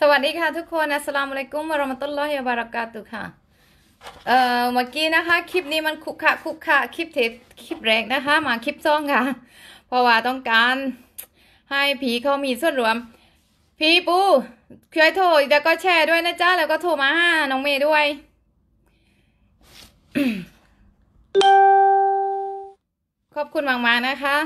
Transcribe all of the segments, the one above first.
สวัสดีค่ะทุกคนอัสลามุอะลัยกุมวะราะมะตุลลอฮิวะบารากาตุค่ะ เอ่อ เมื่อกี้นะคะ คลิปนี้มันคุกคะคุกคะคลิปเทป คลิปแรกนะคะ มาคลิปซ่องค่ะ เพราะว่าต้องการให้ผีเขามีส่วนรวมผีปูช่วยโทรแล้วก็แชร์ด้วยนะจ๊ะแล้วก็โทรมาห้าน้องเมย์ด้วย ขอบคุณมากๆนะคะ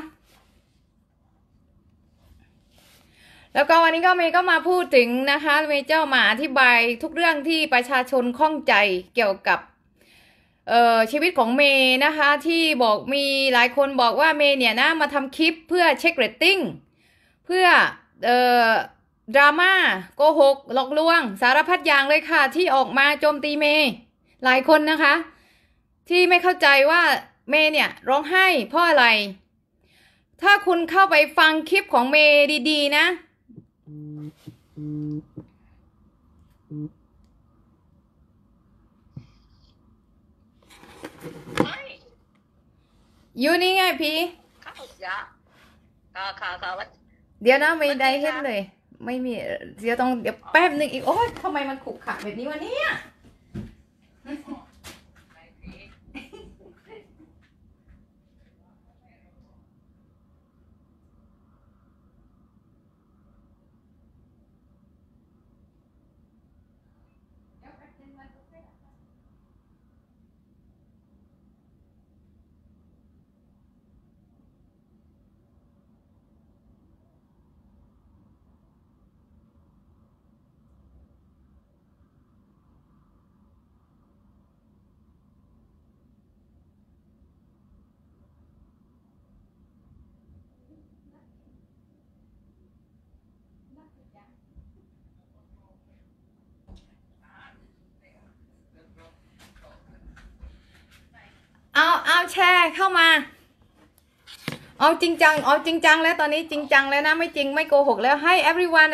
แล้วก็วันนี้ก็เมย์ก็มาพูดถึงนะคะเมย์เจ้ามาอธิบายทุกเรื่องที่ประชาชนข้องใจเกี่ยวกับเออ่ชีวิตของเมย์นะคะ ที่บอกมีหลายคนบอกว่าเมย์เนี่ยนะมาทำคลิปเพื่อเช็คเรตติ้งเพื่อดราม่าโกหกหลอกลวง สารพัดอย่างเลยค่ะที่ออกมาโจมตีเมย์หลายคนนะคะ ที่ไม่เข้าใจว่าเมย์เนี่ยร้องไห้เพราะอะไร ถ้าคุณเข้าไปฟังคลิปของเมย์ดีๆ นะอยู่นี่ไงพี่ค่ะค่ะค่ะวัดเดี๋ยวนะ ไม่ได้เห็นเลย ไม่มีเดี๋ยวต้องเดี๋ยวแป๊บหนึ่งอีก โอ้ยทำไมมันขุกขักแบบนี้วะเนี่ยมาเอาจริงจังเอาจริงจังแล้วตอนนี้จริงจังแล้วนะไม่จริงไม่โกหกแล้วให้ everyone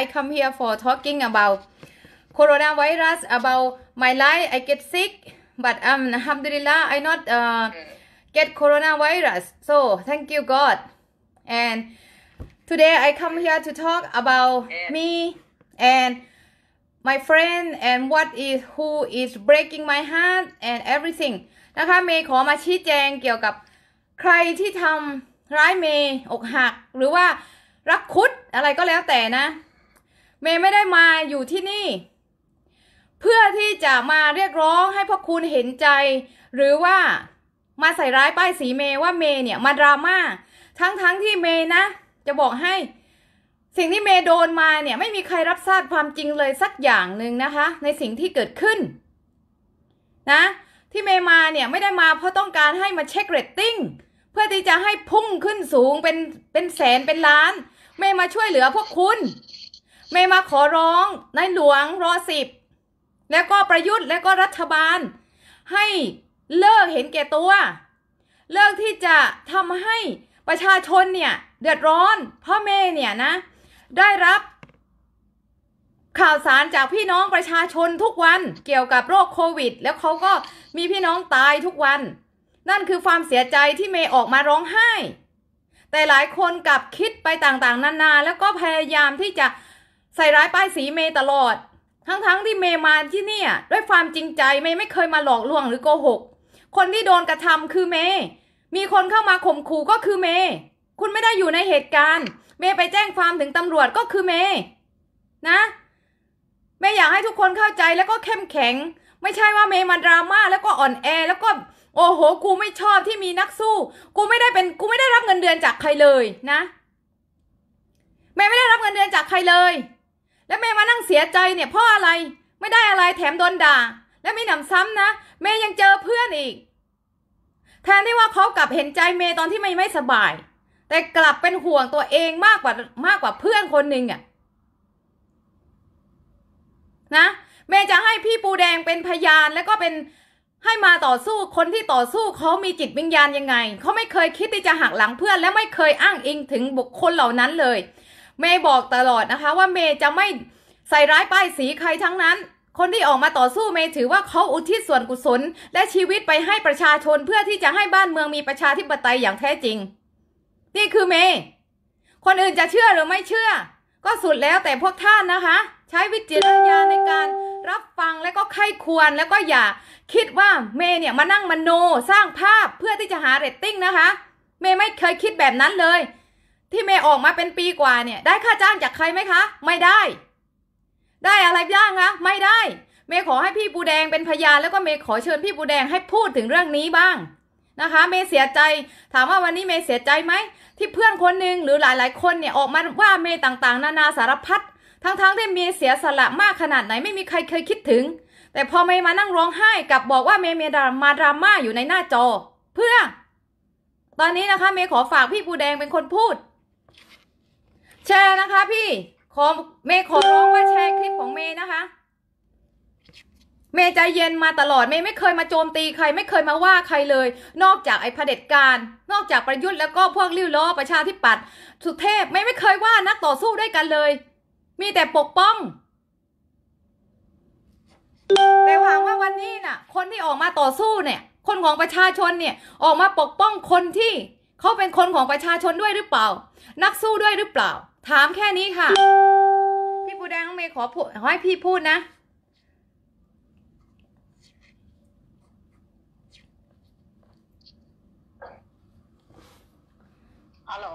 I come here for talking about coronavirus about my life I get sick but um alhamdulillah I not uh, get coronavirus so thank you God and today I come here to talk about me and my friend and what is who is breaking my heart and everything นะคะเมย์ขอมาชี้แจงเกี่ยวกับใครที่ทำร้ายเมย์อกหัก หรือว่า รักคุดอะไรก็แล้วแต่นะ เมย์ไม่ได้มาอยู่ที่นี่ เพื่อที่จะมาเรียกร้องให้พวกคุณเห็นใจ หรือว่ามาใส่ร้ายป้ายสีเมย์ว่าเมย์เนี่ยมาดราม่าทั้งๆทที่เมย์นะ จะบอกให้ สิ่งที่เมย์โดนมาเนี่ย ไม่มีใครรับทราบความจริงเลย สักอย่างหนึ่งนะคะ ในสิ่งที่เกิดขึ้น นะที่เมย์มาเนี่ยไม่ได้มาเพราะต้องการให้มาเช็คเรตติ้งเพื่อที่จะให้พุ่งขึ้นสูงเป็นเป็นแสนเป็นล้านเมย์มาช่วยเหลือพวกคุณ เมย์มาขอร้องนายหลวงรอสิบแล้วก็ประยุทธ์แล้วก็รัฐบาล ให้เลิกเห็นแก่ตัว เลิกที่จะทำให้ประชาชนเนี่ยเดือดร้อน เพราะเมย์เนี่ยนะ ได้รับข่าวสารจากพี่น้องประชาชนทุกวันเกี่ยวกับโรคโควิด แล้วเขาก็มีพี่น้องตายทุกวัน นั่นคือความเสียใจที่เมย์ออกมาร้องไห้แต่หลายคนกลับคิดไปต่างๆนานาแล้วก็พยายามที่จะใส่ร้ายป้ายสีเมย์ตลอด ทั้งๆทที่เมย์มาที่เนี่ย ด้วยความจริงใจเมย์ไม่เคยมาหลอกลวงหรือโกหก คนที่โดนกระทำคือเมย์มีคนเข้ามาข่มขู่ก็คือเมย์คุณไม่ได้อยู่ในเหตุการณ์ เมย์ไปแจ้งความถึงตำรวจก็คือเมย์นะแม่อยากให้ทุกคนเข้าใจแล้วก็เข้มแข็ง ไม่ใช่ว่าเมย์มาดราม่าแล้วก็อ่อนแอแล้วก็ โอ้โหกูไม่ชอบที่มีนักสู้ กูไม่ได้เป็นกูไม่ได้รับเงินเดือนจากใครเลยนะเมย์ไม่ได้รับเงินเดือนจากใครเลย แล้วเมย์มานั่งเสียใจเนี่ยเพราะอะไร ไม่ได้อะไรแถมโดนด่าและมีหนำซ้ำนะเมย์ยังเจอเพื่อนอีกแทนที่ว่าเขากลับเห็นใจเมย์ตอนที่เมย์ไม่สบาย แต่กลับเป็นห่วงตัวเองมากกว่ามากกว่าเพื่อนคนหนึ่งอะ่ะนะแม่จะให้พี่ปูแดงเป็นพยาน แล้วก็เป็นให้มาต่อสู้คนที่ต่อสู้เขามีจิตวิญญาณยังไง เขาไม่เคยคิดที่จะหักหลังเพื่อนและไม่เคยอ้างอิงถึงบุคคลเหล่านั้นเลย เมย์บอกตลอดนะคะว่าเมย์จะไม่ใส่ร้ายป้ายสีใครทั้งนั้น คนที่ออกมาต่อสู้เมย์ถือว่าเขาอุทิศส่วนกุศล และชีวิตไปให้ประชาชนเพื่อที่จะให้บ้านเมืองมีประชาธิปไตยอย่างแท้จริงนี่คือเมย์คนอื่นจะเชื่อหรือไม่เชื่อ ก็สุดแล้วแต่พวกท่านนะคะใช้วิจารณญาณในการรับฟังและก็ไข้ควรแล้วก็อย่าคิดว่าเมย์เนี่ยมานั่งมโนสร้างภาพเพื่อที่จะหาเรตติ้งนะคะเมย์ไม่เคยคิดแบบนั้นเลย ที่เมย์ออกมาเป็นปีกว่าเนี่ยได้ค่าจ้างจากใครไหมคะ ไม่ได้ ได้อะไรบ้างคะ ไม่ได้ เมย์ขอให้พี่บูแดงเป็นพยานแล้วก็เมย์ขอเชิญพี่บูแดงให้พูดถึงเรื่องนี้บ้างนะคะเมย์เสียใจถามว่าวันนี้เมย์เสียใจไหมที่เพื่อนคนหนึ่งหรือหลาย ๆ คนเนี่ยออกมาว่าเมย์ต่างๆ นานาสารพัดทั้งๆทที่เมยเสียสละมากขนาดไหนไม่มีใครเคยคิดถึง แต่พอเมย์มานั่งร้องไห้กับบอกว่าเมย์เมย์มาดราม่าอยู่ในหน้าจอเพื่อ ตอนนี้นะคะ เมย์ขอฝากพี่ปูแดงเป็นคนพูด แชร์นะคะ พี่ขอเมย์ขอร้องว่าแชร์คลิปของเมย์นะคะ เมย์ใจเย็นมาตลอดเมย์ไม่เคยมาโจมตีใครไม่เคยมาว่าใครเลย นอกจากไอ้เผด็จการ นอกจากประยุทธ์แล้วก็พวกริ้วล้อประชาธิปัตย์สุเทพเมย์ไม่เคยว่านักต่อสู้ด้วยกันเลยมีแต่ปกป้องแต่หวังว่าวันนี้น่ะ คนที่ออกมาต่อสู้เนี่ย คนของประชาชนเนี่ย ออกมาปกป้องคนที่เขาเป็นคนของประชาชนด้วยหรือเปล่า นักสู้ด้วยหรือเปล่า ถามแค่นี้ค่ะ พี่ปูแดงต้องเมย์ขอพูดขอให้พี่พูดนะฮัลโหล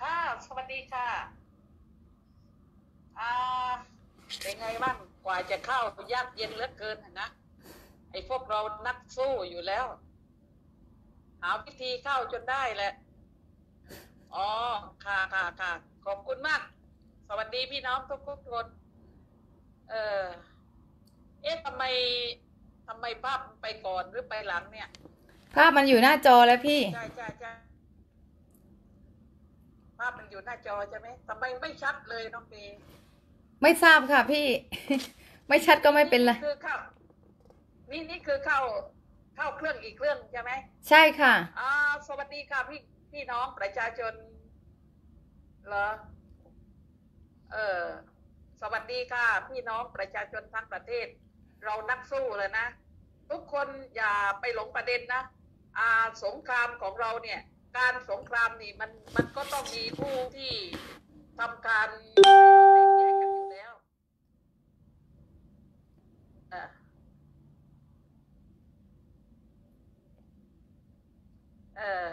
ค่ะสวัสดีค่ะอาเป็นไงบ้าง กว่าจะเข้ายากเย็นเหลือเกินนะไอ้พวกเรานักสู้อยู่แล้ว หาวิธีเข้าจนได้แหละ อ๋อ ค่ะค่ะค่ะ ขอบคุณมาก สวัสดีพี่น้องทุกทุกคน เออเอ๊ะทำไม ทำไมภาพไปก่อนหรือไปหลังเนี่ย ภาพมันอยู่หน้าจอแล้วพี่ ใช่ใช่ใช่ภาพมันอยู่หน้าจอใช่ไหม ทำไมไม่ชัดเลยน้องเมย์ไม่ทราบค่ะพี่ ไม่ชัดก็ไม่เป็นไรคือเข้านี่นี่คือเข้าเข้าเครื่องอีกเครื่องใช่ไหมใช่ค่ะ อ่า สวัสดีค่ะพี่พี่น้องประชาชนเหรอเออสวัสดีค่ะ พี่น้องประชาชนทั้งประเทศ เรานักสู้เลยนะ ทุกคนอย่าไปหลงประเด็นนะอาสงครามของเราเนี่ย การสงครามนี่ มันมันก็ต้องมีผู้ที่ทำการออเออ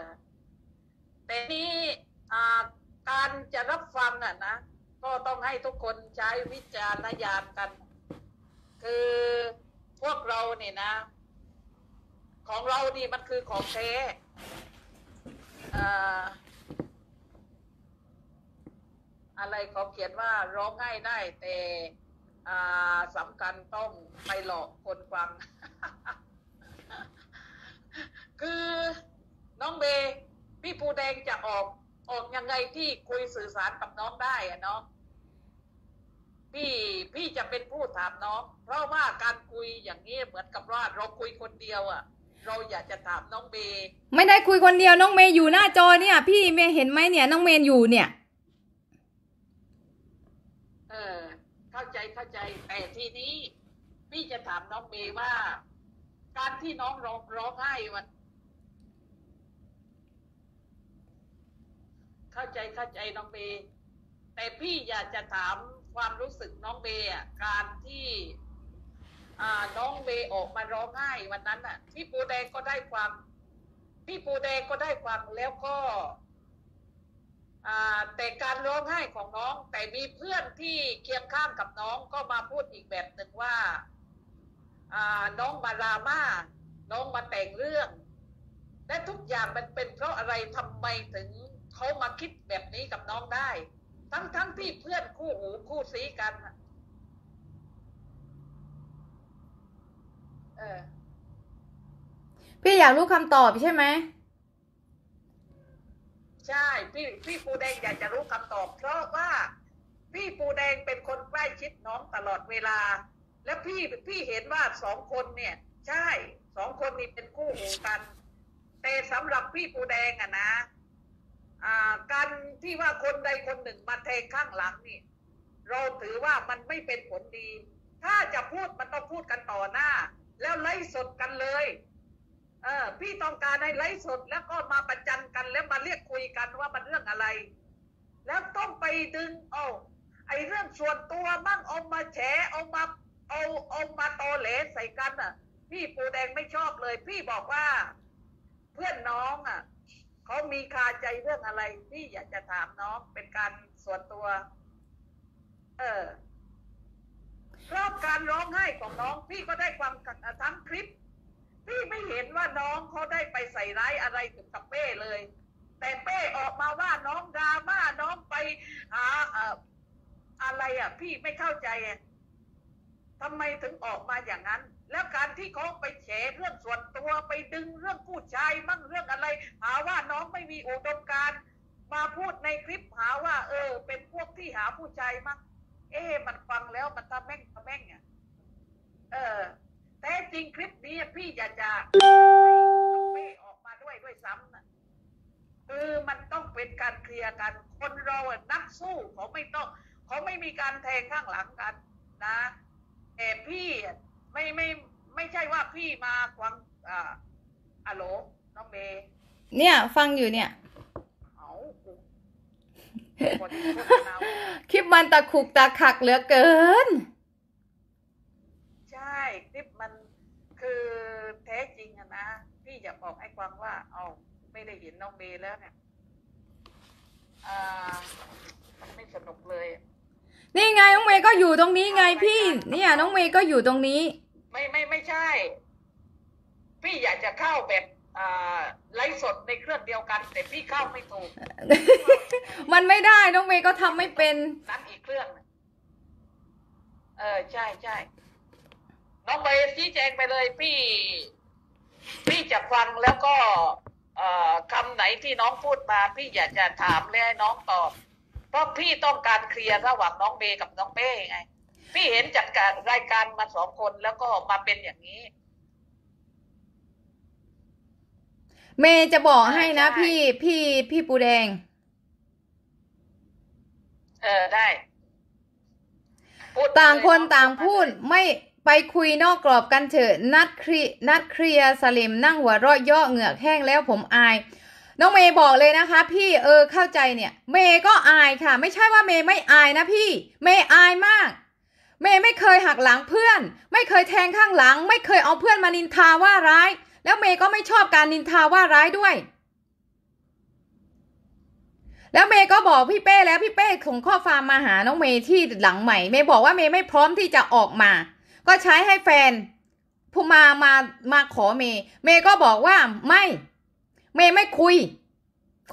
แต่นี้การจะรับฟังอ่ะ นะก็ต้องให้ทุกคนใช้วิจารณญาณกัน คือพวกเราเนี่ยนะ ของเรานี่มันคือของแท้อะไรเขาเขียนว่าร้องไห้ได้แต่สำคัญต้องไปหลอกคนฟัง คือ น้องเบ พี่ปูแดงจะออกออกยังไงที่คุยสื่อสารกับน้องได้อะน้องพี่พี่จะเป็นผู้ถามน้อง เพราะว่าการคุยอย่างนี้เหมือนกับว่าเราคุยคนเดียวอะเราอยากจะถามน้องเบไม่ได้คุยคนเดียวน้องเมย์อยู่หน้าจอเนี่ย พี่เมย์เห็นไหมเนี่ย น้องเมย์อยู่เนี่ย เออเข้าใจเข้าใจ แต่ทีนี้พี่จะถามน้องเมย์ว่า การที่น้องร้องร้องไห้วัน เข้าใจเข้าใจน้องเมย์แต่พี่อยากจะถามความรู้สึกน้องเมย์อ่ะ การที่น้องเมย์ออกมาร้องไห้วันนั้นอ่ะ พี่ปูแดงก็ได้ความพี่ปูแดงก็ได้ความแล้วก็แต่การร้องไห้ของน้องแต่มีเพื่อนที่เคียงข้างกับน้องก็มาพูดอีกแบบหนึ่งว่า น้องมาลามาน้องมาแต่งเรื่อง และทุกอย่างมันเป็นเพราะอะไรทำไมถึงเขามาคิดแบบนี้กับน้องได้ ทั้งๆทที่เพื่อนคู่หูคู่สีกันเออพี่อยากรู้คำตอบใช่ไหมใช่ พี่พี่ปูแดงอยากจะรู้คำตอบ เพราะว่า พี่ปูแดงเป็นคนใกล้ชิดน้องตลอดเวลา และพี่พี่เห็นว่าสองคนเนี่ย ใช่สองคนนี้เป็นคู่หูกัน แต่สำหรับพี่ปูแดงอะนะอ่าการที่ว่าคนใดคนหนึ่งมาแทงข้างหลังนี่ เราถือว่ามันไม่เป็นผลดี ถ้าจะพูดมันต้องพูดกันต่อหน้า แล้วไล่สดกันเลยเออพี่ต้องการให้ไลฟ์สดแล้วก็มาประจันกันแล้วมาเรียกคุยกันว่ามันเรื่องอะไร แล้วต้องไปดึง เอาไอ้เรื่องส่วนตัวมั่งเอามาแฉเอามาเอาเอามาโตเลลใส่กันอ่ะพี่ปูแดงไม่ชอบเลย พี่บอกว่า เพื่อนน้องอ่ะเขามีคาใจเรื่องอะไร พี่อยากจะถามน้องเป็นการส่วนตัว เออเพราะการร้องไห้ของน้อง พี่ก็ได้ความทั้งคลิปพี่ไม่เห็นว่าน้องเขาได้ไปใส่ร้ายอะไรกับเป้เลย แต่เป้ออกมาว่าน้องดราม่าน้องไปหาอะไรอ่ะ พี่ไม่เข้าใจทำไมถึงออกมาอย่างนั้น แล้วการที่เขาไปแฉเรื่องส่วนตัวไปดึงเรื่องผู้ชายมั่งเรื่องอะไร หาว่าน้องไม่มีอุดมการมาพูดในคลิปหาว่า เออ เป็นพวกที่หาผู้ชายมั่งเอ๊ะมันฟังแล้วมันทาแม่งทาแม่งอ่ะเออแต่จริงคลิปนี้พี่อยากจะเมออกมาด้วยด้วยซ้ำนะคือมันต้องเป็นการเคลียร์กัน คนเราอะนักสู้เขาไม่ต้องเขาไม่มีการแทงข้างหลังกันนะแต่พี่ไม่ไม่ไม่ใช่ว่าพี่มาควังอ่าอะโลน้องเม เนี่ย ฟังอยู่เนี่ยเาคคลิปมันตะขุกตะขักเหลือเกิน ใช่คือแท้จริงนะ พี่อยากบอกไอ้กวางว่า เอาไม่ได้เห็นน้องเบย์แล้วเนี่ยไม่สนุกเลย นี่ไง น้องเมย์ก็อยู่ตรงนี้ไงพี่เนี่ยน้องเมย์ก็อยู่ตรงนี้ ไม่ไม่ไม่ใช่ พี่อยากจะเข้าแบบอ่าไลฟ์สดในเครื่องเดียวกันแต่พี่เข้าไม่ถูกมันไม่ได้น้องเมย์ก็ทำไม่เป็นนั่นอีกเครื่องเออใช่ใช่น้องเบย์ชี้แจงไปเลยพี่ พี่จะฟังแล้วก็คำไหนที่น้องพูดมา พี่อยากจะถามและให้น้องตอบเพราะพี่ต้องการเคลียร์ระหว่างน้องเบย์กับน้องเป้ไงพี่เห็นจัดการรายการมาสองคนแล้วก็มาเป็นอย่างนี้ เมย์จะบอกให้นะพี่พี่พี่ปูแดงเออได้ต่างคนต่างพูดไม่ไปคุยนอกกรอบกันเถอะนัดครีนัดเคลียสลิมนั่งหัวเราะย่อเหงือกแห้งแล้วผมอายน้องเมย์บอกเลยนะคะ พี่เออเข้าใจเนี่ยเมย์ก็อายค่ะ ไม่ใช่ว่าเมย์ไม่อายนะพี่ เมย์อายมาก เมย์ไม่เคยหักหลังเพื่อน ไม่เคยแทงข้างหลัง ไม่เคยเอาเพื่อนมานินทาว่าร้าย แล้วเมย์ก็ไม่ชอบการนินทาว่าร้ายด้วย แล้วเมย์ก็บอกพี่เป้แล้วพี่เป้ส่งข้อความมาหาน้องเมย์ที่หลังใหม่เมย์บอกว่าเมย์ไม่พร้อมที่จะออกมาก็ใช้ให้แฟนผู้มามามาขอเมย์ เมย์ก็บอกว่าไม่เมย์ไม่คุย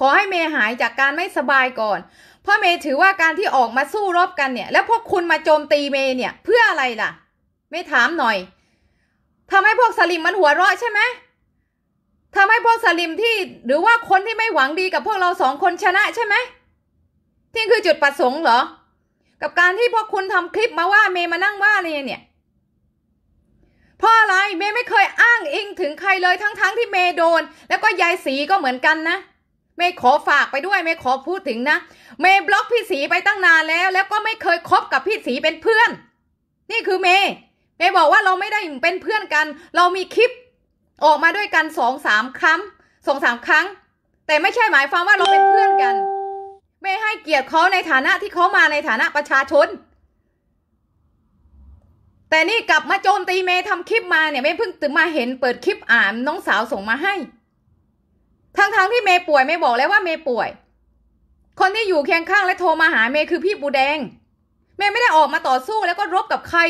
ขอให้เมย์หายจากการไม่สบายก่อน เพราะเมย์ถือว่าการที่ออกมาสู้รบกันเนี่ย แล้วพวกคุณมาโจมตีเมย์เนี่ย เพื่ออะไรล่ะเมย์ถามหน่อยทำให้พวกสลิมมันหัวเราะใช่ไหมทำให้พวกสลิมที่หรือว่าคนที่ไม่หวังดีกับพวกเราสองคนชนะใช่ไหมที่คือจุดประสงค์เหรอกับการที่พวกคุณทำคลิปมาว่า เมย์มานั่งว่าเลยเนี่ยพราะอะไรเมย์ไม่เคยอ้างอิงถึงใครเลยทั้งๆทที่เมย์โดน แล้วก็ยายสีก็เหมือนกันนะเมย์ขอฝากไปด้วยเมย์ขอพูดถึงนะ เมย์บล็อกพี่สีไปตั้งนานแล้วแล้วก็ไม่เคยคบกับพี่สีเป็นเพื่อน นี่คือเมย์เมย์บอกว่าเราไม่ได้เป็นเพื่อนกัน เรามีคลิป ออกมาด้วยกันสองสามครั้งสองสามครั้ง แต่ไม่ใช่หมายความว่าเราเป็นเพื่อนกันเมย์ให้เกียรติเขาในฐานะที่เขามาในฐานะประชาชนแต่นี่กลับมาโจมตีเมย์ทำคลิปมาเนี่ยเมย์เพิ่งื่นมาเห็นเปิดคลิปอ่านน้องสาวส่งมาให้ทั้งๆทที่เมย์ป่วยเมย์บอกแล้วว่าเมย์ป่วย คนที่อยู่เคียงข้างและโทรมาหาเมย์คือพี่ปูแดง เมย์ไม่ได้ออกมาต่อสู้แล้วก็รบกับใคร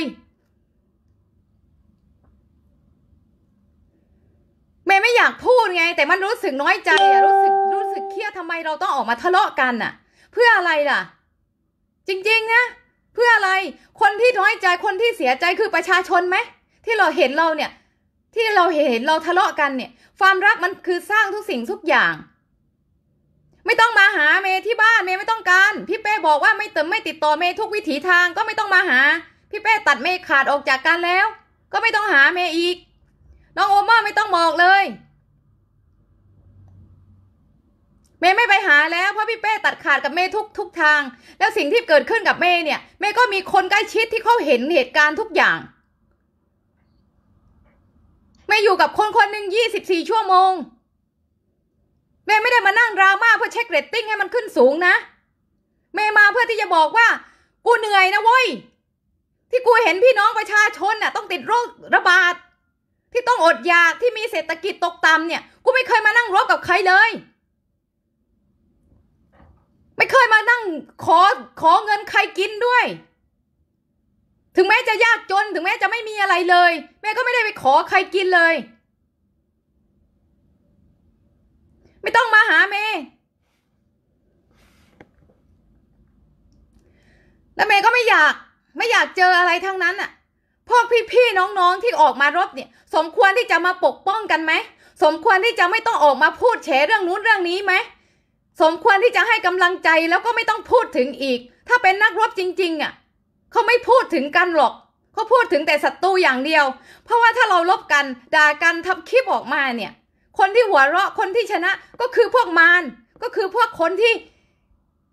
เมย์ไม่อยากพูดไง แต่มันรู้สึกน้อยใจอะรู้สึกรู้สึกเครียดทำไมเราต้องออกมาทะเลาะกันอะเพื่ออะไรล่ะ จริงๆนะเพื่ออะไร คนที่น้อยใจ คนที่เสียใจ คือประชาชนไหม ที่เราเห็นเราเนี่ย ที่เราเห็นเราทะเลาะกันเนี่ย ความรักมันคือสร้างทุกสิ่งทุกอย่าง ไม่ต้องมาหาเมที่บ้านเมยไม่ต้องการ พี่เป้บอกว่าไม่เติมไม่ติดต่อเมทุกวิถีทางก็ไม่ต้องมาหา พี่เป้ตัดเมขาดออกจากกันแล้ว ก็ไม่ต้องหาเมอีก น้องโอมาไม่ต้องบอกเลยเมย์ไม่ไปหาแล้วเพราะพี่เป้ตัดขาดกับเมย์ทุกทุกทาง แล้วสิ่งที่เกิดขึ้นกับเมย์เนี่ยเมย์ก็มีคนใกล้ชิดที่เขาเห็นเหตุการณ์ทุกอย่างเมย์อยู่กับคนคนหนึ่งยี่สิบสี่ชั่วโมงเมย์ไม่ได้มานั่งดราม่าเพื่อเช็คเรตติ้งให้มันขึ้นสูงนะเมย์มาเพื่อที่จะบอกว่า กูเหนื่อยนะเว้ยที่กูเห็นพี่น้องประชาชนน่ะต้องติดโรคระบาดที่ต้องอดอยากที่มีเศรษฐกิจตกต่ำเนี่ย กูไม่เคยมานั่งรบกับใครเลยไม่เคยมานั่งขอขอเงินใครกินด้วย ถึงแม้จะยากจนถึงแม้จะไม่มีอะไรเลย แม่ก็ไม่ได้ไปขอใครกินเลย ไม่ต้องมาหาแม่ แล้วเม่ก็ไม่อยาก ไม่อยากเจออะไรทั้งนั้นอะพวกพี่ๆน้อง ๆ ที่ออกมารบเนี่ย สมควรที่จะมาปกป้องกันไหมสมควรที่จะไม่ต้องออกมาพูดแฉเรื่องนู้นเรื่องนี้ไหมสมควรที่จะให้กำลังใจแล้วก็ไม่ต้องพูดถึงอีก ถ้าเป็นนักรบจริงๆอ่ะ เขาไม่พูดถึงกันหรอก เขาพูดถึงแต่ศัตรูอย่างเดียว เพราะว่าถ้าเราลบกัน ด่ากันทำคลิปออกมาเนี่ย คนที่หัวเราะคนที่ชนะก็คือพวกมาร ก็คือพวกคนที่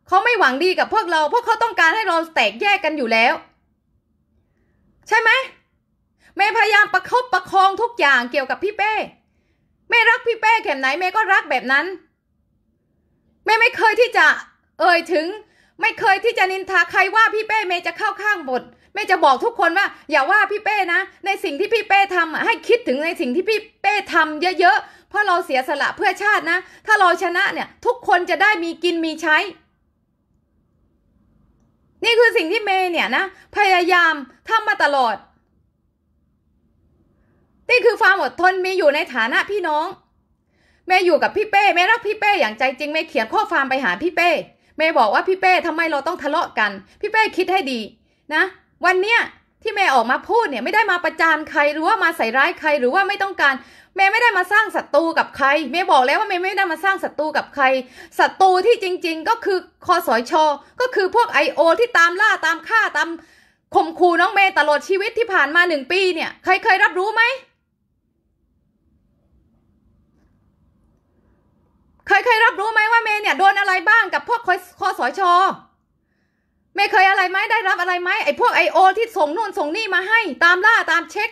เขาไม่หวังดีกับพวกเรา เพราะเขาต้องการให้เราแตกแยกกันอยู่แล้ว ใช่ไหมแม่พยายามประคบประคองทุกอย่างเกี่ยวกับพี่เป้แม่รักพี่เป้แค่ไหนแม่ก็รักแบบนั้นม่ไม่เคยที่จะเอ่ยถึง ไม่เคยที่จะนินทาใครว่าพี่เป้เมย์จะเข้าข้างบทแม่จะบอกทุกคนว่า อย่าว่าพี่เป้นะในสิ่งที่พี่เป้ทำให้คิดถึงในสิ่งที่พี่เป้ทำเยอะๆ เพราะเราเสียสละเพื่อชาตินะ ถ้าเราชนะ เนี่ยทุกคนจะได้มีกินมีใช้ นี่คือสิ่งที่เมย์เนี่ยนะ พยายามทำมาตลอดนี่คือความอดทนมีอยู่ในฐานะพี่น้องแม่อยู่กับพี่เป้แม่รักพี่เป้อย่างใจจริงแม่เขียนข้อความไปหาพี่เป้แม่บอกว่าพี่เป้ทำไมเราต้องทะเลาะกัน พี่เป้คิดให้ดี นะ วันเนี้ยที่แม่ออกมาพูดเนี่ยไม่ได้มาประจานใครหรือว่ามาใส่ร้ายใครหรือว่าไม่ต้องการ แม่ไม่ได้มาสร้างศัตรูกับใคร แม่บอกแล้วว่าแม่ไม่ได้มาสร้างศัตรูกับใครศัตรูที่จริง ๆ ก็คือคอสอยชอก็คือพวกไอโอที่ตามล่าตามฆ่าตามข่มขู่น้องเมย์ตลอดชีวิตที่ผ่านมาหนึ่งปีเนี่ยใครเคยรับรู้ไหมเคยเคยรับรู้ไหมว่าเมย์เนี่ยโดนอะไรบ้างกับพวกคอสอชอเมย์เคยอะไรไหมได้รับอะไรไหมไอ้พวกไอโอที่ส่งนู่นส่งนี่มาให้ ตามล่าตามเช็ค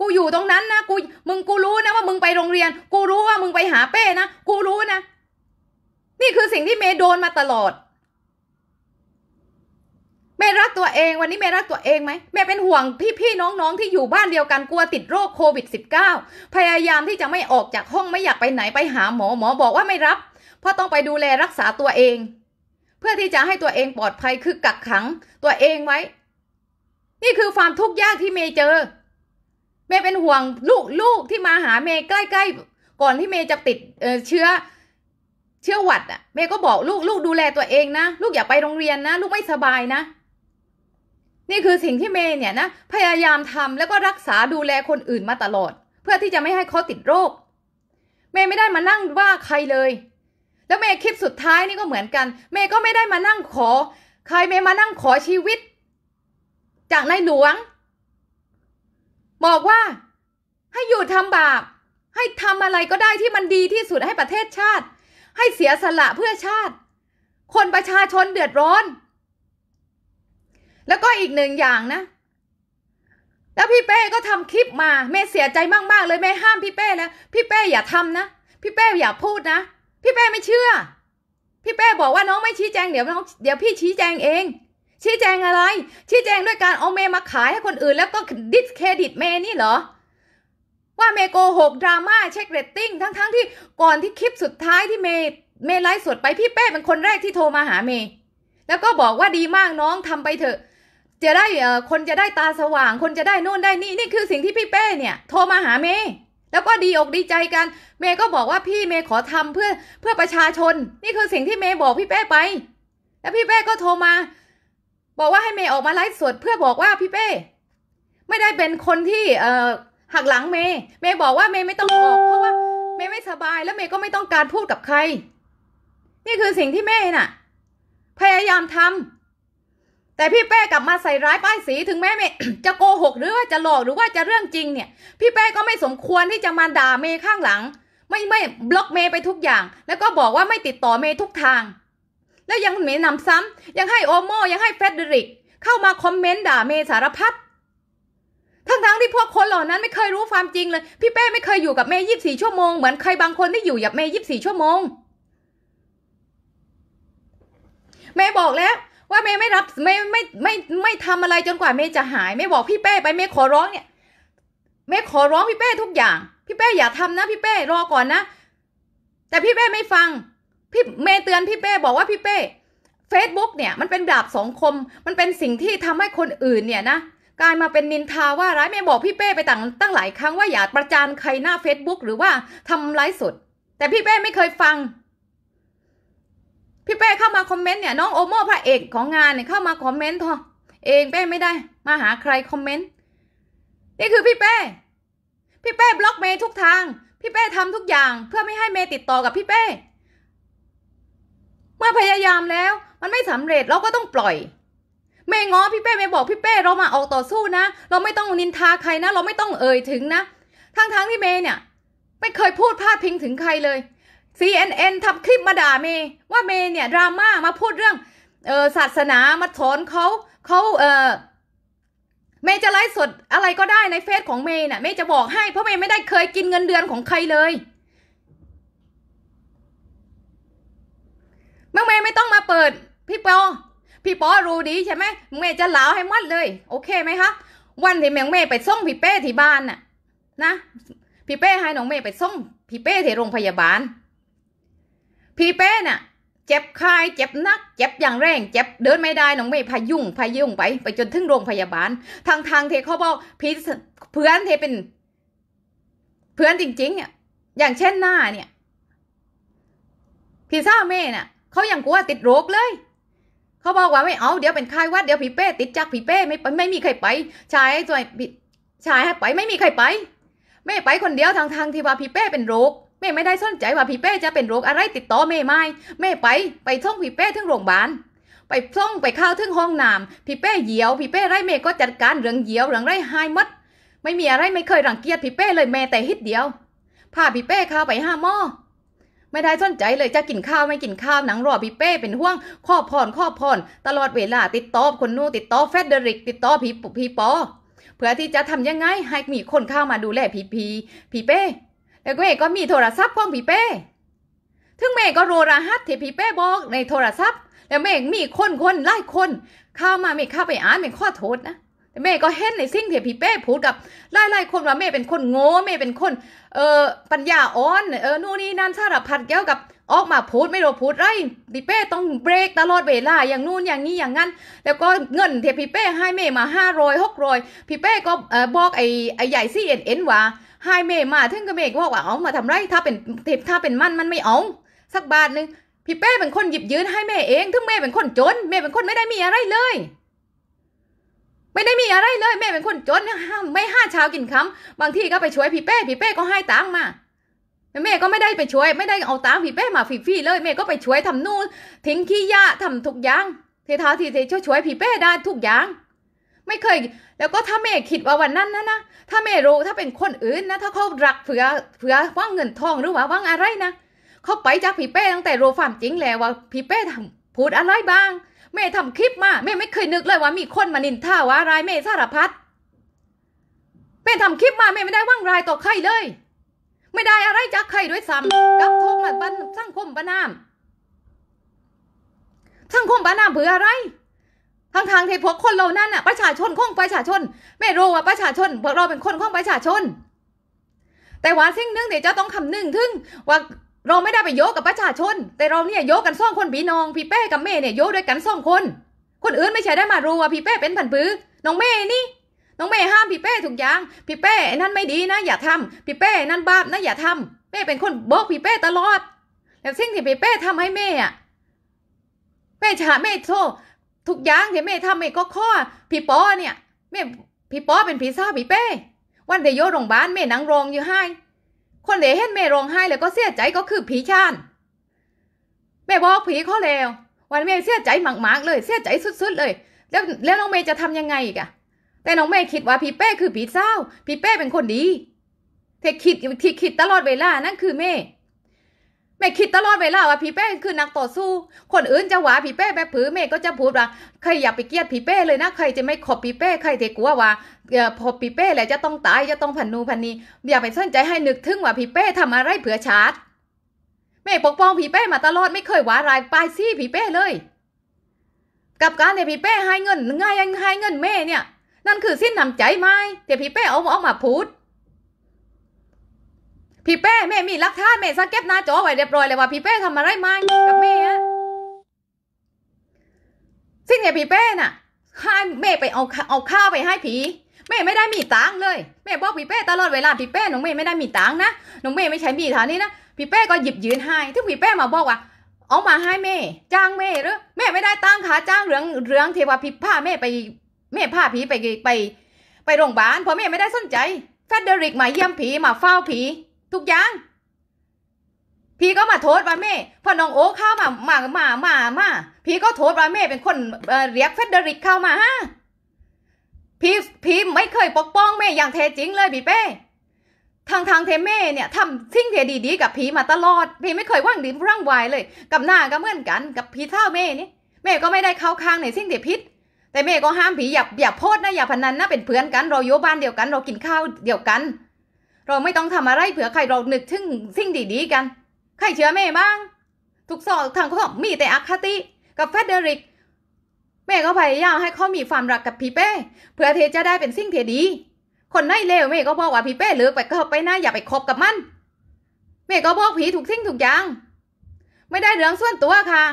กูอยู่ตรงนั้นนะ กูมึงกูรู้นะว่ามึงไปโรงเรียน กูรู้ว่ามึงไปหาเป้นะ กูรู้นะ นี่คือสิ่งที่เมย์โดนมาตลอดเมย์รักตัวเองวันนี้เมย์รักตัวเองไหมเมย์เป็นห่วงพี่พี่น้องน้องที่อยู่บ้านเดียวกันกลัวติดโรคโควิด -19 พยายามที่จะไม่ออกจากห้องไม่อยากไปไหนไปหาหมอหมอบอกว่าไม่รับ เพราะต้องไปดูแลรักษาตัวเอง เพื่อที่จะให้ตัวเองปลอดภัยคือกักขังตัวเองไว้ นี่คือความทุกข์ยากที่เมย์เจอเมย์เป็นห่วงลูกลูกที่มาหาเมย์ใกล้ๆก่อนที่เมย์จะติดเชื้อ เชื้อหวัด อ่ะเมย์ก็บอกลูกลูกดูแลตัวเองนะลูกอย่าไปโรงเรียนนะลูกไม่สบายนะนี่คือสิ่งที่เมย์เนี่ยนะพยายามทำแล้วก็รักษาดูแลคนอื่นมาตลอด เพื่อที่จะไม่ให้เขาติดโรค เมย์ไม่ได้มานั่งว่าใครเลย แล้วเมย์คลิปสุดท้ายนี่ก็เหมือนกันเมย์ก็ไม่ได้มานั่งขอ ใครเมย์มานั่งขอชีวิต จากนายหลวง บอกว่าให้หยุดทำบาปให้ทำอะไรก็ได้ที่มันดีที่สุดให้ประเทศชาติ ให้เสียสละเพื่อชาติ คนประชาชนเดือดร้อนแล้วก็อีกหนึ่งอย่างนะ แล้วพี่เป้ก็ทำคลิปมาแม่เสียใจมากๆเลยแม่ห้ามพี่เป้แล้ว พี่เป้อย่าทำนะ พี่เป้อย่าพูดนะ พี่เป้ไม่เชื่อ พี่เป้บอกว่าน้องไม่ชี้แจง เดี๋ยวน้องเดี๋ยวพี่ชี้แจงเอง ชี้แจงอะไร ชี้แจงด้วยการเอาเมย์มาขายให้คนอื่น แล้วก็ดิสเครดิตเมย์นี่เหรอ ว่าเมย์โกหกดราม่าเช็คเรตติ้งทั้งๆทที่ก่อนที่คลิปสุดท้ายที่เมย์ เมย์ไลฟ์สดไปพี่เป้เป็นคนแรกที่โทรมาหาเมย์ แล้วก็บอกว่าดีมากน้องทำไปเถอะจะได้เอ่อคนจะได้ตาสว่าง คนจะได้นู่นได้นี่นี่คือสิ่งที่พี่เป้เนี่ย โทรมาหาเมย์แล้วก็ดีอกดีใจกัน เมย์ก็บอกว่าพี่เมย์ขอทำเพื่อเพื่อประชาชน นี่คือสิ่งที่เมย์บอกพี่เป้ไป แล้วพี่เป้ก็โทรมา บอกว่าให้เมย์ออกมาไลฟ์สด เพื่อบอกว่าพี่เป้ ไม่ได้เป็นคนที่เอ่อหักหลังเมย์ เมย์บอกว่าเมย์ไม่ต้องออกเพราะว่า เมย์ไม่สบายแล้วเมย์ก็ไม่ต้องการพูดกับใคร นี่คือสิ่งที่เมย์น่ะพยายามทำแต่พี่เป้กลับมาใส่ร้ายป้ายสีถึงแม้เมจะโกหก หรือว่าจะหลอกหรือว่าจะเรื่องจริงเนี่ย พี่เป้ก็ไม่สมควรที่จะมาด่าเมย์ข้างหลัง ไม่ไม่บล็อกเมย์ไปทุกอย่างแล้วก็บอกว่าไม่ติดต่อเมย์ทุกทาง แล้วยังเมย์นำซ้ำยังให้โอโม ยังให้เฟดริก เข้ามาคอมเมนต์ด่าเมย์สารพัดทั้งๆทที่พวกคนเหล่านั้นไม่เคยรู้ความจริงเลย พี่เป้ไม่เคยอยู่กับเมย์ยีิบสี่ชั่วโมง เหมือนใครบางคนที่อยู่กับเมย์ยีิบสี่ชั่วโมงเมย์บอกแล้วว่าเมย์ไม่รับไม่ไม่ไม่ ไม่ทำอะไรจนกว่าเมย์จะหายเมย์บอกพี่เป้ไปเมย์ขอ ร้องเนี่ยเมย์ขอร้องพี่เป้ทุกอย่าง พี่เป้อย่าทำนะพี่เป้รอก่อน นะ แต่พี่เป้ ไม่ฟัง พี่เมย์เตือนพี่เป้ บอกว่าพี่เป้เฟซบุ๊กเนี่ย มันเป็นดาบสองคม มันเป็นสิ่งที่ทำให้คนอื่นเนี่ยนะกลายมาเป็นนินทาว่าร้ายเมย์บอกพี่เป้ไปตั้งตั้งหลายครั้งว่าอย่าประจานใครหน้าเฟซบุ๊กหรือว่าทำไลฟ์สดแต่พี่เป้ไม่เคยฟังพี่เป้เข้ามาคอมเมนต์เนี่ยน้องโอโม่พระเอกของงานเนี่ยเข้ามาคอมเมนต์ทอเองเป้ไม่ได้มาหาใครคอมเมนต์นี่คือพี่เป้พี่เป้บล็อกเมย์ทุกทางพี่เป้ทำทุกอย่างเพื่อไม่ให้เมย์ติดต่อกับพี่เป้เมื่อพยายามแล้วมันไม่สำเร็จเราก็ต้องปล่อยเมย์ง้อพี่เป้เมย์บอกพี่เป้เรามาออกต่อสู้นะ เราไม่ต้องนินทาใครนะเราไม่ต้องเอ่ยถึงนะทั้งๆที่เมย์เนี่ย ไม่เคยพูดพาดพิงถึงใครเลยซีเอ็นเอ็นทำคลิปมาด่าเมย์ว่าเมย์เนี่ยดราม่ามาพูดเรื่องเออศาสนามาสอนเขา เขาเออเมย์จะไลฟ์สดอะไรก็ได้ในเฟซของเมย์น่ะเมย์จะบอกให้เพราะเมย์ไม่ได้เคยกินเงินเดือนของใครเลย เมื่อเมย์ไม่ต้องมาเปิดพี่ปอพี่ปอรู้ดีใช่ไหมเมย์จะเล่าให้มัดเลย โอเคไหมคะวันที่เมงเมย์ไปส่งพี่เป้ที่บ้านน่ะ นะ พี่เป้ให้น้องเมย์ไปส่งพี่เป้ที่โรงพยาบาลพี่เป้น่ะเจ็บคาย เจ็บนัก เจ็บอย่างแรง เจ็บเดินไม่ได้น้องเมย์พายุ่งพายุ่งไป ไปจนถึงโรงพยาบาลทางทางเทเขาบอกพี่เพื่อนเทเป็นเพื่อนจริง ๆ เนี่ย อย่างเช่นหน้าเนี่ย พี่่าเม่น่ะเขายังกลัวติดโรคเลยเขาบอกว่าไม่เอาเดี๋ยวเป็นไข้วัดเดี๋ยวผีเป้ติดจากผีเป้ไม่ไป ไม่มีใครไปชายสวยชายไปไม่มีใครไปไม่ไปคนเดียวทางทางที่ว่าผีเป้เป็นโรคแม่ไม่ได้สนใจว่าพี่เป้จะเป็นโรคอะไรติดต่อแม่ไม่แม่ไปไปท่องพี่เป้ถึงโรงพยาบาลไปท่องไปเข้าถึงห้องน้ำพี่เป้เหี่ยว พี่เป้ไรแม่ก็จัดการเรื่องเหี่ยวเรื่องไรหายมัด ไม่มีอะไรไม่เคยรังเกียจพี่เป้เลยแม่แต่ฮิตเดียวพาพี่เป้เข้าไปห้าหม้อไม่ได้สนใจเลยจะกินข้าวไม่กินข้าวหนังรอพี่เป้เป็นห่วงข้อพรข้อพรตลอดเวลาติดต่อคนนู้ติดต่อเฟเดริก ติดต่อพี่พี่ปอ เพื่อที่จะทำยังไงให้มีคนเข้ามาดูแลพี่พีพี่เป้แล้วแม่ก็มีโทรศัพท์ของพี่เป้ถึงแม่ก็รู้รหัสที่พี่เป้บอกในโทรศัพท์ แล้วแม่มีคนคนไล่คนเข้ามาแม่เข้าไปอ่านไม่ข้อโทษนะแม่ก็เห็นในสิ่งที่พี่เป้พูดกับไล่ไล่คนว่าแม่เป็นคนโง่แม่เป็นคนเออปัญญาอ่อนเออนู่นนี่นั่นสารพัดเกี่ยวกับ ออกมาพูดไม่รู้พูดไรพี่เป้ต้องเบรกตลอดเวลาอย่างนู่นอย่างนี้อย่างนั้นแล้วก็เงินเ่พี่เป้ให้แม่มาห้าร้อยหกร้อยพี่เป้ก็บอกไอ้ไอ้ใหญ่ซีเอ็นเอ็นว่าให้เมมาถึงกับเมกบอกว่าเอามาทำไร ถ้าเป็นถ้าเป็นมันมันไม่เอาสักบาทหนึ่งพี่เป้เป็นคนหยิบยืนให้แม่เองถึงแม่เป็นคนจน แม่เป็นคนไม่ได้มีอะไรเลย ไม่ได้มีอะไรเลย แม่เป็นคนจนไม่ห้าเช้ากินคำ บางทีก็ไปช่วยพี่เป้พี่เป้ก็ให้ตังมาแม่ก็ไม่ได้ไปช่วย ไม่ได้เอาตังพี่เป้มาฟรีๆเลยแม่ก็ไปช่วยทำนู่นทิ้งขี้ยะทำทุกอย่างเทท้าทีเทช่วยพี่เป้ได้ทุกอย่างไม่เคย แล้วก็ถ้าแม่คิดว่าวันนั้นนะนะ ถ้าแม่รู้ ถ้าเป็นคนอื่นนะ ถ้าเขารักเผื่อเผื่อว่างเงินทองหรือว่าว่างอะไรนะเขาไปจากพี่เป้ตั้งแต่รู้ความจริงแล้วว่า พี่เป้ทพูดอะไรบ้าง แม่ทำคลิปมา แม่ไม่เคยนึกเลยว่ามีคนมานินท่าว่าร้ายแม่สารพัดแม่ทำคลิปมาแม่ไม่ได้ว่างรายต่อใครเลย ไม่ได้อะไรจากใครด้วยซ้ำกับทงมาบันสร้างคมบ้านามสร้างคมบ้านามเผื่ออะไรทั้งทางที่พวก คนเรานั่นน่ะประชาชนของประชาชน ไม่ รู้ ว่าประชาชนพวกเราเป็นคน ของ ประชาชน แต่ว่าสิ่งหนึ่งเดี๋ยวจะต้องคำนึงถึงว่าเราไม่ได้ไปโยกกับประชาชน แต่เราเนี่ยโยกกันสองคนพี่น้องพี่แป้กับแม่เนี่ยโยกด้วยกันสองคน คนอื่นไม่ใช่ได้มารู้ว่าพี่แป้เป็นผันปื้อน้องแม่นี่น้องแม่ห้ามพี่เป้ถูกอย่างพี่เป้นั่นไม่ดีนะอย่าทำพี่เป้นั่นบาปนะอย่าทำแม่เป็นคนบอกพี่เป้ตลอด แล้วสิ่งที่พี่เป้ทำให้แม่อะแม่ชาแม่โซทุกอย่างที่แม่ทำแม่ก็ข้อพี่ป้อเนี่ยแม่พี่ป้อเป็นผีซ่าผีเป้ วันเดียวโรงพยาบาลแม่นังร้องอยู่ให้ คนเดียเห็นแม่ร้องไห้แล้วก็เสียใจก็คือผีชานแม่บอกผีข้อแล้ว วันแม่เสียใจหมากๆเลย เสียใจสุดๆเลย แล้วแล้วน้องเมย์จะทำยังไงอีกอะแต่น้องเมย์คิดว่าผีเป้คือผีเศร้าผีเป้เป็นคนดีเธ่คิดที่คิดตลอดเวลานั่นคือเมย์แม่คิดตลอดเวลาว่าพี่เป้คือนักต่อสู้ คนอื่นจะหวาพี่เป้แบบผือแม่ก็จะพูดว่าใครอย่าไปเกียดพี่เป้เลยนะใครจะไม่ขอบพี่เป้ใครจะกลัวว่าพอพี่เป้แหละจะต้องตาย จะต้องผันนูผันนีอย่าไปสนใจให้นึกถึงว่าพี่เป้ทำอะไรเผื่อชารตแม่ปกป้องพี่เป้มาตลอดไม่เคยหวารายปลายซี่พี่เป้เลย กับการเนี่ยพี่เป้ให้เงินง่ายยังให้เงินแม่เนี่ย นั่นคือสิ้นนำใจไหมแต่พี่เป้เอาออกมาพูดพี่เป้แม่มีลักท่าแม่สักเก็บหน้าจอไว้เรียบร้อยเลยว่าพี่เป้ทำอะไรมากับแม่อะสิ่งเนี่ยพี่เป้น่ะให้แม่ไปเอาเอาข้าวไปให้ผีแม่ไม่ได้มีตังเลย แม่บอกพี่เป้ตลอดเวลาพี่เป้หนูแม่ไม่ได้มีตังนะหนูแม่ไม่ใช้มีฐานี้นะพี่เป้ก็หยิบยืนให้ที่พี่เป้มาบอกว่าเอามาให้แม่ จ้างแม่หรือแม่ไม่ได้ตั้งขาจ้างเรื่องเรื่องเทวพิพาแม่ไปแม่พาผีไปไป ไปโรงพยาบาลเพราะแม่ไม่ได้สนใจแฟดเดริกมาเยี่ยมผีมาเฝ้าผีทุกอย่าง พี่ก็มาโทษว่าแม่พอน้องโอ๊เข้ามามามามามาพี่ก็โทษว่าแม่ เป็นคนเรียกเฟเดริกเข้ามาฮะพี่พี่ไม่เคยปกป้องแม่อย่างแท้จริงเลยพี่เป้ทางทางเทเม่เนี่ยทำทิ้งเทดีๆ กับพีมาตลอด พี่ไม่เคยว่างดนร่างวายเลยกับหน้าก็เหมือนกันกับพีเท่าเม่นี่แม่ก็ไม่ได้เข้าข้างในสิ่งเดพิษแต่แม่ก็ห้ามผีอย่าอย่าโพดนะอย่าพนันนะเป็นเพื่อนกันเราโยบ้านเดียวกันเรากินข้าวเดียวกันเราไม่ต้องทำอะไรเผื่อใครเรานึกถึงสิ่งดีๆกัน ใครเชื่อแม่บ้างทุกสอบทางเขาบอกมีแต่อคาติกับเฟเดริก แม่ก็พยายามให้เขามีความรักกับพี่เป้เพื่อเธจะได้เป็นสิ่งเทดี คนไหนเลวแม่ก็บอกว่าพี่เป้เลิกไปก็ไปหน้าอย่าไปคบกับมัน แม่ก็บอกผีถูกทิ้งถูกอย่าง ไม่ได้เรื่องส่วนตัวค่ะ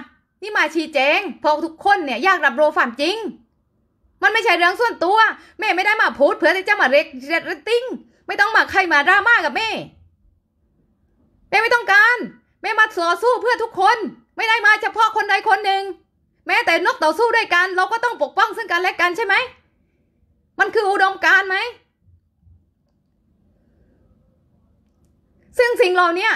นี่มาชี้แจงพอทุกคนเนี่ยอยากรับรู้ความจริง มันไม่ใช่เรื่องส่วนตัว แม่ไม่ได้มาพูดเพื่อที่จะมาเรตติ้งไม่ต้องมาใครมาดราม่ากับแม่แม่ไม่ต้องการ แม่มาต่อสู้เพื่อทุกคน ไม่ได้มาเฉพาะคนใดคนหนึ่ง แม้แต่นกต่อสู้ด้วยกัน เราก็ต้องปกป้องซึ่งกันและกันใช่ไหมมันคืออุดมการไหม ซึ่งสิ่งเหล่านี้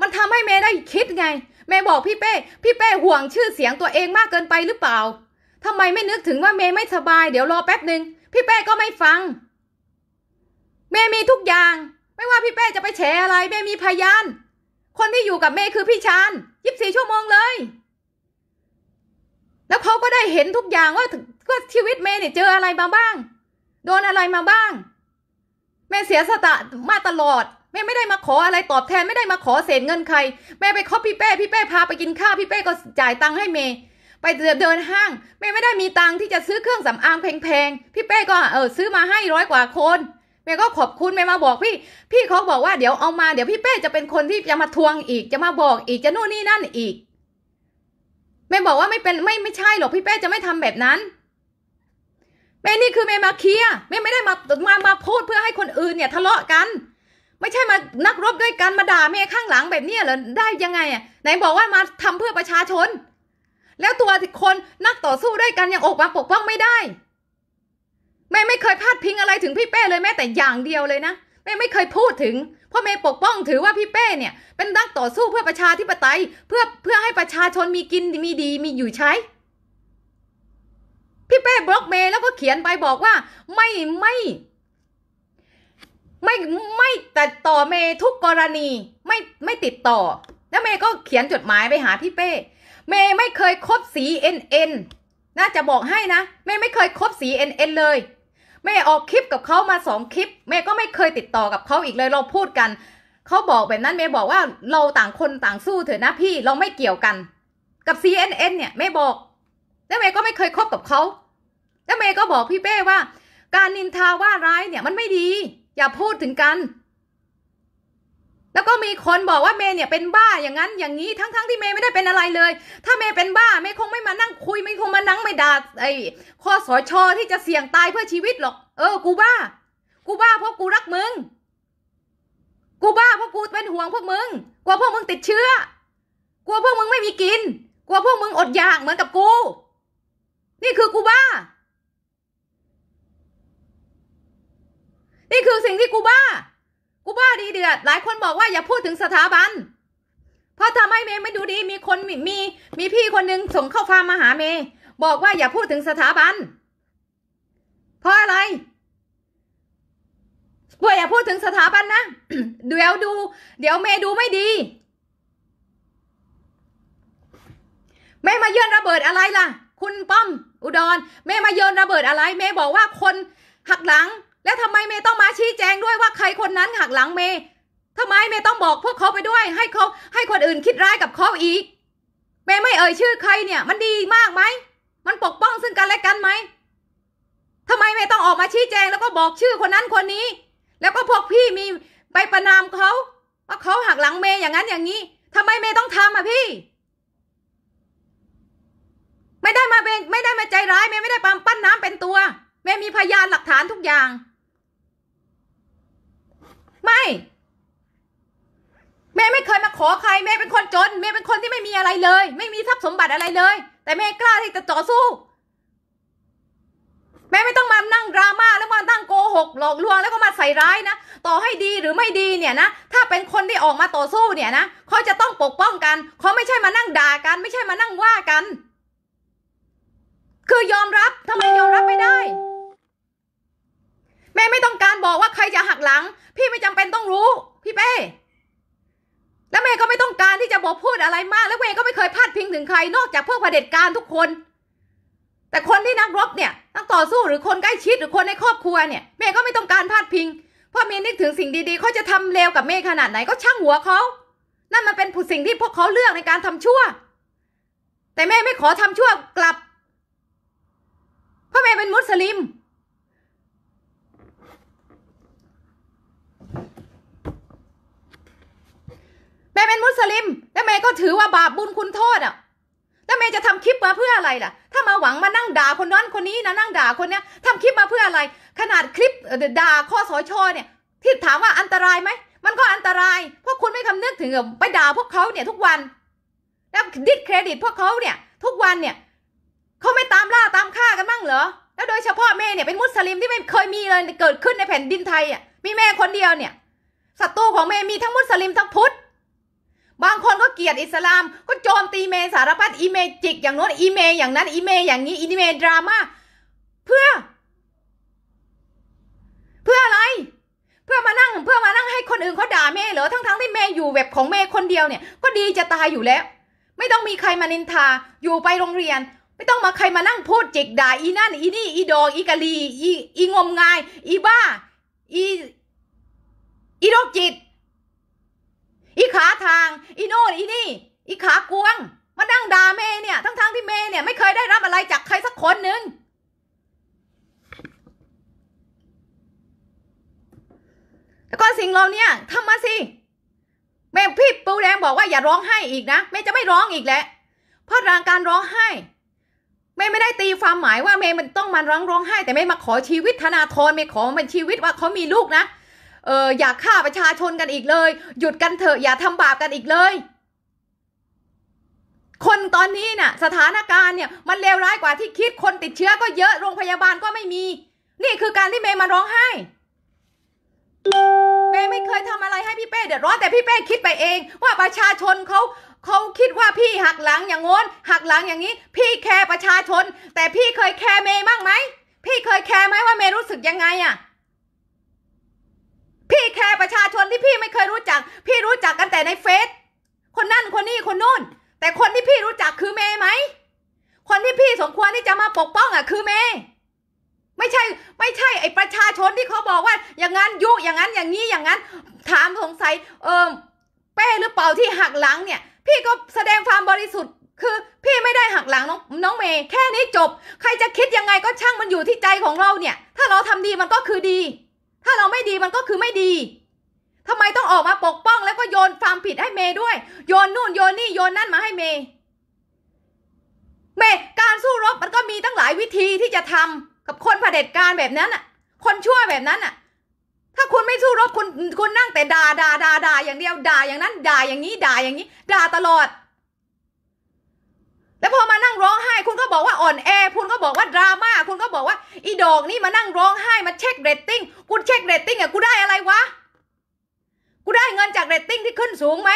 มันทำให้แม่ได้คิดไง แม่บอกพี่เป้ พี่เป้ห่วงชื่อเสียงตัวเองมากเกินไปหรือเปล่าทำไมไม่นึกถึงว่าเมไม่สบายเดี๋ยวรอแป๊บหนึ่ง พี่เป้ก็ไม่ฟังเมย์มีทุกอย่าง ไม่ว่าพี่เป้จะไปแฉอะไรเมย์มีพยาน คนที่อยู่กับเมย์คือพี่ชานยีิบสี่ชั่วโมงเลย แล้วเขาก็ได้เห็นทุกอย่างว่าก็ชีวิตเมย์เนี่ยเจออะไรมาบ้าง โดนอะไรมาบ้าง แม่เสียสตะมาตลอด แม่ไม่ได้มาขออะไรตอบแทน ไม่ได้มาขอเศษเงินใคร แม่ไปคบพี่เป้ พี่เป้พาไปกินข้าว พี่เป้ก็จ่ายตังค์ให้เมย์ไปเดินห้าง แม่ไม่ได้มีตังค์ที่จะซื้อเครื่องสำอางแพงๆ พี่เป้ก็เออซื้อมาให้ร้อยกว่าคนเมย์ก็ขอบคุณเมย์มาบอกพี่ พี่เขาบอกว่า เดี๋ยวเอามาเดี๋ยวพี่เป้จะเป็นคนที่จะมาทวงอีก จะมาบอกอีกจะนู่นนี่นั่นอีกเมย์บอกว่าไม่เป็นไม่ไม่ใช่หรอกพี่เป้จะไม่ทำแบบนั้นเมย์นี่คือเมย์มาเคลียร์เมย์ไม่ได้มามามาพูดเพื่อให้คนอื่นเนี่ย ทะเลาะกัน ไม่ใช่มานักรบด้วยกันมาด่าเมย์ข้างหลังแบบนี้เหรอได้ยังไงอ่ะไหนบอกว่ามาทำเพื่อประชาชน แล้วตัวคนนักต่อสู้ด้วยกันยังออกมาปกป้องไม่ได้แม่ไม่เคยพาดพิงอะไรถึงพี่เป้เลยแม้แต่อย่างเดียวเลยนะแม่ไม่เคยพูดถึง เพราะแม่ปกป้องถือว่าพี่เป้เนี่ย เป็นนักต่อสู้เพื่อประชาธิปไตย เพื่อเพื่อให้ประชาชนมีกิน มีดีมีอยู่ใช้พี่เป้บล็อกเมย์แล้วก็เขียนไปบอกว่า ไม่ไม่ ไม่ไม่แต่ต่อเมย์ทุกกรณี ไม่ไม่ติดต่อ แล้วเมย์ก็เขียนจดหมายไปหาพี่เป้เมย์ไม่เคยคบสีเอ็นเอ็นน่าจะบอกให้นะเมย์ไม่เคยคบสีเอ็นเอ็นเลยแม่ออกคลิปกับเขามาสองคลิป แม่ ก็ไม่เคยติดต่อกับเขาอีกเลย เราพูดกันเขาบอกแบบนั้นแม่ บอกว่าเราต่างคนต่างสู้เถอะนะพี่เราไม่เกี่ยวกัน กับ CNN เนี่ยแม่บอก แล้ว แม่ ก็ไม่เคยคบกับเขา แล้วแม่ ก็บอกพี่เป้ว่า การนินทาว่าร้ายเนี่ยมันไม่ดี อย่าพูดถึงกันแล้วก็มีคนบอกว่าเมย์เนี่ย เป็นบ้าอย่างนั้นอย่างนี้ทั้งๆทที่เมย์ไม่ได้เป็นอะไรเลย ถ้าเมย์เป็นบ้าเมย์คงไม่มานั่งคุยไม่คงมานั่งไม่ด่าไอ้ข้อสอชอที่จะเสี่ยงตายเพื่อชีวิตหรอก เออ กูบ้า กูบ้าเพราะกูรักมึง กูบ้าเพราะกูเป็นห่วงพวกมึงกลัวพวกมึงติดเชื้อกลัวพวกมึงไม่มีกินกลัวพวกมึงอดอยากเหมือนกับกู นี่คือกูบ้า นี่คือสิ่งที่กูบ้ากูบ้าดีเดือดหลายคนบอกว่าอย่าพูดถึงสถาบันเพราะทำให้เมย์ไม่ดูดี มีคนมี มีมีพี่คนนึงส่งข้อความมาหาเมย์ บอกว่าอย่าพูดถึงสถาบันเพราะอะไรพูอย่าพูดถึงสถาบันนะเดี๋ยวดู เดี๋ยวเมย์ดูไม่ดีไม่มาเยือนระเบิดอะไรล่ะ คุณป้อม อุดรเมย์มาเยือนระเบิดอะไรเมย์บอกว่าคนหักหลังแล้วทำไมเมย์ต้องมาชี้แจงด้วยว่าใครคนนั้นหักหลังเมย์ทำไมเมย์ต้องบอกพวกเขาไปด้วยให้เขาให้คนอื่นคิดร้ายกับเขาอีกเมย์ไม่เอ่ยชื่อใครเนี่ยมันดี มากไหม มันปกป้องซึ่งกันและกันไหมทำไมเมย์ต้องออกมาชี้แจงแล้วก็บอกชื่อคนนั้นคนนี้ แล้วก็พวกพี่มี ไปประนามเขา ว่าเขาหักหลังเมย์อย่างนั้นอย่างนี้ทำไมเมย์ต้องทำอะพี่ ไม่ได้มาเป็นไม่ได้มาใจร้ายเมย์ไม่ได้ปั๊มปั้นน้ำเป็นตัวเมย์มีพยานหลักฐานทุกอย่างไม่ แม่ไม่เคยมาขอใคร แม่เป็นคนจน แม่เป็นคนที่ไม่มีอะไรเลย ไม่มีทรัพย์สมบัติอะไรเลย แต่แม่กล้าที่จะต่อสู้ แม่ไม่ต้องมานั่งดราม่าแล้วมาตั้งโกหกหลอกลวง แล้วก็มาใส่ร้ายนะต่อให้ดีหรือไม่ดีเนี่ยนะถ้าเป็นคนที่ออกมาต่อสู้เนี่ยนะเขาจะต้องปกป้องกันเขาไม่ใช่มานั่งด่ากัน ไม่ใช่มานั่งว่ากัน คือยอมรับทำไมยอมรับไม่ได้แม่ไม่ต้องการบอกว่าใครจะหักหลัง พี่ไม่จำเป็นต้องรู้ พี่เป้ แล้วแม่ก็ไม่ต้องการที่จะบอกพูดอะไรมาก แล้วแม่ก็ไม่เคยพาดพิงถึงใครนอกจากพวกเผด็จการทุกคน แต่คนที่นักรบเนี่ยนักต่อสู้หรือคนใกล้ชิดหรือคนในครอบครัวเนี่ยแม่ก็ไม่ต้องการพาดพิงพราะเมย์นึกถึงสิ่งดีๆ เขาจะทำเลวกับเมย์ขนาดไหนก็ช่างหัวเขา นั่นมันเป็นผู้สิ่งที่พวกเขาเลือกในการทำชั่ว แต่แม่ไม่ขอทำชั่วกลับ เพราะแม่เป็นมุสลิมเป็นมุสลิม แล้วเมย์ก็ถือว่าบาปบุญคุณโทษอ่ะแล้วเมย์จะทำคลิปมาเพื่ออะไรล่ะ ถ้ามาหวังมานั่งด่าคนนั้นคนนี้นะนั่งด่าคนเนี้ยทำคลิปมาเพื่ออะไร ขนาดคลิป ด่า ข้อสอชเนี่ย ที่ถามว่าอันตรายไหม มันก็อันตราย เพราะคุณไม่คำนึกถึง ไปด่าพวกเขาเนี่ย ทุกวัน แล้วดิสเครดิต พวกเขาเนี่ยทุกวันเนี่ยเขาไม่ตามล่าตามฆ่ากันบ้างเหรอ แล้วโดยเฉพาะเมย์เนี่ยเป็นมุสลิมที่ไม่เคยมีเลยเกิดขึ้นในแผ่นดินไทยอ่ะ มีแม่คนเดียวเนี่ย ศัตรูของเมย์มีทั้งมุสลิมทั้งพุทธบางคนก็เกลียดอิสลามก็โจมตีเมสารพัดอีเมจิกอย่างโน้นอีเมอย่างนั้นอีเม อย่างนี้อีเมดราม่าเพื่อ เพื่ออะไร เพื่อมานั่ง เพื่อมานั่งให้คนอื่นเขาด่าเมเหรอทั้งๆทที่เมอยู่แบบของเมคนเดียวเนี่ย ก็ดีจะตายอยู่แล้ว ไม่ต้องมีใครมานินทาอยู่ไปโรงเรียน ไม่ต้องมาใครมานั่งพูดจิกด่าอีนั่นอีนี่อีดอกอีกะลีอีอีงมงายอีบ้าอีอีโรคจิตอีขาทางอีโน่อีนี่ อีขากวงมาดั้งด่าเมเนี่ย ทั้งๆทที่เมเนี่ยไม่เคยได้รับอะไรจากใครสักคนหนึ่ง แล้วก็สิ่งเราเนี่ยทำมาสิแม่พี่ปูแดงบอกว่าอย่าร้องไห้อีกนะแม่จะไม่ร้องอีกแล้วเพราะร่างการร้องไห้แม่ไม่ได้ตีความหมายว่าเม่มันต้องมาร้องร้องไห้แต่เม่มาขอชีวิตธนาธรเม่ขอเป็นชีวิตว่าเขามีลูกนะเอออย่าฆ่าประชาชนกันอีกเลย หยุดกันเถอะ อย่าทำบาปกันอีกเลย คนตอนนี้น่ะ สถานการณ์เนี่ย มันเลวร้ายกว่าที่คิดคนติดเชื้อก็เยอะโรงพยาบาลก็ไม่มี นี่คือการที่เมย์มาร้องไห้เมย์ไม่เคยทำอะไรให้พี่เป้เดือดร้อนแต่ พี่เป้คิดไปเอง ว่าประชาชนเขาเขาคิดว่าพี่หักหลังอย่างงน้นหักหลังอย่างนี้ พี่แคร์ประชาชน แต่พี่เคยแคร์เมย์บ้างไหมพี่เคยแคร์ไหมว่าเมย์รู้สึกยังไงอะ่ะพี่แคร์ประชาชนที่พี่ไม่เคยรู้จัก พี่รู้จักกันแต่ในเฟซ คนนั่นคนนี้คนนู่น แต่คนที่พี่รู้จักคือเมย์ไหม คนที่พี่สมควรที่จะมาปกป้องอ่ะ คือเมย์ ไม่ใช่ ไม่ใช่ไอประชาชนที่เขาบอกว่า อย่างนั้นยุอย่างนั้นอย่างนี้อย่างนั้น ถามสงสัยเออเป้หรือเปล่าที่หักหลังเนี่ย พี่ก็แสดงความบริสุทธิ์คือพี่ไม่ได้หักหลังน้องน้องเมย์แค่นี้จบ ใครจะคิดยังไงก็ช่างมันอยู่ที่ใจของเราเนี่ย ถ้าเราทำดีมันก็คือดีถ้าเราไม่ดีมันก็คือไม่ดีทำไมต้องออกมาปกป้องแล้วก็โยนความผิดให้เมย์ด้วย โยน นู่นโยน นี่โยนนั่น มาให้เมย์เมย์การสู้รบมันก็มีตั้งหลายวิธีที่จะทำกับคนเผด็จการแบบนั้นอ่ะ คนชั่วแบบนั้นอ่ะ ถ้าคุณไม่สู้รบคุณคุณนั่งแต่ด่าด่าด่าด่าอย่างเดียวด่าอย่างนั้นด่าอย่างนี้ด่าอย่างนี้ด่าตลอดแล้วพอมานั่งร้องไห้ คุณก็บอกว่าอ่อนแอคุณก็บอกว่าดราม่าคุณก็บอกว่าอีดอกนี่มานั่งร้องไห้ มาเช็คเรตติ้งกูเช็คเรตติ้งอ่ะกูได้อะไรวะกูได้เงินจากเรตติ้งที่ขึ้นสูงไหม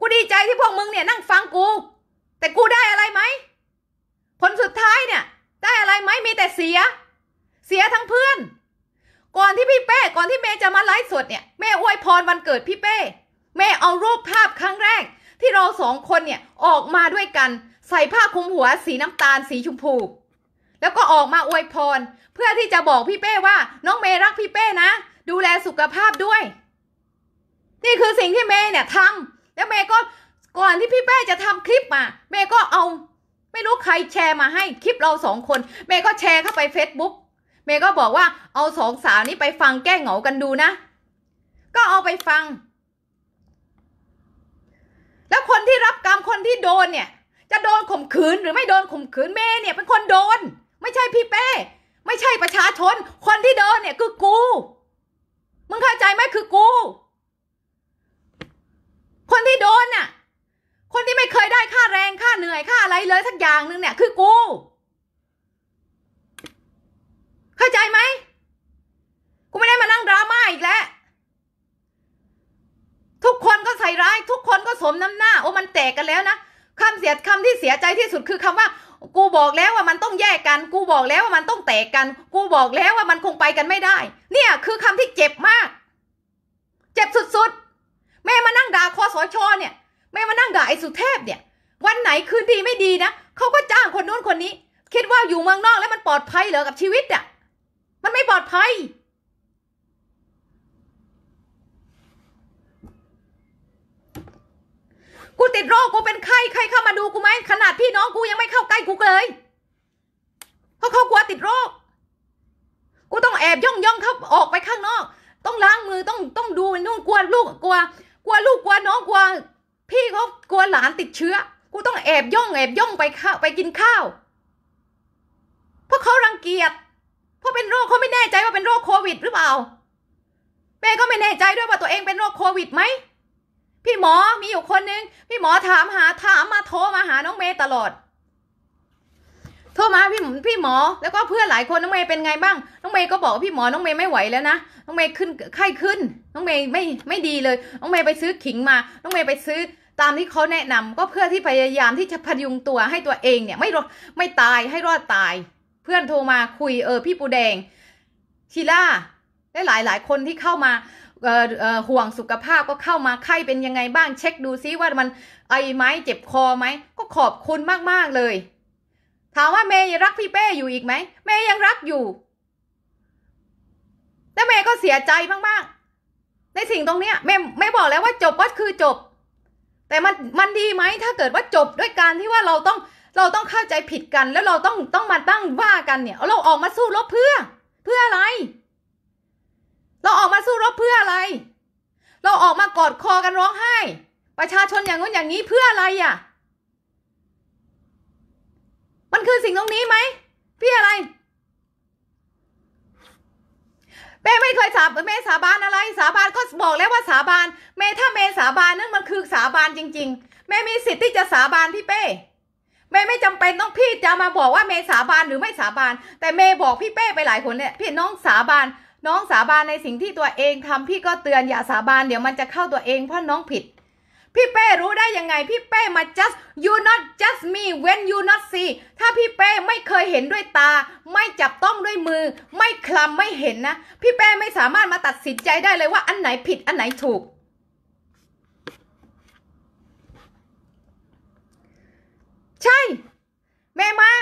กูดีใจที่พวกมึงเนี่ยนั่งฟังกู แต่กูได้อะไรไหมผลสุดท้ายเนี่ย ได้อะไรไหมมีแต่เสีย เสียทั้งเพื่อนก่อนที่พี่เป้ ก่อนที่เมย์จะมาไลฟ์สดเนี่ย แม่อวยพรวันเกิดพี่เป้แม่เอารูปภาพครั้งแรก ที่เราสองคนเนี่ยออกมาด้วยกันใส่ผ้าคลุมหัวสีน้ำตาลสีชมพูแล้วก็ออกมาอวยพรเพื่อที่จะบอกพี่เป้ว่า น้องเมย์รักพี่เป้ นะ ดูแลสุขภาพด้วย นี่คือสิ่งที่เมย์เนี่ยทำแล้วเมย์ก็ก่อนที่พี่เป้จะทำคลิปมาเมย์ก็เอา ไม่รู้ใครแชร์มาให้คลิปเราสองคน เมย์ก็แชร์เข้าไปเฟซบุ๊กเมย์ก็บอกว่า เอาสองสาวนี้ไปฟังแก้เหงากันดูนะ ก็เอาไปฟัง แล้วคนที่รับกรรมคนที่โดนเนี่ยจะโดนข่มขืนหรือไม่โดนข่มขืนเมเนี่ยเป็นคนโดน ไม่ใช่พี่เป้ไม่ใช่ประชาชน คนที่โดนเนี่ยคือกูมึงเข้าใจไหมคือกู คนที่โดนน่ะคนที่ไม่เคยได้ค่าแรงค่าเหนื่อยค่าอะไรเลย สักอย่างหนึ่งเนี่ยคือกู เข้าใจไหมกูไม่ได้มานั่งดราม่าอีกแล้วทุกคนก็ใส่ร้าย ทุกคนก็สมน้ำหน้าโอ้มันแตกกันแล้วนะคำเสียคำที่เสียใจที่สุดคือคำว่ากูบอกแล้วว่ามันต้องแยกกันกูบอกแล้วว่ามันต้องแตกกันกูบอกแล้วว่ามันคงไปกันไม่ได้ เนี่ย คือคำที่เจ็บมาก เจ็บสุดๆแม่มานั่งด่าคอสชอเนี่ยแม่มานั่งด่าไอ้สุเทพเนี่ย วันไหนคืนดีไม่ดีนะเขาก็จ้างคนนู้นคนนี้ คิดว่าอยู่เมืองนอกแล้วมันปลอดภัยเหรอกับชีวิตอ่ะมันไม่ปลอดภัยกูติดโรคกูเป็นไข้ใครเข้ามาดูกูไหมขนาดพี่น้องกูยังไม่เข้าใกล้กูเลยเพราะเขากลัวติดโรค กูต้องแอบย่องย่องเข้าออกไปข้างนอก ต้องล้างมือต้องต้องดูนู่นกลัวลูกกลัว กลัวลูกกลัวน้องกลัว พี่เขากลัวหลานติดเชื้อ กูต้องแอบย่องแอบย่องไปข้าไปกินข้าว เพราะเขารังเกียจ เพราะเป็นโรคเขาไม่แน่ใจว่าเป็นโรคโควิดหรือเปล่าแม่ก็ไม่แน่ใจด้วยว่าตัวเองเป็นโรคโควิดไหมพี่หมอมีอยู่คนนึงพี่หมอถามหา ถามมาโทรมาหาน้องเมย์ตลอด โทรมาพี่พี่หมอ แล้วก็เพื่อนหลายคนน้องเมย์เป็นไงบ้างน้องเมย์ก็บอกพี่หมอน้องเมย์ไม่ไหวแล้วนะ น้องเมย์ขึ้นไข้ขึ้นน้องเมย์ไม่ไม่ดีเลย น้องเมย์ไปซื้อขิงมาน้องเมย์ไปซื้อตามที่เขาแนะนำ ก็เพื่อที่พยายามที่จะพยุงตัวให้ตัวเองเนี่ยไม่รอดไม่ตายให้รอดตาย เพื่อนโทรมาคุยเออพี่ปูแดงชีล่าและหลายหลายคนที่เข้ามาห่วงสุขภาพก็เข้ามาไข้เป็นยังไงบ้าง เช็คดูซิว่ามันไอไหมเจ็บคอไหมก็ขอบคุณมากๆเลย ถามว่าเมย์รักพี่เป้อยู่อีกไหมเมย์ยังรักอยู่ แต่เมย์ก็เสียใจมากๆ ในสิ่งตรงเนี้ยเมย์ไม่บอกแล้วว่าจบ ก็คือจบ แต่มันมันดีไหมถ้าเกิดว่าจบด้วยการที่ว่าเราต้องเราต้องเข้าใจผิดกันแล้วเราต้องต้องมาตั้งว่ากันเนี่ยเราออกมาสู้รบเพื่อ เพื่ออะไรเราออกมาสู้รบเพื่ออะไร เราออกมากอดคอกันร้องไห้ ประชาชนอย่างนู้นอย่างนี้เพื่ออะไรอ่ะ มันคือสิ่งตรงนี้ไหมพี่อะไรเม่ไม่เคยสาบเม่สาบานอะไรสาบานก็บอกแล้วว่าสาบานเม่ถ้าเม่สาบานนั่นมันคือสาบานจริงๆแม่มีสิทธิ์ที่จะสาบานพี่เป้เม่ไม่จำเป็นต้องพี่จะมาบอกว่าเม่สาบานหรือไม่สาบาน แต่เม่บอกพี่เป้ไปหลายคนเนี่ยพี่น้องสาบานน้องสาบานในสิ่งที่ตัวเองทำพี่ก็เตือนอย่าสาบานเดี๋ยวมันจะเข้าตัวเองเพราะน้องผิด พี่เป้รู้ได้ยังไง พี่เป้มา just you not just me when you not see ถ้าพี่เป้ไม่เคยเห็นด้วยตา ไม่จับต้องด้วยมือ ไม่คลำไม่เห็นนะ พี่เป้ไม่สามารถมาตัดสินใจได้เลยว่าอันไหนผิดอันไหนถูก ใช่เมมา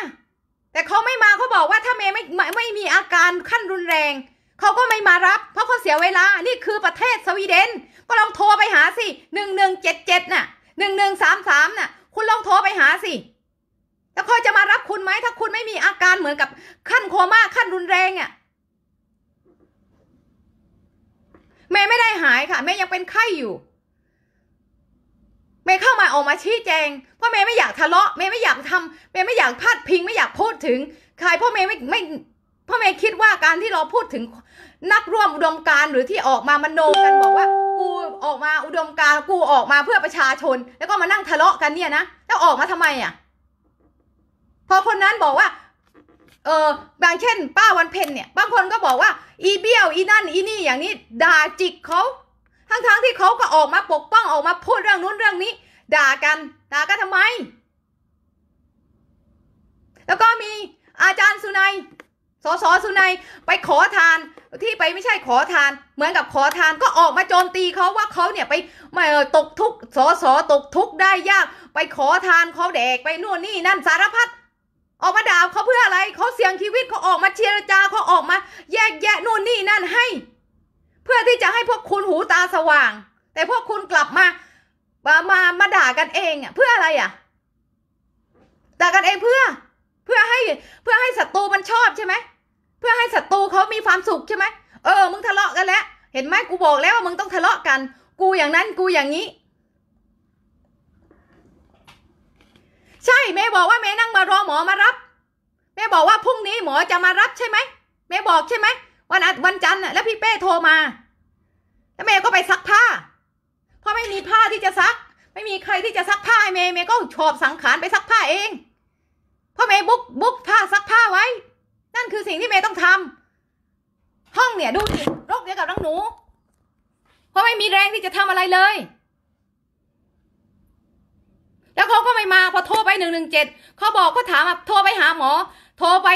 แต่เขาไม่มาเขาบอกว่าถ้าเมย์ไม่ไม่มีอาการขั้นรุนแรงเขาก็ไม่มารับ เพราะเขาเสียเวลา นี่คือประเทศสวีเดน ก็ลองโทรไปหาสิหนึ่งหนึ่งเจ็ดเจ็ดน่ะ หนึ่งหนึ่งสามสามน่ะ คุณลองโทรไปหาสิ แล้วเขาจะมารับคุณไหม ถ้าคุณไม่มีอาการเหมือนกับขั้นโคม่าขั้นรุนแรงอ่ะเมย์ไม่ได้หายค่ะเมย์ยังเป็นไข้อยู่เมย์เข้ามาออกมาชี้แจง เพราะเมย์ไม่อยากทะเลาะเมย์ไม่อยากทำเมย์ไม่อยากพาดพิงไม่อยากพูดถึงใครเพราะเมย์ไม่ไม่พ่อเมย์คิดว่าการที่เราพูดถึงนักร่วมอุดมการหรือที่ออกมามโนกันบอกว่ากูออกมาอุดมการกูออกมาเพื่อประชาชน แล้วก็มานั่งทะเลาะกันเนี่ยนะแล้วออกมาทำไมอ่ะพอคนนั้นบอกว่า เออบางเช่น ป้าวันเพ็ญเนี่ยบางคนก็บอกว่า อีเบี้ยวอีนั่น อีนี่อย่าง นี้ด่าจิกเขาทั้งๆทที่เขาก็ออกมาปกป้องออกมาพูดเรื่องนู้นเรื่องนี้ ด่ากันด่ากันทำไม แล้วก็มีอาจารย์สุนัยสสุนัยไปขอทานที่ไปไม่ใช่ขอทาน เหมือนกับขอทานก็ออกมา โจมตีเขาว่าเขาเนี่ยไปไม่ตกทุกสสตกทุกได้ยากไปขอทานเขาแดกไปนู่นนี่ นั่นสารพัดออกมาด่าเขาเพื่ออะไรเขาเสี่ยงชีวิตเขาออกมาเชียรจาเขาออกมา แยกแยะนู่นนี่นั่นให้ เพื่อที่จะให้พวกคุณหูตาสว่าง แต่พวกคุณกลับมามามาด่ากันเองเพื่ออะไรอ่ะด่ากันเองเพื่อ เพื่อให้ เพื่อให้ศัตรูมันชอบใช่ไหมเพื่อให้ศัตรูเขามีความสุขใช่ไหมเออ มึงทะเลาะกันแล้วเห็นไหมกูบอกแล้วว่า มึงต้องทะเลาะกัน กูอย่างนั้นกูอย่างนี้ ใช่ แม่บอกว่าแม่นั่งมารอหมอมารับแม่บอกว่าพรุ่งนี้หมอจะมารับใช่ไหมแม่บอกใช่ไหมวันอัดวันจันทร์แล้วพี่เป้โทรมาแล้วเมย์ก็ไปซักผ้า เพราะไม่มีผ้าที่จะซัก ไม่มีใครที่จะซักผ้าเมย์เมย์ก็ชอบสังขารไปซักผ้าเอง เพราะเมย์บุ๊กบุ๊กผ้าซักผ้าไว้นั่นคือสิ่งที่เมย์ต้องทำ ห้องเนี่ยดูสิรกเดียวกับน้องหนู เพราะไม่มีแรงที่จะทำอะไรเลย แล้วเขาก็ไม่มาพอโทรไปหนึ่งหนึ่งเจ็ด เขาบอกก็ถามโทรไปหาหมอ โทรไป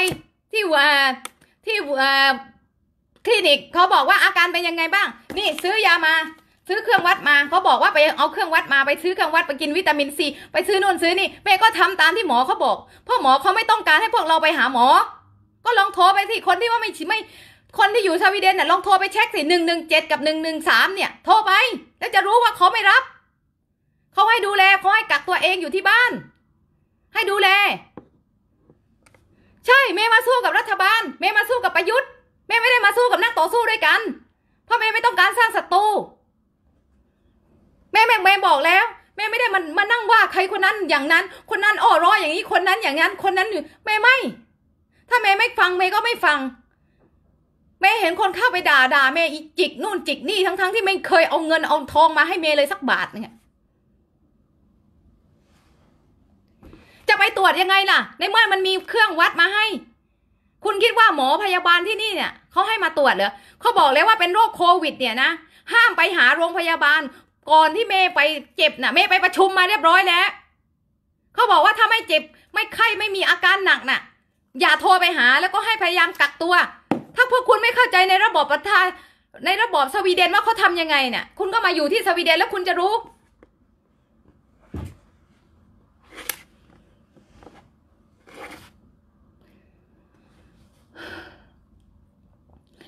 ที่ว่าที่ว่าคลินิกเขาบอกว่าอาการเป็นยังไงบ้าง นี่ซื้อยามา ซื้อเครื่องวัดมาเขาบอกว่าไปเอาเครื่องวัดมา ไปซื้อเครื่องวัดไปกินวิตามินซี ไปซื้อนู่นซื้อนี่แม่ก็ทำตามที่หมอเขาบอก เพราะหมอเขาไม่ต้องการให้พวกเราไปหาหมอก็ลองโทรไปสิคนที่ว่าไม่ไม่คนที่อยู่สวีเดนน่ะลองโทรไปเช็คสิหนึ่งหนึ่งเจ็ดกับหนึ่งหนึ่งสามเนี่ย โทรไป แล้วจะรู้ว่าเขาไม่รับเขาให้ดูแลเขาให้กักตัวเองอยู่ที่บ้าน ให้ดูแล ใช่แม่มาสู้กับรัฐบาลแม่มาสู้กับประยุทธ์แม่ไม่ได้มาสู้กับนักต่อสู้ด้วยกัน เพราะแม่ไม่ต้องการสร้างศัตรูแม่แม่ แม่บอกแล้วแม่ไม่ได้มันมานั่งว่าใครคนนั้นอย่างนั้น คนนั้นอ่อร้ออย่างนี้คนนั้นอย่างนั้นคนนั้นอยู่แม่ไม่ถ้าเมย์ไม่ฟังเมย์ก็ไม่ฟังเมย์เห็นคนเข้าไปด่าด่าเมย์จิกนู่นจิกนี่ทั้งๆทที่ไม่เคย เอา เงิน เอาทองมาให้เมย์เลยสักบาทเนี่ยจะไปตรวจยังไงล่ะ ในเมื่อมันมีเครื่องวัดมาให้ คุณคิดว่าหมอพยาบาลที่นี่เนี่ยเขาให้มาตรวจเหรอเขาบอกแล้วว่าเป็นโรคโควิด เนี่ยนะ ห้ามไปหาโรงพยาบาล ก่อนที่เมย์ไปเจ็บนะ่ะ เมย์ไปประชุมมาเรียบร้อยแล้ว เขาบอกว่าถ้าไม่เจ็บไม่ไข้ไม่มีอาการหนักนะ่ะอย่าโทรไปหาแล้วก็ให้พยายามกักตัว ถ้าพวกคุณไม่เข้าใจในระบบประทาในระบบสวีเดนว่าเขาทำยังไงเนี่ย คุณก็มาอยู่ที่สวีเดนแล้วคุณจะรู้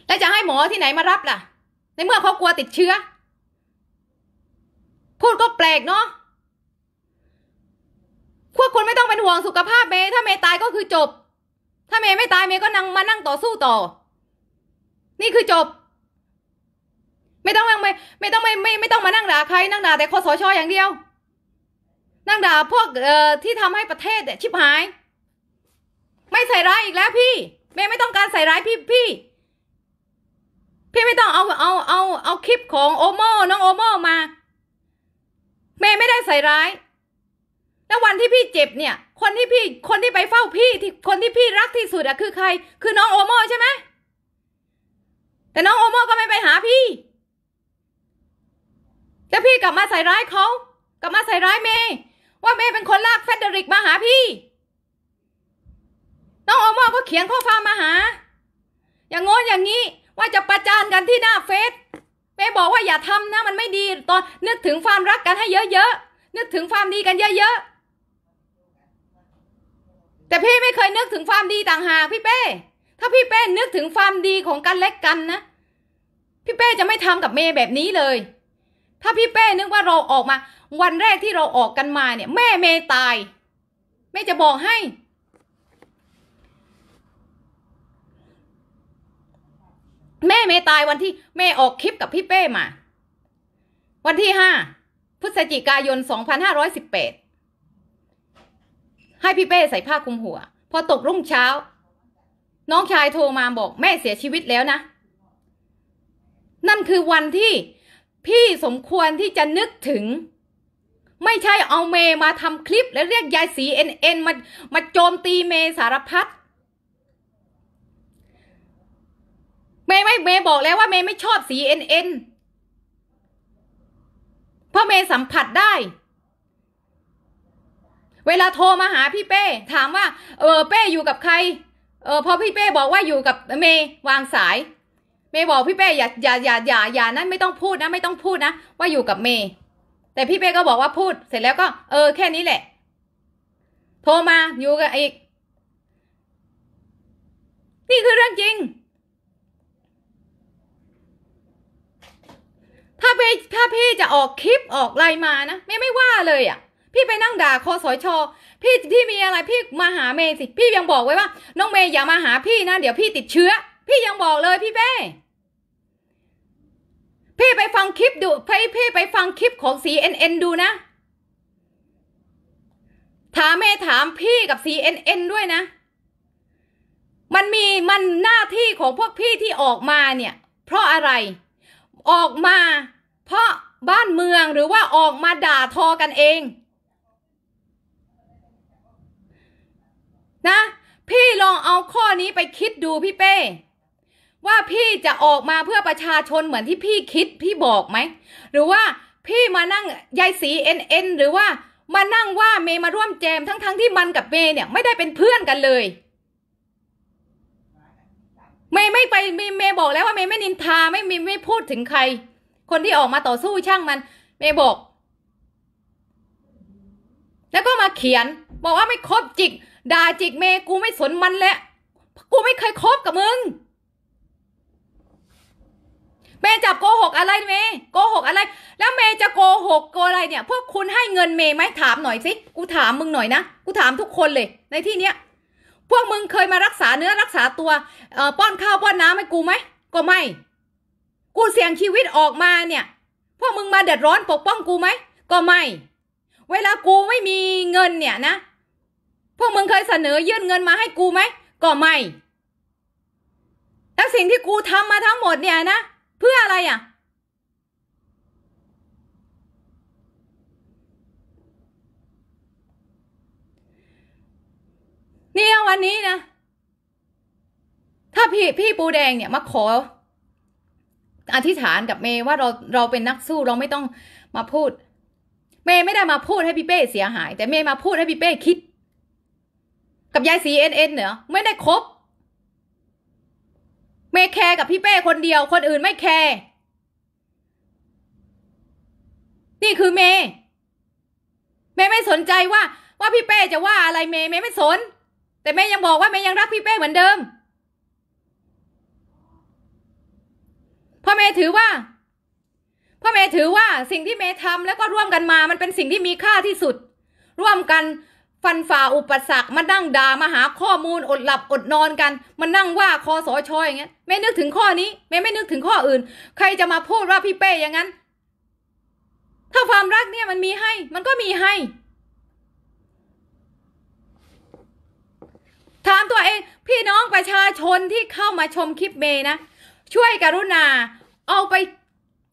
แล้วจะให้หมอที่ไหนมารับล่ะ ในเมื่อเขากลัวติดเชื้อ พูดก็แปลกเนาะ พวกคุณไม่ต้องเป็นห่วงสุขภาพเมย์ถ้าเมย์ตายก็คือจบถ้าเมย์ไม่ตายเมย์ก็นั่งมานั่งต่อสู้ต่อ นี่คือจบ ไม่ต้องไม่ไม่ต้องไม่ไม่ไม่ต้องมานั่งด่าใครนั่งด่าแต่คอสชอย่างเดียว นั่งด่า พวกเอ่อที่ทำให้ประเทศชิบหาย ไม่ใส่ร้ายอีกแล้วพี่ เมย์ไม่ต้องการใส่ร้ายพี่พี่ พี่ไม่ต้องเอาเอาเอาเอาคลิปของโอโม่น้องโอโม่มาเมย์ไม่ได้ใส่ร้ายแล้ววันที่พี่เจ็บเนี่ยคนที่พี่ คนที่ไปเฝ้าพี่ที่คนที่พี่รักที่สุดอะคือใคร คือน้องโอโมใช่ไหมแต่น้องโอโมก็ไม่ไปหาพี่แล้วพี่กลับมาใส่ร้ายเขากลับมาใส่ร้ายเมย์ว่าเมย์เป็นคนลากเฟเดริกมาหาพี่น้องโอโมก็เขียนข้อความมาหา อย่างงนอย่างนี้ ว่าจะประจานกันที่หน้าเฟซเมย์บอกว่าอย่าทำนะมันไม่ดีตอนนึกถึงความรักกันให้เยอะๆนึกถึงความดีกันเยอะๆแต่พี่ ไม่ เคย นึก ถึงความดี ต่างหาก พี่เป้ ถ้าพี่เป้นึก ถึงความดีของ กันและกันนะ พี่เป้จะไม่ทำกับเมย์แบบนี้เลย ถ้าพี่เป้นึก ว่าเราออกมา วันแรกที่เราออกกันมาเนี่ย แม่เมย์ตายแม่จะบอกให้ แม่เมย์ตายวันที่แม่ออกคลิปกับพี่เป้มา วันที่ห้าพฤศจิกายนสองพันห้าร้อยสิบแปดให้พี่เป้ ใส่ผ้าคลุมหัว พอตกรุ่งเช้า น้องชายโทรมาบอกแม่เสียชีวิตแล้วนะ นั่นคือวันที่พี่สมควรที่จะนึกถึง ไม่ใช่เอาเมมาทำคลิปแล้วเรียกยายสีเอ็นเอ็นมามาโจมตีเมสารพัดเมย์ไม่เมย์บอกแล้วว่าเมย์ไม่ชอบสีเอ็นเอ็นเพราะเมย์สัมผัสได้เวลาโทรมาหาพี่เป้ถามว่า เออเป้อยู่กับใคร เออพอพี่เป้บอกว่าอยู่กับเมย์วางสายเมย์บอกพี่เป้อย่าอย่าอย่าอย่าอย่านั้นไม่ต้องพูดนะไม่ต้องพูดนะว่าอยู่กับเมแต่พี่เป้ก็บอกว่าพูดเสร็จแล้วก็เออแค่นี้แหละ โทรมาอยู่กับอีกนี่คือเรื่องจริง ถ้าพี่ถ้าพี่จะออกคลิปออกไลน์มานะแม่ไม่ว่าเลยอะ่ะพี่ไปนั่งด่าคอสอชอ พี่ที่มีอะไรพี่มาหาเมย์สิ พี่ยังบอกไว้ว่าน้องเมย์อย่ามาหาพี่นะเดี๋ยวพี่ติดเชื้อ พี่ยังบอกเลยพี่เป้ พี่ไปฟังคลิปดูพี่พี่ไปฟังคลิปของ CNN ดูนะ ถามเมย์ถามพี่กับ CNN ด้วยนะ มันมีมันหน้าที่ของพวกพี่ที่ออกมาเนี่ย เพราะอะไรออกมาเพราะบ้านเมืองหรือว่าออกมาด่าทอกันเองนะ พี่ลองเอาข้อนี้ไปคิดดูพี่เป้ ว่าพี่จะออกมาเพื่อประชาชนเหมือนที่พี่คิดพี่บอกไหมหรือว่าพี่มานั่งยายสีเอ็นเอ็นหรือว่ามานั่งว่าเมย์มาร่วมแจมทั้งๆทที่มันกับเมย์เนี่ยไม่ได้เป็นเพื่อนกันเลย เมย์ไม่ไปเมย์เมย์บอกแล้วว่าเมย์ไม่นินทาไม่ไม่ไม่พูดถึงใคร คนที่ออกมาต่อสู้ช่างมันเมย์บอก แล้วก็มาเขียนบอกว่าไม่ครบจิกด่าจิกเมกูไม่สนมันแหละกูไม่เคยคบกับมึง เมจับโกหกอะไรเมโกหกอะไร แล้วเมจะโกหกโกอะไรเนี่ยพวกคุณให้เงินเมไหมถามหน่อยสิกูถาม มึงหน่อย นะกูถามทุกคนเลยในที่เนี้ยพวกมึงเคยมารักษาเนื้อรักษาตัวเอ่อป้อนข้าว ป้อนน้ำให้กูไหมก็ไม่ กูเสี่ยงชีวิตออกมาเนี่ยพวกมึงมาเดือดร้อนปกป้องกูไหมก็ไม่เวลากูไม่มีเงินเนี่ยนะพวกมึงเคยเสนอยื่นเงินมาให้กูไหมก็ไม่แต่สิ่งที่กูทำมาทั้งหมดเนี่ยนะ เพื่ออะไรอ่ะเนี่ยวันนี้นะ ถ้าพี่พี่ปูแดงเนี่ยมาขออธิษฐานกับเมย์ว่าเราเราเป็นนักสู้เราไม่ต้องมาพูด เมย์ไม่ได้มาพูดให้พี่เป้เสียหาย แต่เมย์มาพูดให้พี่เป้คิดกับยายสีเอ็นเอ็นเหรอไม่ได้ครบเมย์แคร์กับพี่เป้คนเดียวคนอื่นไม่แคร์นี่คือเมย์เมย์ไม่สนใจว่า ว่าพี่เป้จะว่า อะไรเมย์เมย์ไม่สน แต่เมย์ยังบอกว่าเมย์ยังรักพี่เป้เหมือนเดิมพ่อเมย์ถือว่าพ่อเมย์ถือว่าสิ่งที่เมย์ทำแล้วก็ร่วมกันมา มันเป็นสิ่งที่มีค่าที่สุด ร่วมกันฟันฝ่าอุปสรรคมานั่งด่ามาหาข้อมูลอดหลับอดนอนกันมานั่งว่าคอสอชอยอย่างเงี้ยไม่นึกถึงข้อนี้ไม่ไม่นึกถึงข้ออื่น ใครจะมาพูดว่าพี่เป้อย่างนั้น ถ้าความรักเนี่ยมันมีให้ มันก็มีให้ ถามตัวเอง พี่น้องประชาชนที่เข้ามาชมคลิปเมย์นะช่วยกรุณาเอาไป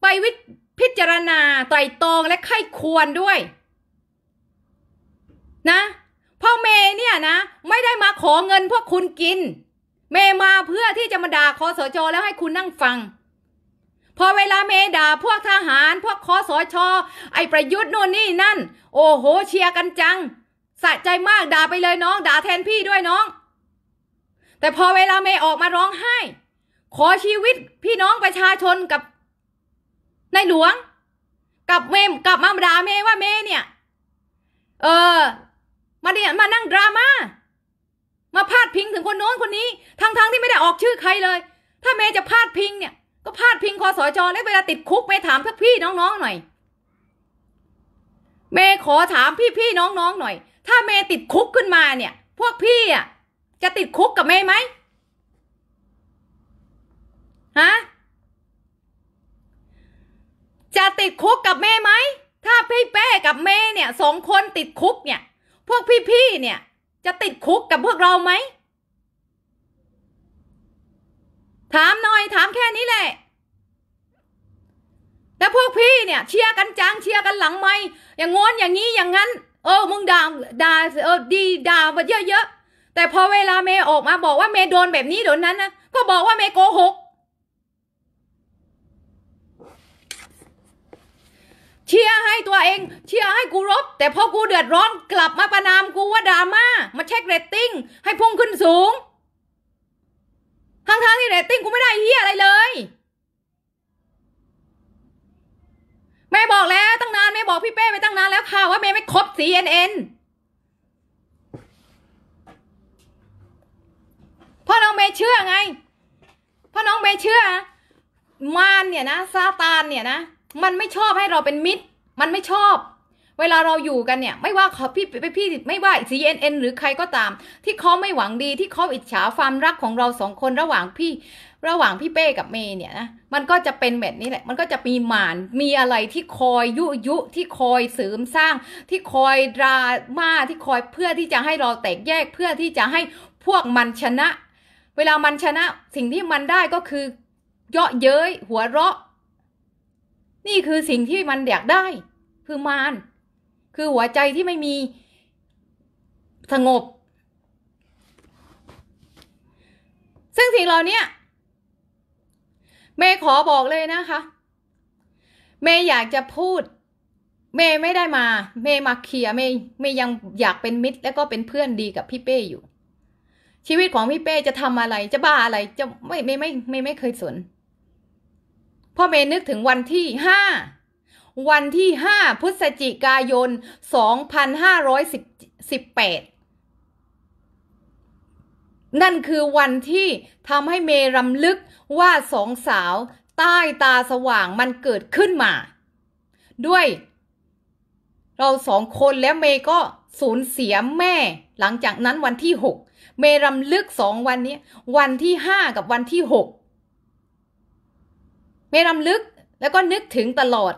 ไปวิพิจารณาไต่ตรองและไข้ควรด้วย นะพราะเมเนี่ยนะไม่ได้มาขอเงิน พวกคุณกินเมมาเพื่อที่จะมาด่าคอสชแล้วให้คุณนั่งฟัง พอเวลาเมด่าพวกทหารพวกคอสชไอประยุทธ์นู่นนี่นั่น โอ้โหเชียร์กันจังสะใจมากด่าไปเลยน้องด่าแทนพี่ด้วยน้อง แต่พอเวลาเมออกมาร้องไห้ ขอชีวิตพี่น้องประชาชนกับนายหลวง กับเมมกลับมาด่าเมว่าเมเนี่ย เออมาเนี่ยมานั่งดราม่า มาพาดพิงถึงคนโน้นคนนี้ ทั้งๆที่ไม่ได้ออกชื่อใครเลย ถ้าเมย์จะพาดพิงเนี่ย ก็พาดพิงคอสอจอแลวเวลาติดคุกเมย์ถามพี่พี่น้อง ๆ หน่อย เมย์ขอถามพี่พี่น้องๆหน่อย ถ้าเมย์ติดคุกขึ้นมาเนี่ย พวกพี่อ่ะ จะติดคุกกับเมย์ไหมฮะ จะติดคุกกับเมย์ไหม ถ้าพี่เป้กับเมย์เนี่ยสองคนติดคุกเนี่ยพวกพี่ๆ เนี่ย จะติดคุกกับพวกเราไหม ถามหน่อยถามแค่นี้แหละแล้วพวกพี่เนี่ย เชียร์กันจังเชียร์กันหลังไม่อย่างงอนอย่างนี้อย่างนั้น เออมึงด่าด่าเออดีด่ามาเยอะๆแต่พอเวลาเมย์ออกมาบอกว่าเมย์โดนแบบนี้โดนนั้นนะก็บอกว่าเมย์โกหกเชียร์ให้ตัวเอง เชียร์ให้กูรบ แต่พอกูเดือดร้อนกลับมาประนามกูว่าดราม่ามาเช็คเรตติ้ง ให้พุ่งขึ้นสูง ทั้งทางที่เรตติ้งกูไม่ได้เฮียอะไรเลยแม่บอกแล้วตั้งนานแม่บอกพี่เป้ไปตั้งนานแล้ว ค่ะว่าแม่ไม่ครบ CNN พ่อน้องเมย์เชื่อไงพ่อน้องเมย์เชื่อ มารเนี่ยนะซาตานเนี่ยนะมันไม่ชอบให้เราเป็นมิตร มันไม่ชอบ เวลาเราอยู่กันเนี่ยไม่ว่าเขาพี่ไปพี่ไม่ว่าซีเอ็นเอ็นหรือใครก็ตาม ที่เขาไม่หวังดี ที่เขาอิจฉาความรักของเราสองคนระหว่างพี่ ระหว่างพี่เป้กับเมย์เนี่ยนะมันก็จะเป็นแบบนี้แหละมันก็จะมีหมานมีอะไรที่คอยยุยุที่คอยเสริมสร้าง ที่คอยดราม่าที่คอยเพื่อที่จะให้เราแตกแยกเพื่อที่จะให้พวกมันชนะ เวลามันชนะ สิ่งที่มันได้ก็คือเยาะเย้ยหัวเราะนี่คือสิ่งที่มันอยากได้คือมารคือหัวใจที่ไม่มีสงบ ซึ่งสิ่งเหล่านี้เมย์ขอบอกเลยนะคะเมย์อยากจะพูดเมย์ไม่ได้มาเมย์มาเคลียเมย์เมย์ยังอยากเป็นมิตรแล้วก็เป็นเพื่อนดีกับพี่เป้อยู่ ชีวิตของพี่เป้จะทำอะไรจะบ้าอะไร จะไม่เมย์ไม่เมย์ไม่เคยสนพ่อเมย์นึกถึงวันที่ห้าวันที่ห้าพฤศจิกายนสองพันห้าร้อยสิบสิบแปดนั่นคือวันที่ทำให้เมย์รำลึกว่าสองสาวใต้ตาสว่างมันเกิดขึ้นมา ด้วยเราสองคนแล้วเมย์ก็สูญเสียแม่หลังจากนั้นวันที่หกเมย์รำลึกสองวันนี้วันที่ห้ากับวันที่หกไม่รำลึกแล้วก็นึกถึงตลอด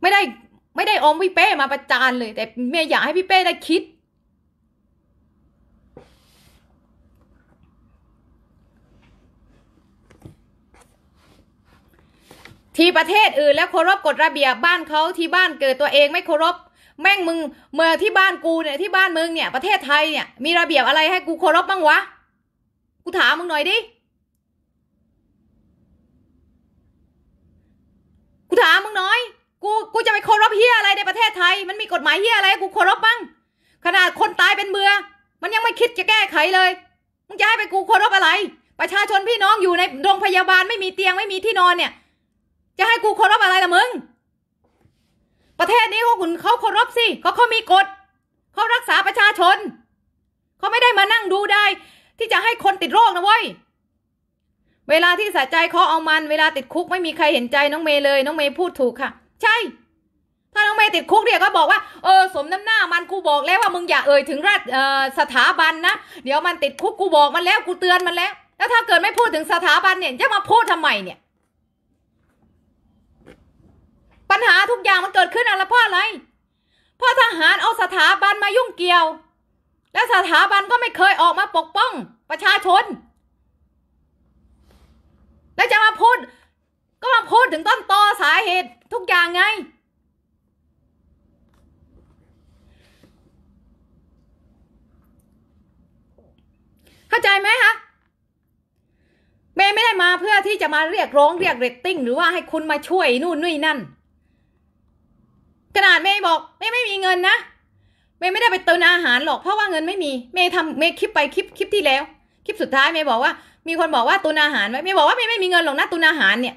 ไม่ได้ไม่ได้อมพี่เป้มาประจานเลยแต่เมย์อยากให้พี่เป้ได้คิด ที่ประเทศ อื่นแล้วเคารพกฎระเบียบบ้านเขาที่บ้านเกิดตัวเองไม่เคารพแม่งมึงเมื่อที่บ้านกูเนี่ย ที่บ้านมึงเนี่ย ประเทศไทยเนี่ยมีระเบียบอะไรให้กูเคารพบ้างวะ กูถามมึงหน่อยดิกูถามมึงน้อย กู กูจะไปเคารพเฮียอะไรในประเทศไทย มันมีกฎหมายเฮียอะไร กูเคารพบ้าง ขนาดคนตายเป็นเบือ มันยังไม่คิดจะแก้ไขเลย มึงจะให้ไปกูเคารพอะไร ประชาชนพี่น้องอยู่ในโรงพยาบาลไม่มีเตียงไม่มีที่นอนเนี่ย จะให้กูเคารพอะไรล่ะมึง ประเทศนี้เขาคุณเขาเคารพสิเขาเขามีกฎเขารักษาประชาชน เขาไม่ได้มานั่งดูได้ที่จะให้คนติดโรคนะเว้ยเวลาที่สะใจเขาเอามันเวลาติดคุกไม่มีใครเห็นใจน้องเมย์เลยน้องเมย์พูดถูกค่ะ ใช่ ถ้าน้องเมย์ติดคุกเนี่ยก็บอกว่าเออ สมน้ำหน้า มันกูบอกแล้วว่ามึงอย่าเอ่ยถึงราชสถาบันนะเดี๋ยวมันติดคุกกูบอกมันแล้วกูเตือนมันแล้วแล้วถ้าเกิดไม่พูดถึงสถาบันเนี่ยจะมาพูดทำไมเนี่ย ปัญหาทุกอย่างมันเกิดขึ้นอะไรเพราะอะไรเพราะทหารเอาสถาบันมายุ่งเกี่ยว และสถาบันก็ไม่เคยออกมาปกป้อง ประชาชนแล้วจะมาพูด ก็มาพูดถึงต้นตอสาเหตุทุกอย่างไงเข้าใจไหมคะเมย์ไม่ได้มาเพื่อที่จะมาเรียกร้อง เรียกเรตติ้งหรือว่าให้คุณมาช่วยนู่นนี่นั่น ขนาดเมย์บอกเมย์ไม่มีเงินนะเมย์ไม่ได้ไปเติมอาหารหรอกเพราะว่าเงินไม่มีเมย์ทำเมย์คลิปไปคลิปคลิปที่แล้ว คลิปสุดท้ายเมย์บอกว่ามีคนบอกว่าตุนอาหารไว้ไม่บอกว่าไม่ไม่มีเงินหรอกนะตุนอาหารเนี่ย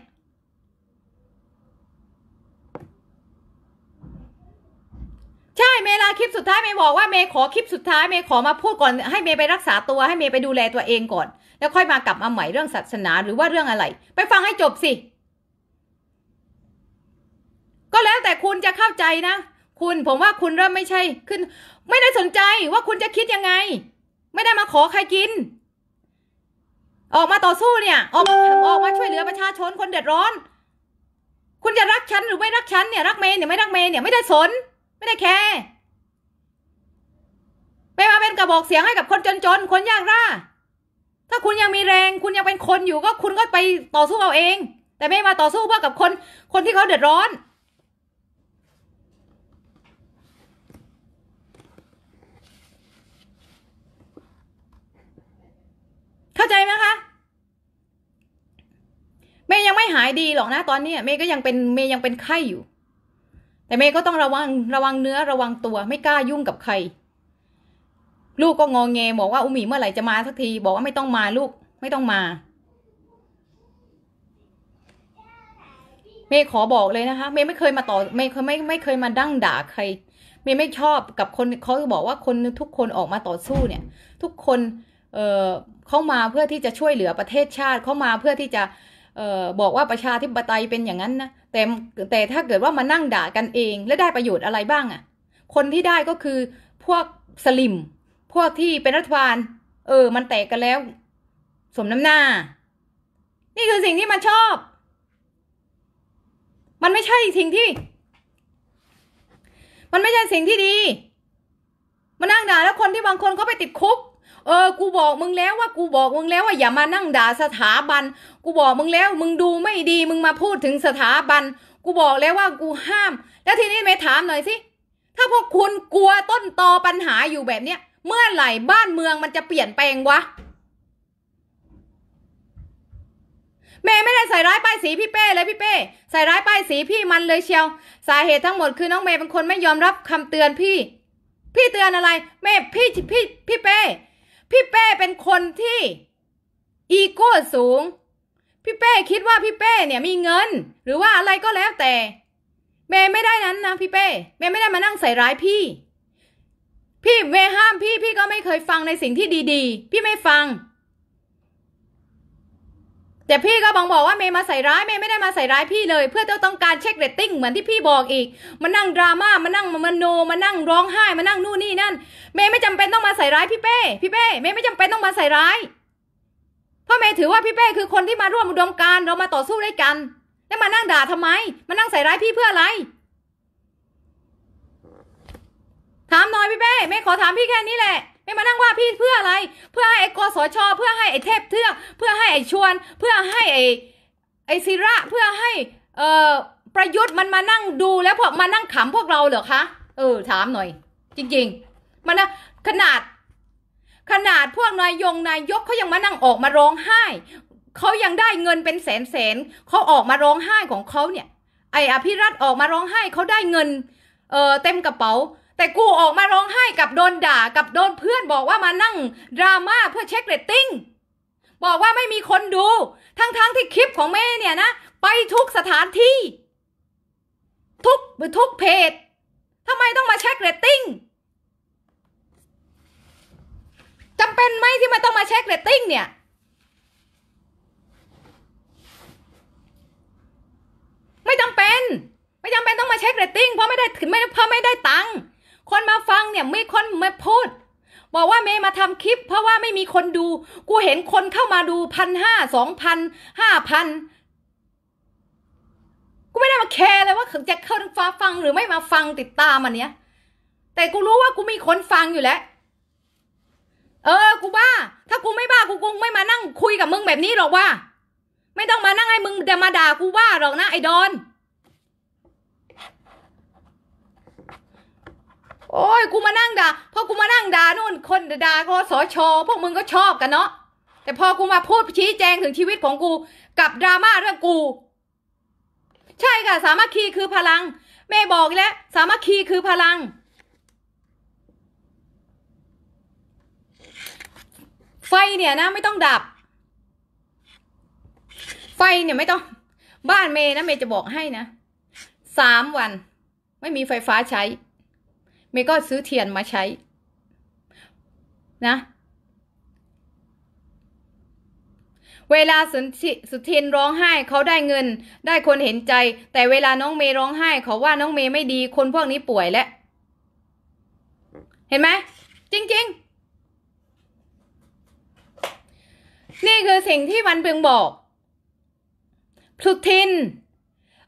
ใช่เมลาคลิปสุดท้ายเมย์บอกว่า เมย์ขอคลิปสุดท้าย เมย์ขอมาพูดก่อนให้เมย์ไปรักษาตัวให้เมย์ไปดูแลตัวเองก่อน แล้วค่อยมากลับมาใหม่เรื่องศาสนาหรือว่าเรื่องอะไร ไปฟังให้จบสิ ก็แล้วแต่คุณจะเข้าใจนะ คุณผมว่าคุณเริ่มไม่ใช่ขึ้นไม่ได้สนใจว่าคุณจะคิดยังไง ไม่ได้มาขอใครกินออกมาต่อสู้เนี่ยออกออกมาช่วยเหลือประชาชนคนเดือดร้อน คุณจะรักฉันหรือไม่รักฉันเนี่ยรักเมย์เนี่ยไม่รักเมย์เนี่ยไม่ได้สน ไม่ได้แคร์ไปมาเป็นกระบอกเสียงให้กับคนจนนคนยากร่าถ้าคุณยังมีแรง คุณยังเป็นคนอยู่ก็คุณก็ไปต่อสู้เอาเอง แต่ไม่มาต่อสู้เพื่อกับคนคนที่เขาเดือดร้อน เข้าใจไหมคะเมย์ยังไม่หายดีหรอกนะ ตอนนี้เมย์ก็ยังเป็นเมย์ยังเป็นไข้อยู่ แต่เมย์ก็ต้องระวังระวังเนื้อระวังตัว ไม่กล้ายุ่งกับใคร ลูกก็งองแงบอกว่าอุมีเมื่อไหร่จะมาสักที บอกว่าไม่ต้องมาลูก ไม่ต้องมาเมย์ขอบอกเลยนะคะเมย์ไม่เคยมาต่อเมย์เคยไม่ไม่เคยมาดั้งด่าใครเมย์ไม่ชอบกับคนเขาบอกว่าคนทุกคนออกมาต่อสู้เนี่ย ทุกคน เอ่อเข้ามาเพื่อที่จะช่วยเหลือประเทศชาติเข้ามาเพื่อที่จะบอกว่าประชาธิปไตยเป็นอย่างนั้นนะแต่แต่ถ้าเกิดว่ามานั่งด่ากันเองและได้ประโยชน์อะไรบ้างอะ่ะ คนที่ได้ก็คือพวกสลิมพวกที่เป็นรัฐบาลเออ มันแตกกันแล้ว สมน้ำหน้า นี่คือสิ่งที่มันชอบ มันไม่ใช่สิ่งที่ มันไม่ใช่สิ่งที่ดี มานั่งด่าแล้วคนที่บางคนก็ไปติดคุกเออ กูบอกมึงแล้วว่า กูบอกมึงแล้วว่าอย่ามานั่งด่าสถาบัน กูบอกมึงแล้ว มึงดูไม่ดี มึงมาพูดถึงสถาบัน กูบอกแล้วว่ากูห้าม แล้วทีนี้ไม่ถามหน่อยสิ ถ้าพวกคุณกลัวต้นตอปัญหาอยู่แบบเนี้ย เมื่อไหร่บ้านเมืองมันจะเปลี่ยนแปลงวะแม่ไม่ได้ใส่ร้ายป้ายสีพี่เป้เลยพี่เป้ ใส่ร้ายป้ายสีพี่มันเลยเชียว สาเหตุทั้งหมดคือน้องเมย์เป็นคนไม่ยอมรับคำเตือนพี่ พี่เตือนอะไร แม่พี่พี่ พี่เป้พี่เป้เป็นคนที่ อีโก้สูง พี่เป้คิดว่าพี่เป้เนี่ยมีเงิน หรือว่าอะไรก็แล้วแต่เมย์ไม่ได้นั้นนะ พี่เป้เมย์ไม่ได้มานั่งใส่ร้ายพี่ พี่เมย์ห้ามพี่ พี่ก็ไม่เคยฟังในสิ่งที่ดี ๆ พี่ไม่ฟังแต่พี่ก็บังบอกว่าเมย์มาใส่ร้ายเมย์ไม่ได้มาใส่ร้ายพี่เลย เพื่อต้องการเช็คเรตติ้งเหมือนที่พี่บอกอีก มานั่งดราม่ามานั่งมโน มานั่งร้องไห้ มานั่งนู่นนี่นั่นเมย์ไม่จำเป็นต้องมาใส่ร้ายพี่เป้พี่เป้เมย์ไม่จำเป็นต้องมาใส่ร้าย เพราะเมย์ถือว่าพี่เป้คือคนที่มาร่วมอุดมการเรามาต่อสู้ด้วยกัน แล้วมานั่งด่าทำไม มานั่งใส่ร้ายพี่เพื่ออะไร ถามหน่อยพี่เป้เมย์ขอถามพี่แค่นี้แหละไม่มานั่งว่าพี่เพื่ออะไรเพื่อให้ไอ้กสช เพื่อให้ไอ้เทพเทือกเพื่อให้ไอ้ชวนเพื่อให้ไอ้ไอ้ศิระเพื่อให้เอ่อประยุทธ์มันมานั่งดูแล้วพวกมานั่งขำพวกเราเหรอคะเออถามหน่อย จริงๆมันนะขนาดขนาดพวกนายยงนายยกเขายังมานั่งออกมาร้องไห้เขายังได้เงินเป็นแสนแสนเขาออกมาร้องไห้ของเขาเนี่ย ไอ้อภิรัตออกมาร้องไห้เขาได้เงินเออเต็มกระเป๋าแต่กูออกมาร้องไห้กับโดนด่ากับโดนเพื่อนบอกว่ามานั่งดราม่าเพื่อเช็คเรตติ้งบอกว่าไม่มีคนดู ทั้งๆทที่คลิปของแม่เนี่ยนะไปทุกสถานที่ ทุกทุกเพจทำไมต้องมาเช็คเรตติ้งจำเป็นไหมที่มันต้องมาเช็คเรตติ้งเนี่ย ไม่จำเป็น ไม่จำเป็นต้องมาเช็คเรตติ้งเพราะไม่ได้ถึงไม่เพราะไม่ได้ตังค์คนมาฟังเนี่ยไม่คนมาพูด บอกว่าเมย์มาทำคลิป เพราะว่าไม่มีคนดู กูเห็นคนเข้ามาดูพันห้าสองพันห้าพันกูไม่ได้มาแคร์เลยว่าจะเข้าฟ้าฟังหรือไม่มาฟังติดตามอันเนี้ย แต่กูรู้ว่ากูมีคนฟังอยู่แล้ว เออ กูบ้าถ้ากูไม่บ้ากูคงไม่มานั่งคุยกับมึงแบบนี้หรอกว่า ไม่ต้องมานั่งให้มึงมาด่ากูว่าหรอกนะไอ้ดอนโอ้ยกูมานั่งด่าพอกูมานั่งด่านู่นคนด่าคอสชพวกมึงก็ชอบกันเนาะ แต่พอกูมาพูดชี้แจงถึงชีวิตของกู กับดราม่าเรื่องกู ใช่ค่ะ สามัคคีคือพลัง แม่บอกแล้วสามัคคีคือพลัง ไฟเนี่ยนะไม่ต้องดับ ไฟเนี่ยไม่ต้อง บ้านเมย์นะเมย์จะบอกให้นะสามวัน ไม่มีไฟฟ้าใช้เมย์ก็ซื้อเทียนมาใช้ นะ เวลาสุนสุทินร้องไห้เขาได้เงิน ได้คนเห็นใจ แต่เวลาน้องเมย์ร้องไห้ เขาว่าน้องเมย์ไม่ดีคนพวกนี้ป่วยแล้วเห็นไหม จริงๆนี่คือสิ่งที่มันเพ่งบอก สุทิน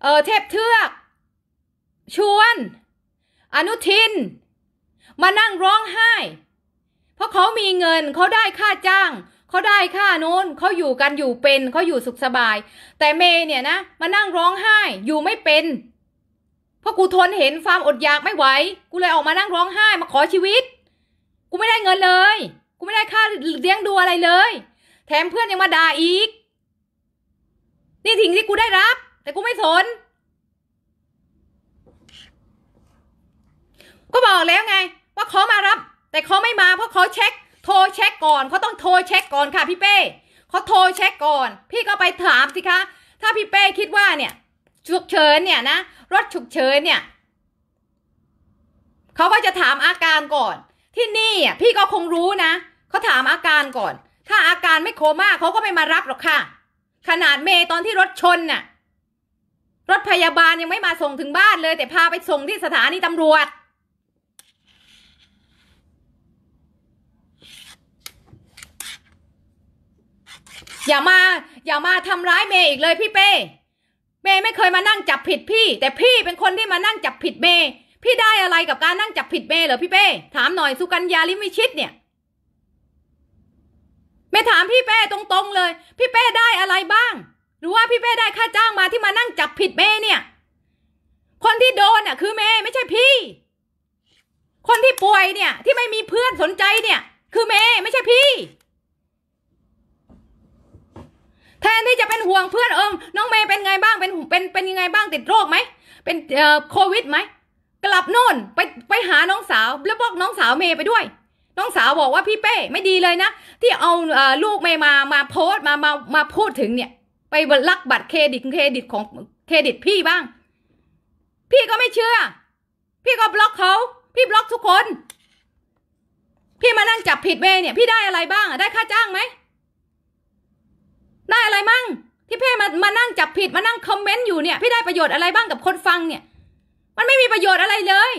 เออเทพเทือก ชวนอนุทิน มานั่งร้องไห้ เพราะเขามีเงินเขาได้ค่าจ้างเขาได้ค่าโน้นเขาอยู่กันอยู่เป็นเขาอยู่สุขสบาย แต่เมเนี่ยนะมานั่งร้องไห้ อยู่ไม่เป็นเพราะกูทนเห็นความอดอยากไม่ไหวกูเลยออกมานั่งร้องไห้ มาขอชีวิตกูไม่ได้เงินเลยกูไม่ได้ค่าเลี้ยงดูอะไรเลย แถมเพื่อนยังมาด่าอีกนี่ทิ้งที่กูได้รับ แต่กูไม่สนก็บอกแล้วไงว่าเขามารับ แต่เขาไม่มาเพราะเขาเช็คโทรเช็คก่อนเขาต้องโทรเช็คก่อนค่ะพี่เป้เขาโทรเช็คก่อน พี่ก็ไปถามสิคะ ถ้าพี่เป้คิดว่าเนี่ย ฉุกเฉินเนี่ยนะรถฉุกเฉินเนี่ยเขาก็จะถามอาการก่อน ที่นี่อ่ะพี่ก็คงรู้นะเขาถามอาการก่อน ถ้าอาการไม่โคม่าเขาก็ไม่มารับหรอกค่ะ ขนาดเมย์ตอนที่รถชนน่ะรถพยาบาลยังไม่มาส่งถึงบ้านเลย แต่พาไปส่งที่สถานีตำรวจอย่ามา อย่ามาทำร้ายเมย์อีกเลยพี่เป้เมย์ไม่เคยมานั่งจับผิดพี่ แต่พี่เป็นคนที่มานั่งจับผิดเมย์พี่ได้อะไรกับการนั่งจับผิดเมย์เหรอพี่เป้ถามหน่อยสุกัญญาลิมิชิต เนี่ยเมย์ถามพี่เป้ตรงๆ เลย พี่เป้ได้อะไรบ้าง หรือว่าพี่เป้ได้ค่าจ้างมาที่มานั่งจับผิดเมย์เนี่ย คนที่โดนอ่ะคือเมย์ไม่ใช่พี่ คนที่ป่วยเนี่ย ที่ไม่มีเพื่อนสนใจเนี่ย คือเมย์ไม่ใช่พี่แทนที่จะเป็นห่วงเพื่อนเอิมน้องเมย์เป็นไงบ้างเป็นเป็นเป็นยังไงบ้างติดโรคไหมเป็นเอ่อโควิดไหมกลับโน่น ไปไปหาน้องสาวแล้วบอกน้องสาวเมย์ไปด้วย น้องสาวบอกว่าพี่เป้ไม่ดีเลยนะ ที่เอาเออลูกเมย์มามาโพส์มามามาพูดถึงเนี่ย ไปลักบัตรเครดิตเครดิตของเครดิตพี่บ้าง พี่ก็ไม่เชื่อ พี่ก็บล็อกเขาพี่บล็อกทุกคน พี่มานั่งจับผิดเมย์เนี่ย พี่ได้อะไรบ้างได้ค่าจ้างไหมได้อะไรมั่งที่เพ่มามานั่งจับผิดมานั่งคอมเมนต์อยู่เนี่ย พี่ได้ประโยชน์อะไรบ้างกับคนฟังเนี่ย มันไม่มีประโยชน์อะไรเลย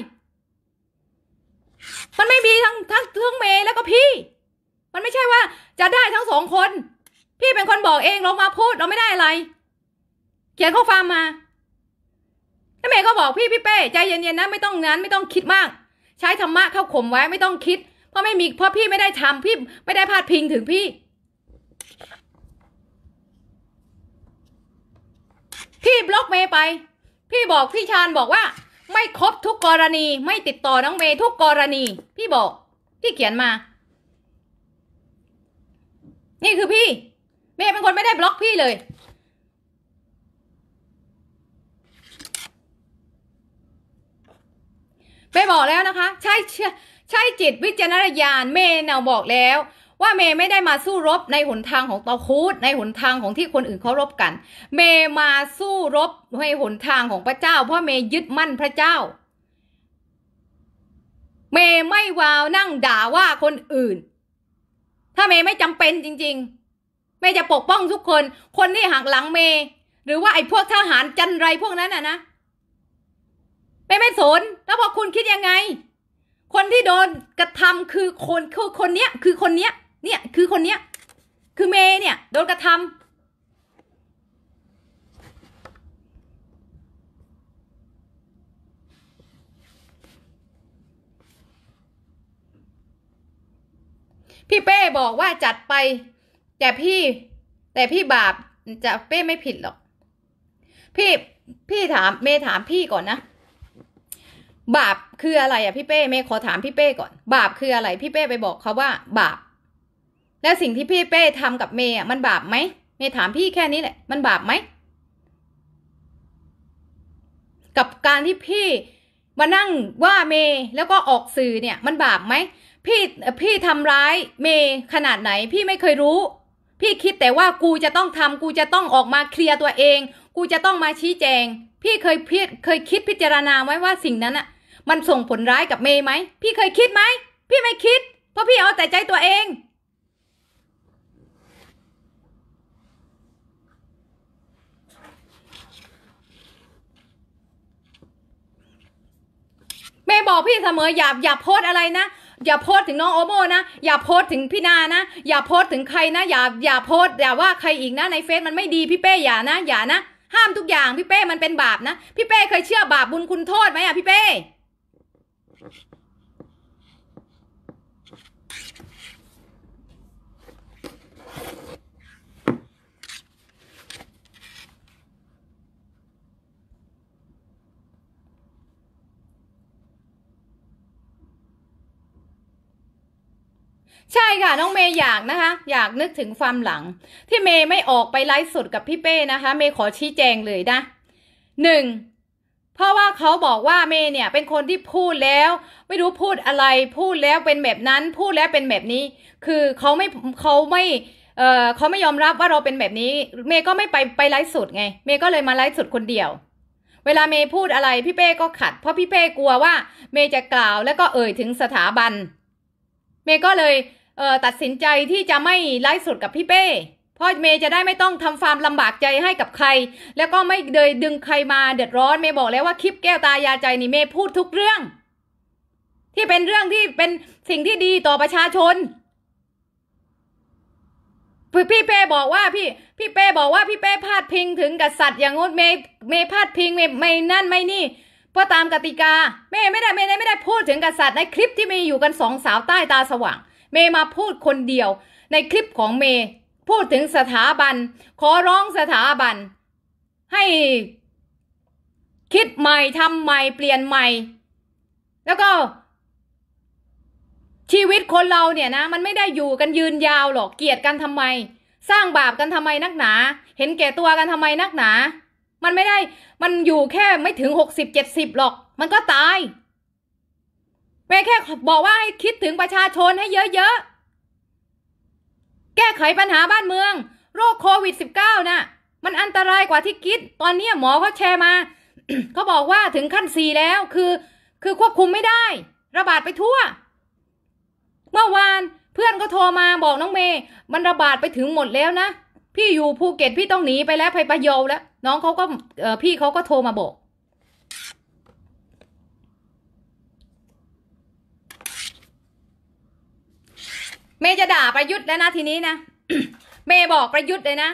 มันไม่มีทั้งทั้งทั้งเมย์แล้วก็พี่ มันไม่ใช่ว่า จะได้ทั้งสองคน พี่เป็นคนบอกเองลงมาพูดเราไม่ได้อะไรเขียนข้อความมาแล้วเมย์ก็บอกพี่พี่เป้ใจเย็นๆนะไม่ต้องนั้นไม่ต้องคิดมาก ใช้ธรรมะเข้าข่มไว้ไม่ต้องคิด เพราะไม่มีเพราะพี่ไม่ได้ทำพี่ไม่ได้พาดพิงถึงพี่พี่บล็อกเมย์ไป พี่บอกพี่ชานบอกว่าไม่ครบทุกกรณีไม่ติดต่อน้องเมย์ทุกกรณี พี่บอกพี่เขียนมา นี่คือพี่เมย์เป็นคนไม่ได้บล็อกพี่เลยเมย์บอกแล้วนะคะใช่ใช่จิตวิจารณญาณเมย์เนาบอกแล้วว่าเมย์ไม่ได้มาสู้รบในหนทางของตอคูดในหนทางของที่คนอื่นเคารพกันเมย์มาสู้รบในหนทางของพระเจ้า เพราะเมย์ยึดมั่นพระเจ้าเมย์ไม่วาวนั่งด่าว่าคนอื่น ถ้าเมย์ไม่จำเป็นจริงๆเมย์จะปกป้องทุกคน คนที่หักหลังเมย์หรือว่าไอ้พวกทหารจันไรพวกนั้นน่ะนะเมย์ไม่สนแล้วพอคุณคิดยังไง คนที่โดนกระทำคือคนคือคนเนี้ยคือคนเนี้ยเนี่ย คือคนเนี้ย คือเมเนี่ย โดนกระทำ พี่เป้บอกว่าจัดไป แต่พี่ แต่พี่บาปจะเป้ไม่ผิดหรอก พี่ พี่ถามเมถามพี่ก่อนนะ บาปคืออะไรอ่ะพี่เป้ เมขอถามพี่เป้ก่อน บาปคืออะไรพี่เป้ไปบอกเขาว่า บาปแล้วสิ่งที่พี่เป้ทำกับเมย์มันบาปไหมเมย์ถามพี่แค่นี้แหละ มันบาปไหม กับการที่พี่มานั่งว่าเมย์แล้วก็ออกสื่อเนี่ย มันบาปไหม พี่พี่ทำร้ายเมย์ขนาดไหน พี่ไม่เคยรู้ พี่คิดแต่ว่ากูจะต้องทำกูจะต้องออกมาเคลียร์ตัวเอง กูจะต้องมาชี้แจง พี่เคยพี่เคยคิดพิจารณาไว้ว่าสิ่งนั้นอะมันส่งผลร้ายกับเมย์ไหม พี่เคยคิดไหม พี่ไม่คิด เพราะพี่เอาแต่ใจตัวเองแม่บอกพี่เสมอ อย่าอย่าโพสอะไรนะ อย่าโพสถึงน้องโอโมนะ อย่าโพสถึงพี่นานะ อย่าโพสถึงใครนะ อย่าอย่าโพสอย่าว่าใครอีกนะในเฟซมันไม่ดีพี่เป้อย่านะ อย่านะ ห้ามทุกอย่างพี่เป้มันเป็นบาปนะ พี่เป้เคยเชื่อบาปบุญคุณโทษไหมอะพี่เป้ใช่ค่ะน้องเมย์อยากนะคะอยากนึกถึงความหลัง ที่เมย์ไม่ออกไปไลฟ์สดกับพี่เป้นะคะ เมย์ขอชี้แจงเลยนะหนึ่งเพราะว่าเขาบอกว่าเมย์เนี่ยเป็นคนที่พูดแล้ว ไม่รู้พูดอะไรพูดแล้วเป็นแบบนั้นพูดแล้วเป็นแบบนี้ คือเขาไม่เขาไม่เออเขาไม่ยอมรับว่าเราเป็นแบบนี้ เมย์ก็ไม่ไปไปไลฟ์สดไง เมย์ก็เลยมาไลฟ์สดคนเดียว เวลาเมย์พูดอะไรพี่เป้ก็ขัด เพราะพี่เป้กลัวว่า เมย์จะกล่าวแล้วก็เอ่ยถึงสถาบันเมย์ก็เลยเตัดสินใจที่จะไม่ไลฟ์สดกับพี่เป้ เพราะเมย์จะได้ไม่ต้องทำฟาร์มลำบากใจให้กับใคร แล้วก็ไม่เลยดึงใครมาเดือดร้อนเมย์บอกแล้วว่าคลิปแก้วตายาใจนี่เมย์พูดทุกเรื่อง ที่เป็นเรื่องที่เป็นสิ่งที่ดีต่อประชาชน พี่เป้บอกว่าพี่พี่เป้บอกว่าพี่เป้พาดพิงถึงกับสัตว์อย่างงู้เมย์เมย์พาดพิงเมย์ไม่นั่นไม่นี่เพราะตามกติกาเมย์ไม่ได้เมย์ไม่ได้พูดถึงกษัตริย์ ในคลิปที่เมย์อยู่กันสองสาวใต้ตาสว่าง เมย์มาพูดคนเดียวในคลิปของเมย์พูดถึงสถาบัน ขอร้องสถาบัน ให้คิดใหม่ทำใหม่เปลี่ยนใหม่ แล้วก็ ชีวิตคนเราเนี่ยนะ มันไม่ได้อยู่กันยืนยาวหรอกเกลียดกันทำไม สร้างบาปกันทำไมนักหนา เห็นแก่ตัวกันทำไมนักหนามันไม่ได้ มันอยู่แค่ไม่ถึงหกสิบเจ็ดสิบหรอก มันก็ตาย แม่แค่บอกว่าให้คิดถึงประชาชนให้เยอะๆ แก้ไขปัญหาบ้านเมือง โรคโควิดสิบ้านะ่ะ มันอันตรายกว่าที่คิด ตอนนี้หมอเขาแชร์มา เขาบอกว่าถึงขั้นสี่แล้วคือ คือควบคุมไม่ได้ ระบาดไปทั่ว เมื่อวานเพื่อนก็โทรมาบอกน้องเมย์มันระบาดไปถึงหมดแล้วนะพี่อยู่ภูเก็ตพี่ต้องหนีไปแล้วไปประโยชแล้วน้องเขาก็เอพี่เขาก็โทรมาบอกเมย์จะด่าประยุทธ์แล้วนะทีนี้นะเมย์บอกประยุทธ์เลยนะ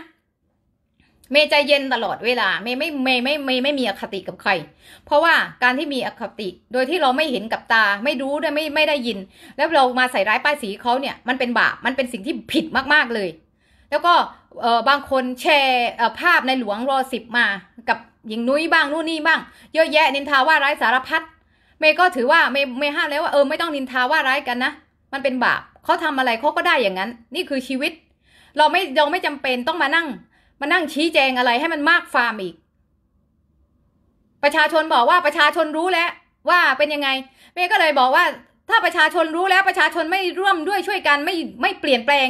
เมย์ใจเย็นตลอดเวลาเมย์ไม่เมย์ไม่เมย์ไม่มีอคติกับใคร เพราะว่าการที่มีอคติโดยที่เราไม่เห็นกับตา ไม่รู้ด้วยไม่ไม่ได้ยิน แล้วเรามาใส่ร้ายป้ายสีเขาเนี่ยมันเป็นบาปมันเป็นสิ่งที่ผิดมาก ๆเลย แล้วก็เออบางคนแชร์ภาพในหลวงรอสิบมา กับหญิงนุ้ยบ้างนู่นนี่บ้าง เยอะแยะนินทาว่าร้ายสารพัดเมย์ก็ถือว่าเมย์มห้ามแล้วว่าเออ ไม่ต้องนินทาว่าร้ายกันนะมันเป็นบาปเขาทำอะไรเขาก็ได้อย่างนั้น นี่คือชีวิต เราไม่เราไม่จำเป็นต้องมานั่ง มานั่งชี้แจงอะไรให้มันมากฟาร์มอีก ประชาชนบอกว่าประชาชนรู้แล้ว ว่าเป็นยังไงเมย์ก็เลยบอกว่า ถ้าประชาชนรู้แล้วประชาชนไม่ร่วมด้วยช่วยกันไม่ไม่เปลี่ยนแปลง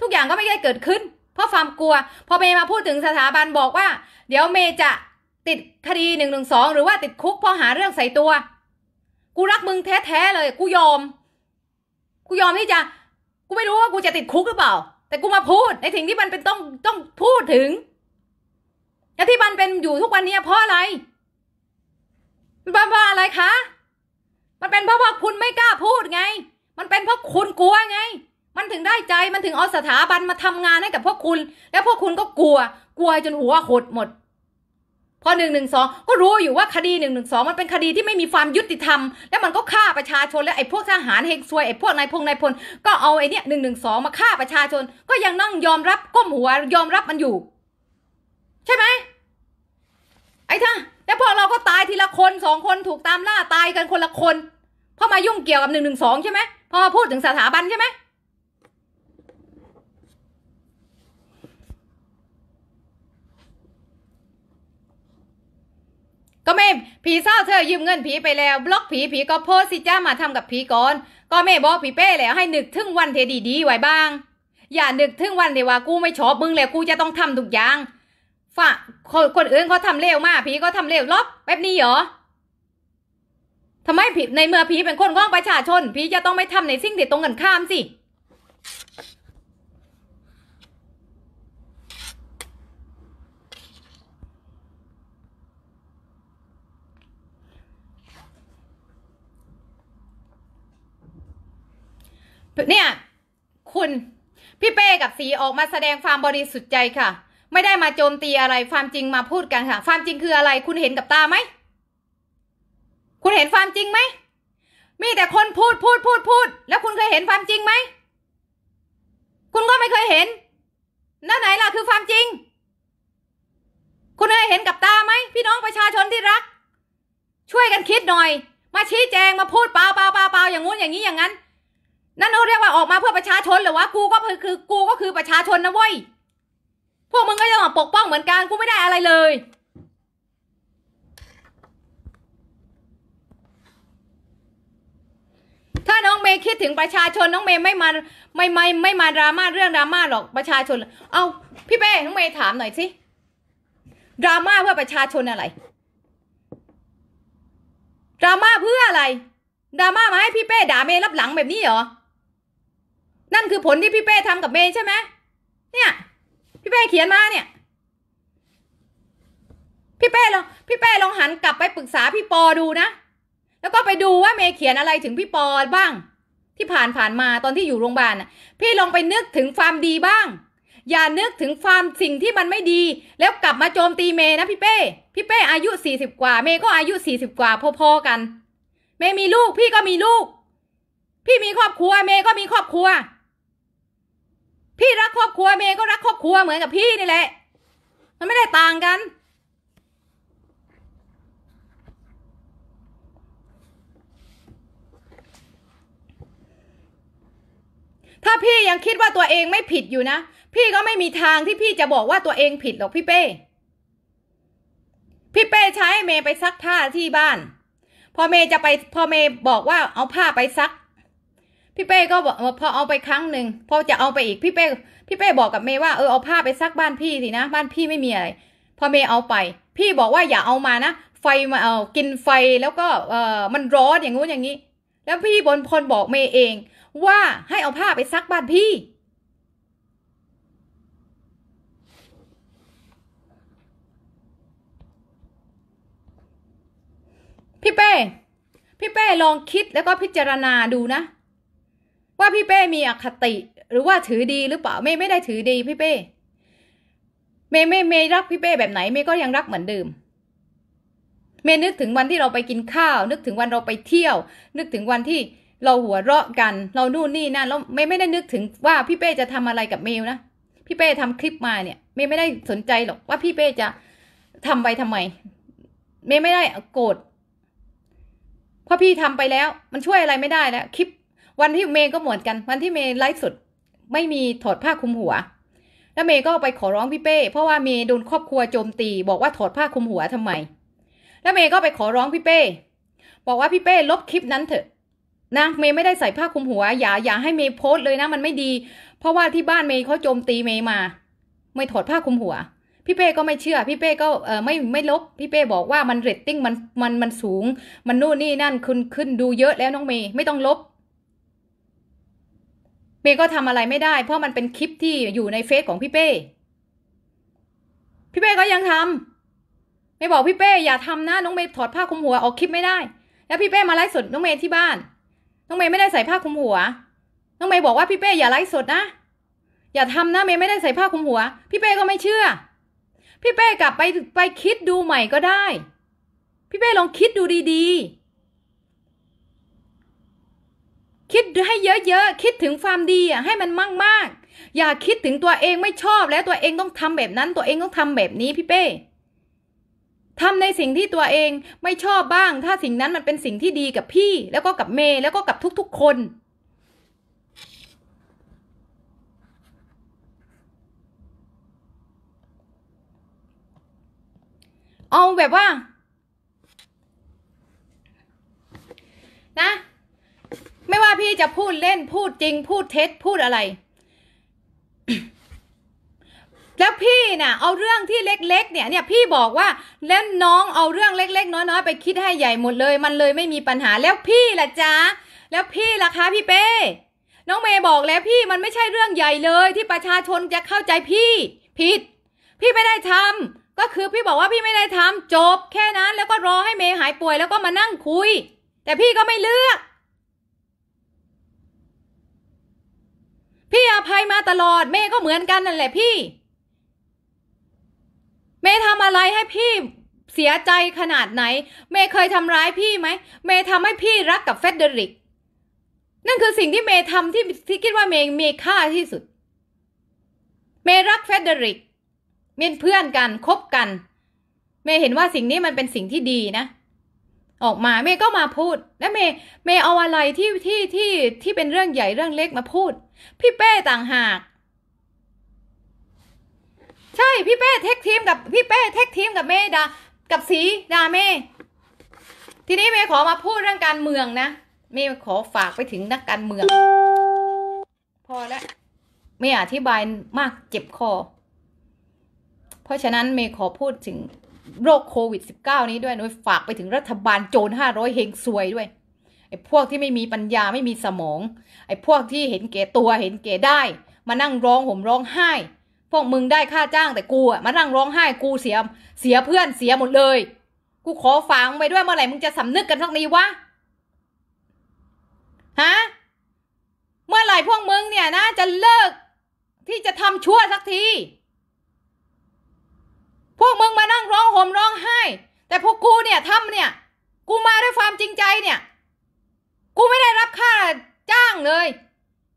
ทุกอย่างก็ไม่ได้เกิดขึ้นเพราะความกลัว พอเมย์มาพูดถึงสถาบันบอกว่า เดี๋ยวเมย์จะติดคดีหนึ่งหนึ่งสองหรือว่าติดคุกเพราะหาเรื่องใส่ตัว กูรักมึงแท้ๆเลย กูยอม กูยอมที่จะ กูไม่รู้ว่ากูจะติดคุกหรือเปล่า แต่กูมาพูด ในถิ่งที่มันเป็นต้องต้องพูดถึงแล้วที่มันเป็นอยู่ทุกวันนี้เพราะอะไรมันเป็นเพราะอะไรคะ มันเป็นเพราะว่าคุณไม่กล้าพูดไง มันเป็นเพราะคุณกลัวไงมันถึงได้ใจมันถึงเอาสถาบันมาทำงานให้กับพวกคุณ แล้วพวกคุณก็กลัว กลัวจนหัวหดหมดพอหนึ่งหนึ่งสองก็รู้อยู่ว่าคดีหนึ่งหนึ่งสองมันเป็นคดีที่ไม่มีความยุติธรรมแล้วมันก็ฆ่าประชาชนแล้วไอ้พวกทหารเฮงซวยไอ้พวกนายพงนายพลก็เอาไอ้นี่หนึ่งหนึ่งสองมาฆ่าประชาชน ก็ยังนั่งยอมรับก้มหัว ยอมรับมันอยู่ ใช่ไหม ไอ้ท่าแล้วพวกเราก็ตายทีละคนสองคนถูกตามล่าตายกันคนละคนพอมายุ่งเกี่ยวกับหนึ่งหนึ่งสองใช่ไหมพอมาพูดถึงสถาบันใช่ไหมก็แม่ผีเศร้าเธอยืมเงินผีไปแล้วบล็อกผีผีก็โพสสิจ้ามาทำกับผีก่อน ก็แม่บอกผีเป้แล้วให้นึกถึงวันเทดีดีไว้บ้าง อย่านึกถึงวันเดียวว่ากูไม่ชอบมึงแล้วกูจะต้องทำทุกอย่างฝ่าคนอื่นเขาทาเร็วมากผีก็ทำเร็วล็อกแบบนี้เหรอทำไมผีในเมื่อผีเป็นคนของประชาชนผีจะต้องไม่ทำในสิ่งที่ตรงกันข้ามสิเนี่ยคุณพี่เป้กับสีออกมาแสดงความบริสุทธิ์ใจค่ะ ไม่ได้มาโจมตีอะไรความจริงมาพูดกันค่ะความจริงคืออะไร คุณเห็นกับตาไหมคุณเห็นความจริงไหมมีแต่คนพูดพูดพูดพูดแล้วคุณเคยเห็นความจริงไหมคุณก็ไม่เคยเห็นนั่นไหนล่ะคือความจริง คุณเคยเห็นกับตาไหมพี่น้องประชาชนที่รัก ช่วยกันคิดหน่อยมาชี้แจงมาพูดเปล่าเปล่าเปล่าเปล่าอย่างงู้นอย่างนี้อย่างนั้นนั่นเขาเรียกว่าออกมาเพื่อประชาชนหรือว่ากูก็คือกูก็คือประชาชนนะเว้ยพวกมึงก็จะมาปกป้องเหมือนกันกูไม่ได้อะไรเลย ถ้าน้องเมย์คิดถึงประชาชน น้องเมย์ไม่มาไม่ไม่ไม่มาดราม่าเรื่องดราม่าหรอกประชาชน เอาพี่เป้น้องเมย์ถามหน่อยสิดราม่าเพื่อประชาชนอะไรดราม่าเพื่ออะไรดราม่ามาให้พี่เป้ด่าเมย์รับหลังแบบนี้เหรอนั่นคือผลที่พี่เป้ทำกับเมย์ใช่ไหม เนี่ย พี่เป้เขียนมาเนี่ย พี่เป้ลองพี่เป้ลองหันกลับไปปรึกษาพี่ปอดูนะ แล้วก็ไปดูว่าเมย์เขียนอะไรถึงพี่ปอบ้าง ที่ผ่านผ่านมาตอนที่อยู่โรงพยาบาลน่ะ พี่ลองไปนึกถึงความดีบ้าง อย่านึกถึงความสิ่งที่มันไม่ดี แล้วกลับมาโจมตีเมย์นะพี่เป้ พี่เป้อายุสี่สิบกว่า เมย์ก็อายุสี่สิบกว่าพอๆกันเมย์มีลูก พี่ก็มีลูก พี่มีครอบครัวเมย์ก็มีครอบครัวพี่รักครอบครัวเมย์ก็รักครอบครัวเหมือนกับพี่นี่แหละ มันไม่ได้ต่างกัน ถ้าพี่ยังคิดว่าตัวเองไม่ผิดอยู่นะ พี่ก็ไม่มีทางที่พี่จะบอกว่าตัวเองผิดหรอกพี่เป้ พี่เป้ใช้เมย์ไปซักผ้าที่บ้าน พอเมย์จะไปพอเมย์บอกว่าเอาผ้าไปซักพี่เป้ก็บอกพอเอาไปครั้งหนึ่งพอจะเอาไปอีกพี่เป้พี่เป้บอกกับเมย์ว่าเออเอาผ้าไปซักบ้านพี่สินะบ้านพี่ไม่มีอะไรพอเมย์เอาไป พี่บอกว่าอย่าเอามานะไฟมาเอากินไฟแล้วก็เออมันร้อนอย่างงู้นอย่างนี้ แล้วพี่บนพลบอกเมย์เอง ว่าให้เอาผ้าไปซักบ้านพี่ พี่เป้ พี่เป้ลองคิดแล้วก็พิจารณาดูนะว่าพี่เป้ มีอคติ หรือว่าถือดีหรือเปล่า เมย์ไม่ได้ถือดีพี่เป้ เมย์ไม่ เมย์รักพี่เป้แบบไหน เมย์ก็ยังรักเหมือนเดิม เมย์นึกถึงวันที่เราไปกินข้าว นึกถึงวันเราไปเที่ยว นึกถึงวันที่เราหัวเราะกัน เรานู่นนี่นั่นแล้วเมย์ไม่ได้นึกถึงว่าพี่เป้จะทำอะไรกับเมลนะ พี่เป้ทำคลิปมาเนี่ย เมย์ไม่ได้สนใจหรอกว่าพี่เป้จะทำไปทำไม เมย์ไม่ได้โกรธ เพราะพี่ทำไปแล้วมันช่วยอะไรไม่ได้แล้วคลิปวันที่เมย์ก็เหมือนกันวันที่เมย์ไลฟ์สดไม่มีถอดผ้าคลุมหัว แล้วเมย์ก็ไปขอร้องพี่เป้เพราะว่าเมย์โดนครอบครัวโจมตี บอกว่าถอดผ้าคลุมหัวทำไม แล้วเมย์ก็ไปขอร้องพี่เป้บอกว่าพี่เป้ลบคลิปนั้นเถอะนะเมย์ไม่ได้ใส่ผ้าคลุมหัว อย่าอย่าให้เมย์โพสเลยนะมันไม่ดี เพราะว่าที่บ้านเมย์เขาโจมตีเมย์มา ไม่ถอดผ้าคลุมหัว พี่เป้ก็ไม่เชื่อพี่เป้ก็เออไม่ไม่ลบพี่เป้บอกว่ามันเรตติ้งมันมันมันสูง มันนู่นนี่นั่นคุณขึ้นดูเยอะแล้วน้องเมย์ไม่ต้องลบเป้ก็ทำอะไรไม่ได้ เพราะมันเป็นคลิปที่อยู่ในเฟซของพี่เป้ พี่เป้ก็ยังทำไม่บอกพี่เป้อย่าทำนะน้องเมย์ถอดผ้าคลุมหัวออกคลิปไม่ได้แล้วพี่เป้มาไลฟ์สดน้องเมย์ที่บ้านน้องเมย์ไม่ได้ใส่ผ้าคลุมหัวน้องเมย์บอกว่าพี่เป้อย่าไลฟ์สดนะอย่าทำนะเมย์ไม่ได้ใส่ผ้าคลุมหัว พี่เป้ก็ไม่เชื่อ พี่เป้กลับไปไปคิดดูใหม่ก็ได้ พี่เป้ลองคิดดูดี ๆคิดให้เยอะๆ คิดถึงความดีอ่ะให้มันมากๆ อย่าคิดถึงตัวเองไม่ชอบแล้วตัวเองต้องทำแบบนั้นตัวเองต้องทำแบบนี้พี่เป้ทำในสิ่งที่ตัวเองไม่ชอบบ้าง ถ้าสิ่งนั้นมันเป็นสิ่งที่ดีกับพี่แล้วก็กับเมย์แล้วก็กับทุกๆ คนเอาแบบว่า นะไม่ว่าพี่จะพูดเล่นพูดจริง พูดเท็จพูดอะไร แล้วพี่นะ่ะเอาเรื่องที่เล็กๆ เนี่ยเนี่ยพี่บอกว่าแล้วน้องเอาเรื่องเล็ก ๆ น้อยๆไปคิดให้ใหญ่หมดเลย มันเลยไม่มีปัญหาแล้วพี่ล่ะจ๊ะแล้วพี่ล่ะคะพี่เป้ น้องเมย์บอกแล้วพี่มันไม่ใช่เรื่องใหญ่เลย ที่ประชาชนจะเข้าใจพี่ผิด พี่ไม่ได้ทำก็คือพี่บอกว่าพี่ไม่ได้ทำจบแค่นั้นแล้วก็รอให้เมย์หายป่วยแล้วก็มานั่งคุย แต่พี่ก็ไม่เลือกพี่อภัยมาตลอดเมย์ก็เหมือนกันนั่นแหละพี่เมย์ทำอะไรให้พี่ เสียใจขนาดไหนเมย์เคยทำร้ายพี่ไหมเมย์ทำให้พี่รักกับเฟเดริก นั่นคือสิ่งที่เมย์ทำที่ที่คิดว่าเมย์มีค่าที่สุดเมย์รักเฟเดริกเป็นเพื่อนกันคบกันเมย์เห็นว่าสิ่งนี้มันเป็นสิ่งที่ดีนะออกมาเมย์ก็มาพูดและเมย์เมย์เอาอะไรที่ที่ที่ที่เป็นเรื่องใหญ่เรื่องเล็กมาพูด พี่เป้ต่างหาก ใช่พี่เป้เทคทีม กับพี่เป้เทคทีมกับเมย์ดากับสีดาเมย์ทีนี้เมย์ขอมาพูดเรื่องการเมืองนะ เมย์ขอฝากไปถึงนักการเมือง พอแล้วเมย์อธิบายมากเจ็บคอ เพราะฉะนั้นเมย์ขอพูดถึงโรคโควิด -19 นี้ด้วยนุ้ยฝากไปถึงรัฐบาลโจรห้าร้อยเฮงซวยด้วย ไอ้พวกที่ไม่มีปัญญาไม่มีสมอง ไอ้พวกที่เห็นเก๋ตัวเห็นเก๋ได้ มานั่งร้องห่มร้องไห้ พวกมึงได้ค่าจ้างแต่กูอะมานั่งร้องไห้กูเสีย เสียเพื่อนเสียหมดเลย กูขอฟังไปด้วยเมื่อไหร่มึงจะสำนึกกันสักนี้วะฮะเมื่อไหร่พวกมึงเนี่ยนะจะเลิก ที่จะทำชั่วสักทีพวกมึงมานั่งร้องห่มร้องไห้ แต่พวกกูเนี่ย ทำเนี่ย กูมาด้วยความจริงใจเนี่ย กูไม่ได้รับค่าจ้างเลย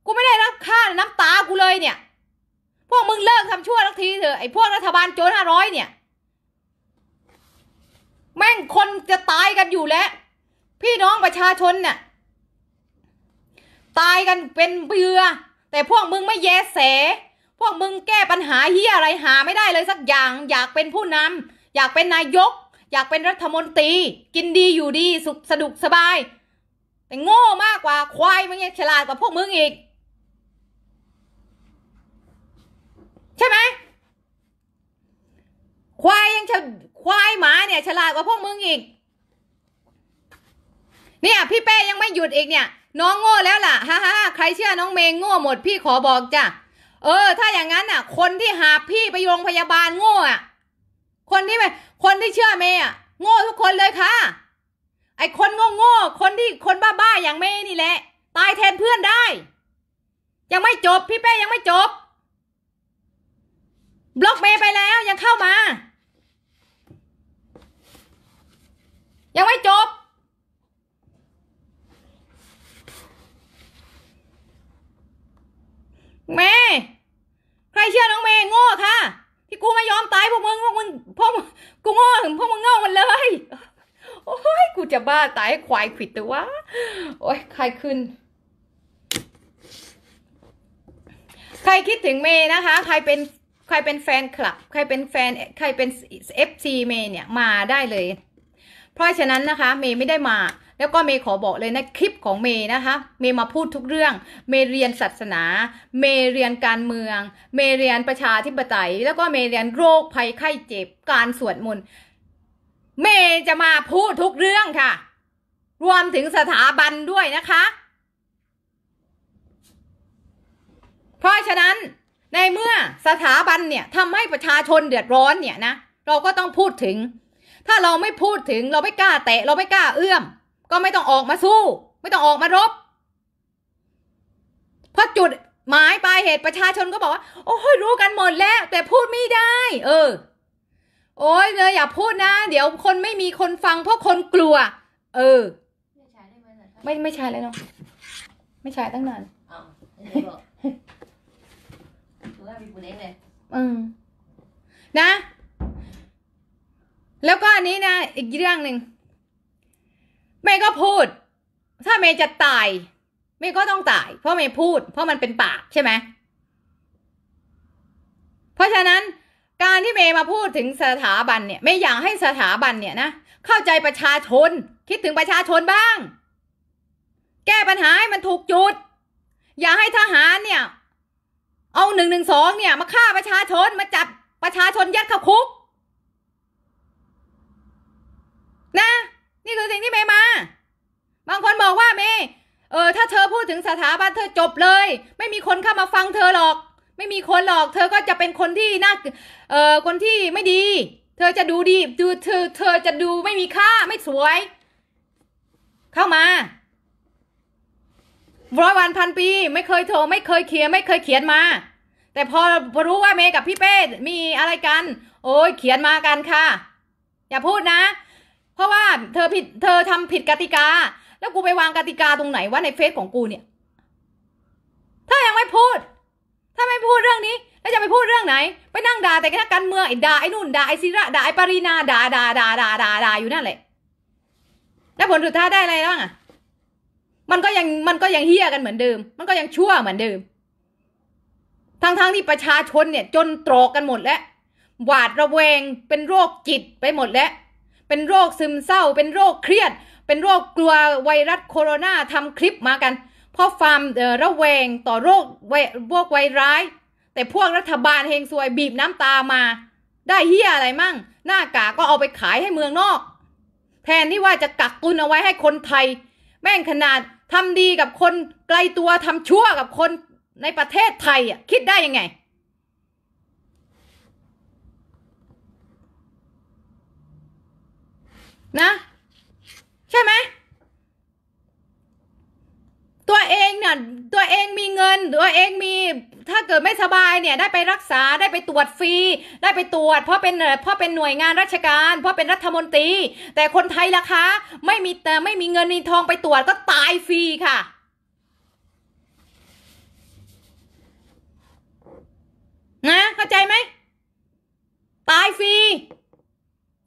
กูไม่ได้รับค่าน้ำตากูเลยเนี่ย พวกมึงเลิกทำชั่วทักทีเถอะไอ้พวกรัฐบาลโจรห้าร้อยเนี่ย แม่ง คนจะตายกันอยู่แล้ว พี่น้องประชาชนเนี่ย ตายกันเป็นเบือ แต่พวกมึงไม่แยแสพวกมึงแก้ปัญหาเฮียอะไรหาไม่ได้เลยสักอย่าง อยากเป็นผู้นำอยากเป็นนายก อยากเป็นรัฐมนตรี กินดีอยู่ดีสุขสะดุกสบายแต่โง่มากกว่า ควายมึงยังฉลาดกว่าพวกมึงอีกใช่ไหมควายยังควายหมาเนี่ย ฉลาดกว่าพวกมึงอีก เนี่ยพี่เป้ยังไม่หยุดอีกเนี่ย น้องโง่แล้วล่ะฮ่าฮ่าใครเชื่อน้องเมง โง่หมดพี่ขอบอกจ้ะเออถ้าอย่างนั้นอ่ะ คนที่หาพี่ไปโรงพยาบาลโง่อ่ะ คนที่ไปคนที่เชื่อเมย์อ่ะโง่ทุกคนเลยค่ะ ไอคนโง่โง่คนที่คนบ้าบ้าอย่างเมย์นี่แหละ ตายแทนเพื่อนได้ ยังไม่จบ พี่เป้ยังไม่จบ บล็อกเมย์ไปแล้วยังเข้ามา ยังไม่จบเมใครเชื่อน้องเมย์โง่ค่ะ ที่กูไม่ยอมตายพวกมึงพวกมึงพวกกูโง่ถึงพวกมึงโง่มันเลย โอ้ย กูจะบ้าตายควายขิดแต่ว่าโอ้ยใครขึ้น ใครคิดถึงเมย์นะคะ ใครเป็นใครเป็นแฟนคลับ ใครเป็นแฟนใครเป็นเอฟซีเมย์เนี่ย มาได้เลย เพราะฉะนั้นนะคะ เมย์ไม่ได้มาแล้วก็เมย์ขอบอกเลยนะคลิปของเมย์นะคะ เมย์มาพูดทุกเรื่อง เมย์เรียนศาสนา เมย์เรียนการเมือง เมย์เรียนประชาธิปไตย แล้วก็เมย์เรียนโรคภัยไข้เจ็บการสวดมนต์เมย์จะมาพูดทุกเรื่องค่ะ รวมถึงสถาบันด้วยนะคะ เพราะฉะนั้นในเมื่อสถาบันเนี่ยทำให้ประชาชนเดือดร้อนเนี่ยนะเราก็ต้องพูดถึง ถ้าเราไม่พูดถึงเราไม่กล้าแตะเราไม่กล้าเอื้อมก็ไม่ต้องออกมาสู้ ไม่ต้องออกมารบ เพราะจุดหมายปลายเหตุประชาชนก็บอกว่า โอ้ยรู้กันหมดแล้วแต่พูดไม่ได้ เออ โอ้ยเลยอย่าพูดนะ เดี๋ยวคนไม่มีคนฟังเพราะคนกลัว เออ ไม่ไม่ใช่เลยเนาะไม่ใช่ตั้งนานอืมนะ แล้วก็อันนี้นะอีกเรื่องหนึ่งเมย์ก็พูด ถ้าเมย์จะตาย เมย์ก็ต้องตายเพราะเมย์พูด เพราะมันเป็นปากใช่ไหม เพราะฉะนั้น การที่เมย์มาพูดถึงสถาบันเนี่ยเมย์อยากให้สถาบันเนี่ยนะ เข้าใจประชาชนคิดถึงประชาชนบ้าง แก้ปัญหาให้มันถูกจุด อย่าให้ทหารเนี่ย เอาหนึ่งหนึ่งสองเนี่ย มาฆ่าประชาชนมาจับประชาชนยัดเข้าคุก นะนี่คือสิ่งที่เมย์มา บางคนบอกว่าเมย์เออถ้าเธอพูดถึงสถาบันเธอจบเลย ไม่มีคนเข้ามาฟังเธอหรอก ไม่มีคนหรอก เธอก็จะเป็นคนที่น่า เออคนที่ไม่ดี เธอจะดูดีดูเธอเธอจะดูไม่มีค่าไม่สวย เข้ามา ร้อยวันพันปี ไม่เคยโทรไม่เคยเขียนไม่เคยเขียนมา แต่พอรู้ว่าเมย์กับพี่เป้มีอะไรกัน โอ้ยเขียนมากันค่ะ อย่าพูดนะเพราะว่าเธอผิด เธอทำผิดกติกา แล้วกูไปวางกติกาตรงไหนว่าในเฟซของกูเนี่ย ถ้ายังไม่พูด ถ้าไม่พูดเรื่องนี้ แล้วจะไปพูดเรื่องไหน ไปนั่งด่าแต่กักการเมืองไอ้ด่าไอ้นุ่นด่าไอ้ศิระด่าไอ้ปรีนาด่าด่าด่าด่าด่าด่าอยู่นั่นแหละ แล้วผลสุดท้ายได้อะไรบ้างอ่ะมันก็ยังมันก็ยังเฮี้ยกันเหมือนเดิมมันก็ยังชั่วเหมือนเดิมทั้งๆงที่ประชาชนเนี่ยจนตรอกกันหมดแล้วหวาดระแวงเป็นโรคจิตไปหมดแล้วเป็นโรคซึมเศร้า เป็นโรคเครียด เป็นโรคกลัวไวรัสโคโรนาทำคลิปมากัน เพราะฟาร์มระแวงต่อโรคพวกไวร้าย แต่พวกรัฐบาลเฮงซวยบีบน้ำตามา ได้เฮียอะไรมั่ง หน้ากากก็เอาไปขายให้เมืองนอก แทนที่ว่าจะกักตุนเอาไว้ให้คนไทย แม่งขนาดทำดีกับคนไกลตัวทำชั่วกับคนในประเทศไทยอ่ะคิดได้ยังไงนะใช่ไหม ตัวเองเนี่ยตัวเองมีเงิน ตัวเองมีถ้าเกิดไม่สบายเนี่ยได้ไปรักษาได้ไปตรวจฟรีได้ไปตรวจเพราะเป็นเพราะเป็นหน่วยงานราชการเพราะเป็นรัฐมนตรี แต่คนไทยล่ะคะ ไม่มีแต่ไม่มีเงินมีทองไปตรวจก็ตายฟรีค่ะ นะเข้าใจไหมตายฟรี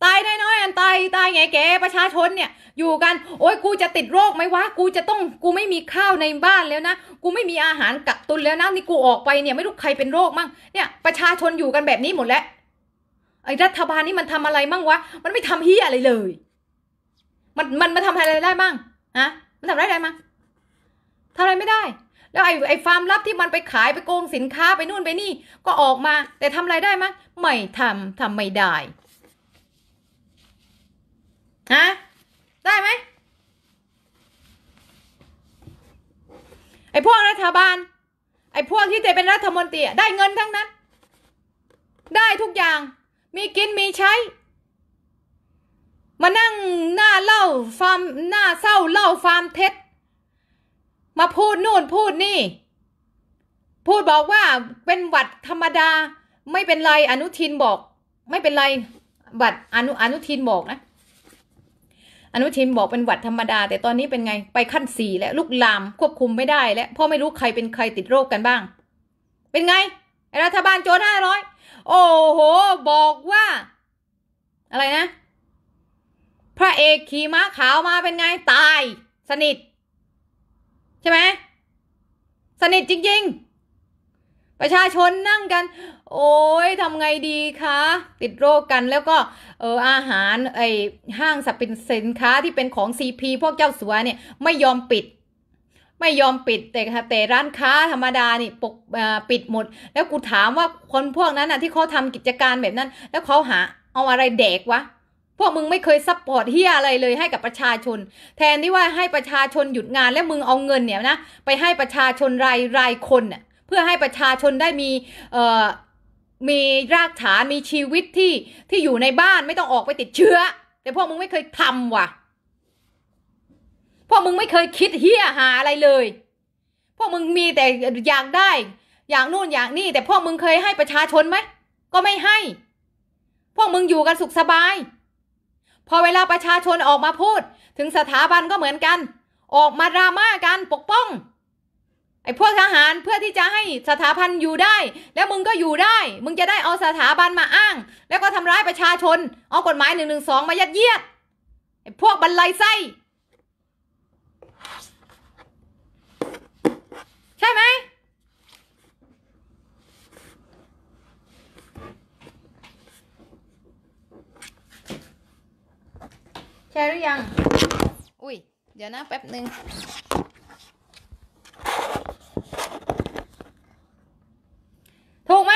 ตายได้น้อยอันตายตายไงแกประชาชนเนี่ย อยู่กัน โอ้ยกูจะติดโรคไหมวะกูจะต้อง กูไม่มีข้าวในบ้านแล้วนะ กูไม่มีอาหารกักตุนแล้วนะ นี่กูออกไปเนี่ยไม่รู้ใครเป็นโรคมั่งเนี่ยประชาชนอยู่กันแบบนี้หมดแล้วไอ้รัฐบาลนี่มันทำอะไรมั่งวะ มันไม่ทำเฮียอะไรเลย มันมันมาทำอะไรได้บ้างฮะมันทำอะไรได้มั้งทำอะไรไม่ได้ แล้วไอ้ไอ้ฟาร์มลับที่มันไปขายไปโกงสินค้าไปนู่นไปนี่ก็ออกมา แต่ทำอะไรได้มั้งไม่ทำทำไม่ได้ฮะได้ไหมไอ้พวกรัฐบาล ไอ้พวกที่จะเป็นรัฐมนตรีได้เงินทั้งนั้น ได้ทุกอย่าง มีกินมีใช้ มานั่งหน้าเล่าฟาร์มหน้าเศร้า เล่าฟาร์มเท็จมาพูดนู่นพูดนี่ พูดบอกว่าเป็นหวัดธรรมดา ไม่เป็นไรอนุทินบอก ไม่เป็นไรบัตรอนุอนุทินบอกนะอนุทินบอกเป็นหวัดธรรมดา แต่ตอนนี้เป็นไง ไปขั้นสี่แล้วลุกลาม ควบคุมไม่ได้แล้วพ่อไม่รู้ใครเป็นใครติดโรคกันบ้าง เป็นไงรัฐบาลโจทห้าร้อยโอ้โห บอกว่า อะไรนะ พระเอกขี่ม้าขาวมาเป็นไงตาย สนิท ใช่ไหม สนิทจริง ๆประชาชนนั่งกัน โอ้ยทำไงดีคะติดโรคกันแล้วก็เอออาหารไอห้างสรรพสินค้าที่เป็นของซีพีพวกเจ้าสัวเนี่ยไม่ยอมปิด ไม่ยอมปิดแต่ค่ะแต่ร้านค้า ธรรมดานี่ปกปิดหมด แล้วกูถามว่าคนพวกนั้นน่ะที่เขาทำกิจการแบบนั้น แล้วเขาหาเอาอะไรแดกวะ พวกมึงไม่เคยซัพพอร์ตเฮียอะไรเลยให้กับประชาชน แทนที่ว่าให้ประชาชนหยุดงานแล้วมึงเอาเงินเนี่ยนะไปให้ประชาชนรายรายคนอ่ะพื่อให้ประชาชนได้มีมีรากฐานมีชีวิตที่ที่อยู่ในบ้านไม่ต้องออกไปติดเชื้อ แต่พวกมึงไม่เคยทำว่ะพวกมึงไม่เคยคิดเฮี้ยหาอะไรเลยพวกมึงมีแต่อยากได้อย่างนู่นอย่างนี่ แต่พวกมึงเคยให้ประชาชนไหมก็ไม่ให้ พวกมึงอยู่กันสุขสบาย พอเวลาประชาชนออกมาพูดถึงสถาบันก็เหมือนกัน ออกมาดราม่ากัน ปกป้องไอ้พวกทหารเพื่อที่จะให้สถาบันอยู่ได้ แล้วมึงก็อยู่ได้ มึงจะได้เอาสถาบันมาอ้าง แล้วก็ทำร้ายประชาชน เอากฎหมายหนึ่งหนึ่งสองมายัดเยียด ไอ้พวกบรรลัยไส้ใช่ไหมแชร์หรือยัง อุ้ยเดี๋ยวนะแป๊บหนึ่งถูกไหม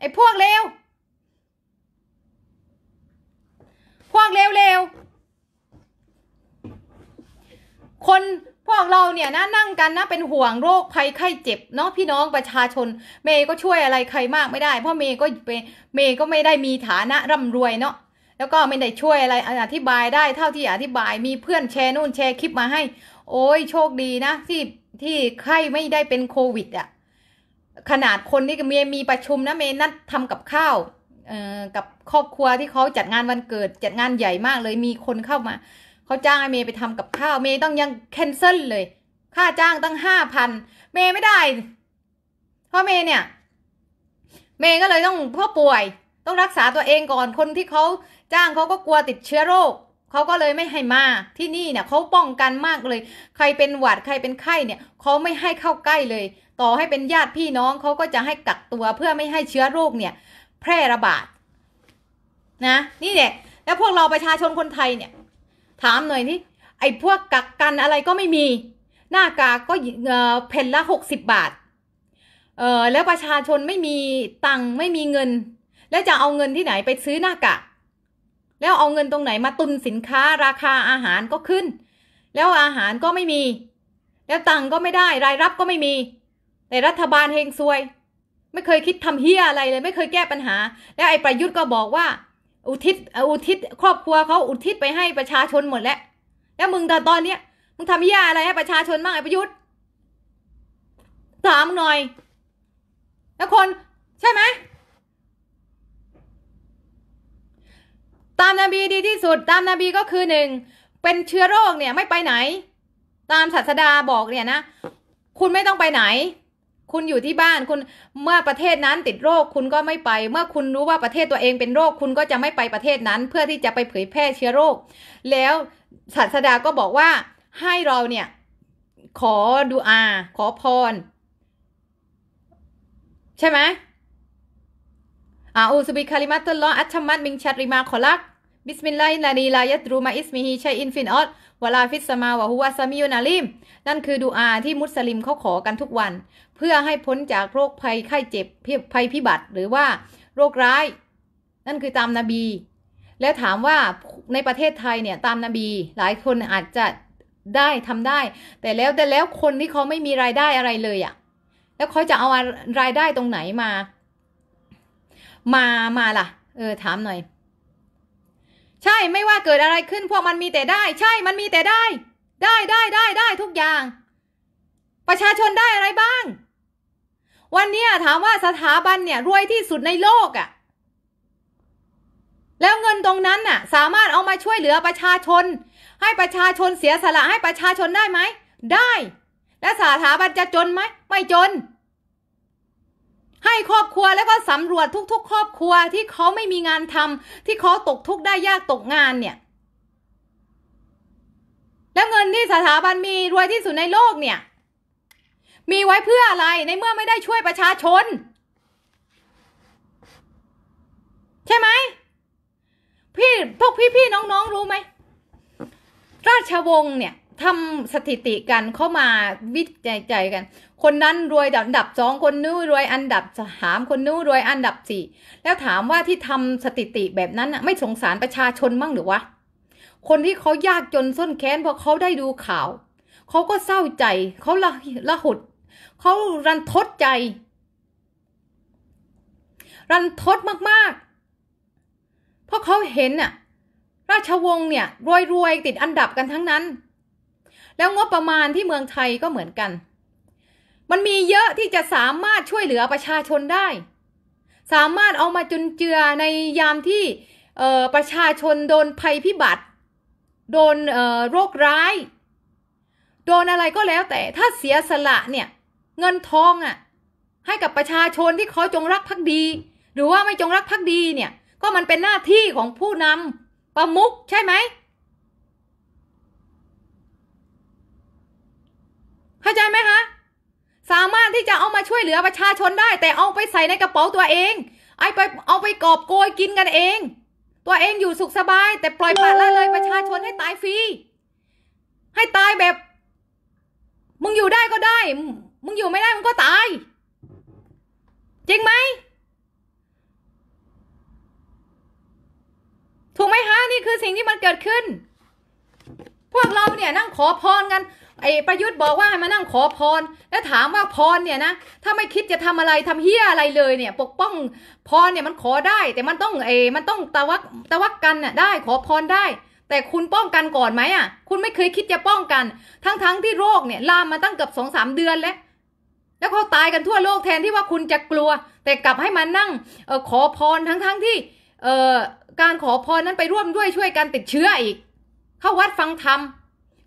ไอ้พวกเลวพวกเลวเลวคนพวกเราเนี่ยนะนั่งกันนะเป็นห่วงโรคภัยไข้เจ็บเนาะพี่น้องประชาชน เมย์ก็ช่วยอะไรใครมากไม่ได้ เพราะเมย์ก็เมย์ก็ไม่ได้มีฐานะร่ำรวยเนาะ แล้วก็ไม่ได้ช่วยอะไรอธิบายได้ เท่าที่อธิบายมีเพื่อนแชร์นู่นแชร์คลิปมาให้ โอ้ยโชคดีนะที่ที่ไข้ไม่ได้เป็นโควิดอ่ะ ขนาดคนที่เมย์มีประชุมนะเมย์นัดทำกับข้าวกับครอบครัวที่เขาจัดงานวันเกิด จัดงานใหญ่มากเลยมีคนเข้ามา เขาจ้างเมย์ไปทำกับข้าวเมย์ต้องยังแคนเซิลเลย ค่าจ้างตั้งห้าพันเมย์ไม่ได้ เพราะเมย์เนี่ย เมย์ก็เลยต้องพ่อป่วย ต้องรักษาตัวเองก่อนคนที่เขาจ้างเขาก็กลัวติดเชื้อโรคเขาก็เลยไม่ให้มา ที่นี่เนี่ยเขาป้องกันมากเลย ใครเป็นหวัดใครเป็นไข้เนี่ยเขาไม่ให้เข้าใกล้เลย ต่อให้เป็นญาติพี่น้องเขาก็จะให้กักตัวเพื่อไม่ให้เชื้อโรคเนี่ย แพร่ระบาดนะนี่เนี่ยแล้วพวกเราประชาชนคนไทยเนี่ย ถามหน่อยที่ไอ้พวกกักกันอะไรก็ไม่มี หน้ากากก็เพ่นละหกสิบบาทเออแล้วประชาชนไม่มีตังไม่มีเงิน แล้วจะเอาเงินที่ไหนไปซื้อหน้ากากแล้วเอาเงินตรงไหนมาตุนสินค้าราคาอาหารก็ขึ้น แล้วอาหารก็ไม่มี แล้วตังก็ไม่ได้รายรับก็ไม่มี แต่รัฐบาลเฮงซวย ไม่เคยคิดทำเฮียอะไรเลยไม่เคยแก้ปัญหา แล้วไอ้ประยุทธ์ก็บอกว่า อุทิศอุทิศครอบครัวเขาอุทิศไปให้ประชาชนหมดแล้วแล้วมึงแต่ตอนเนี้ยมึงทำเฮียอะไรให้ประชาชนบ้างไอ้ประยุทธ์ถามหน่อย แล้วคนใช่ไหมตามนบีดีที่สุด ตามนบีก็คือหนึ่ง เป็นเชื้อโรคเนี่ยไม่ไปไหน ตามศาสดาบอกเนี่ยนะคุณไม่ต้องไปไหน คุณอยู่ที่บ้านคุณเมื่อประเทศนั้นติดโรคคุณก็ไม่ไป เมื่อคุณรู้ว่าประเทศตัวเองเป็นโรค คุณก็จะไม่ไปประเทศนั้น เพื่อที่จะไปเผยแพร่เชื้อโรค แล้วศาสดาก็บอกว่า ให้เราเนี่ย ขอดูอา ขอพร ใช่ไหมออูบิิคาามตุล أعوذ ب ك ั م ม ت الله ริมาขอลักบิสมิลลา س ิ الله الذي لا يضر ما اسمه ش ิ ء في الأرض و ل ออ ي ا ل ลาฟิสมาวะฮุวาซามิยูนามนั่นคือดูอาที่มุสลิมเขาขอกันทุกวัน เพื่อให้พ้นจากโรคภัยไข้เจ็บภัยพิบัติหรือว่าโรคร้าย นั่นคือตามนบี แล้วถามว่าในประเทศไทยเนี่ย ตามนบีหลายคนอาจจะได้ทำได้ แต่แล้วแต่แล้วคนที่เขาไม่มีรายได้อะไรเลยอะ่ะแล้วเขาจะเอารายได้ตรงไหนมามา มาล่ะ เออ ถามหน่อย ใช่ ไม่ว่าเกิดอะไรขึ้น พวกมันมีแต่ได้ ใช่มันมีแต่ได้ ได้ได้ได้ได้ทุกอย่าง ประชาชนได้อะไรบ้าง วันนี้ถามว่าสถาบันเนี่ยรวยที่สุดในโลกอะ่ะ แล้วเงินตรงนั้นน่ะ สามารถเอามาช่วยเหลือประชาชน ให้ประชาชนเสียสละให้ประชาชนได้ไหม ได้ และสถาบันจะจนไหมไม่จนให้ครอบครัวแล้วก็สำรวจทุกๆครอบครัวที่เขาไม่มีงานทำที่เขาตกทุกข์ได้ยากตกงานเนี่ย แล้วเงินที่สถาบันมีรวยที่สุดในโลกเนี่ย มีไว้เพื่ออะไรในเมื่อไม่ได้ช่วยประชาชน ใช่ไหมพี่พวกพี่พี่น้องๆ รู้ไหม ราชวงศ์เนี่ยทำสถิติกันเข้ามาวิจัยใจกัน คนนั้นรวยอันดับสองคนนู้รวยอันดับสาม คนนู้รวยอันดับสี่ แล้วถามว่าที่ทำสถิติแบบนั้นไม่สงสารประชาชนมั่งหรือวะ คนที่เขายากจนส้นแค้นเพราะเขาได้ดูข่าว เขาก็เศร้าใจเขาละละหดเขารันทดใจ รันทดมากๆเพราะเขาเห็นน่ะ ราชวงศ์เนี่ย รวยๆติดอันดับกันทั้งนั้นแล้วงบประมาณที่เมืองไทยก็เหมือนกัน มันมีเยอะที่จะสามารถช่วยเหลือประชาชนได้ สามารถเอามาจุนเจือในยามที่ประชาชนโดนภัยพิบัติ โดนโรคร้าย โดนอะไรก็แล้วแต่ ถ้าเสียสละเนี่ยเงินทองอะ่ะให้กับประชาชนที่เขาจงรักภักดี หรือว่าไม่จงรักภักดีเนี่ย ก็มันเป็นหน้าที่ของผู้นำประมุขใช่ไหมเข้าใจไหมคะสามารถที่จะเอามาช่วยเหลือประชาชนได้ แต่เอาไปใส่ในกระเป๋าตัวเองไอไปเอาไปกอบโกยกินกันเอง ตัวเองอยู่สุขสบาย แต่ปล่อยปละละเลยประชาชนให้ตายฟรีให้ตายแบบมึงอยู่ได้ก็ได้มึงอยู่ไม่ได้มึงก็ตาย จริงไหมถูกไหมฮะนี่คือสิ่งที่มันเกิดขึ้น พวกเราเนี่ยนั่งขอพรกันไอ้ประยุทธ์บอกว่า ให้มานั่งขอพร แล้วถามว่าพรเนี่ยนะ ถ้าไม่คิดจะทำอะไรทำเฮี้ยอะไรเลย เนี่ย ปกป้องพรเนี่ยมันขอได้ แต่มันต้องไอ้มันต้องตะวักตะวักกันน่ะได้ ขอพรได้ แต่คุณป้องกันก่อนไหมอ่ะ คุณไม่เคยคิดจะป้องกันทั้งๆทที่โรคเนี่ยลามมาตั้งเกือบสองสามเดือนแล้ว แล้วเขาตายกันทั่วโลกแทนที่ว่าคุณจะกลัว แต่กลับให้มานั่งออขอพรทั้งๆทที่การขอพรนั้นไปร่วมด้วยช่วยกันติดเชื้ออีกเข้าวัดฟังธรรม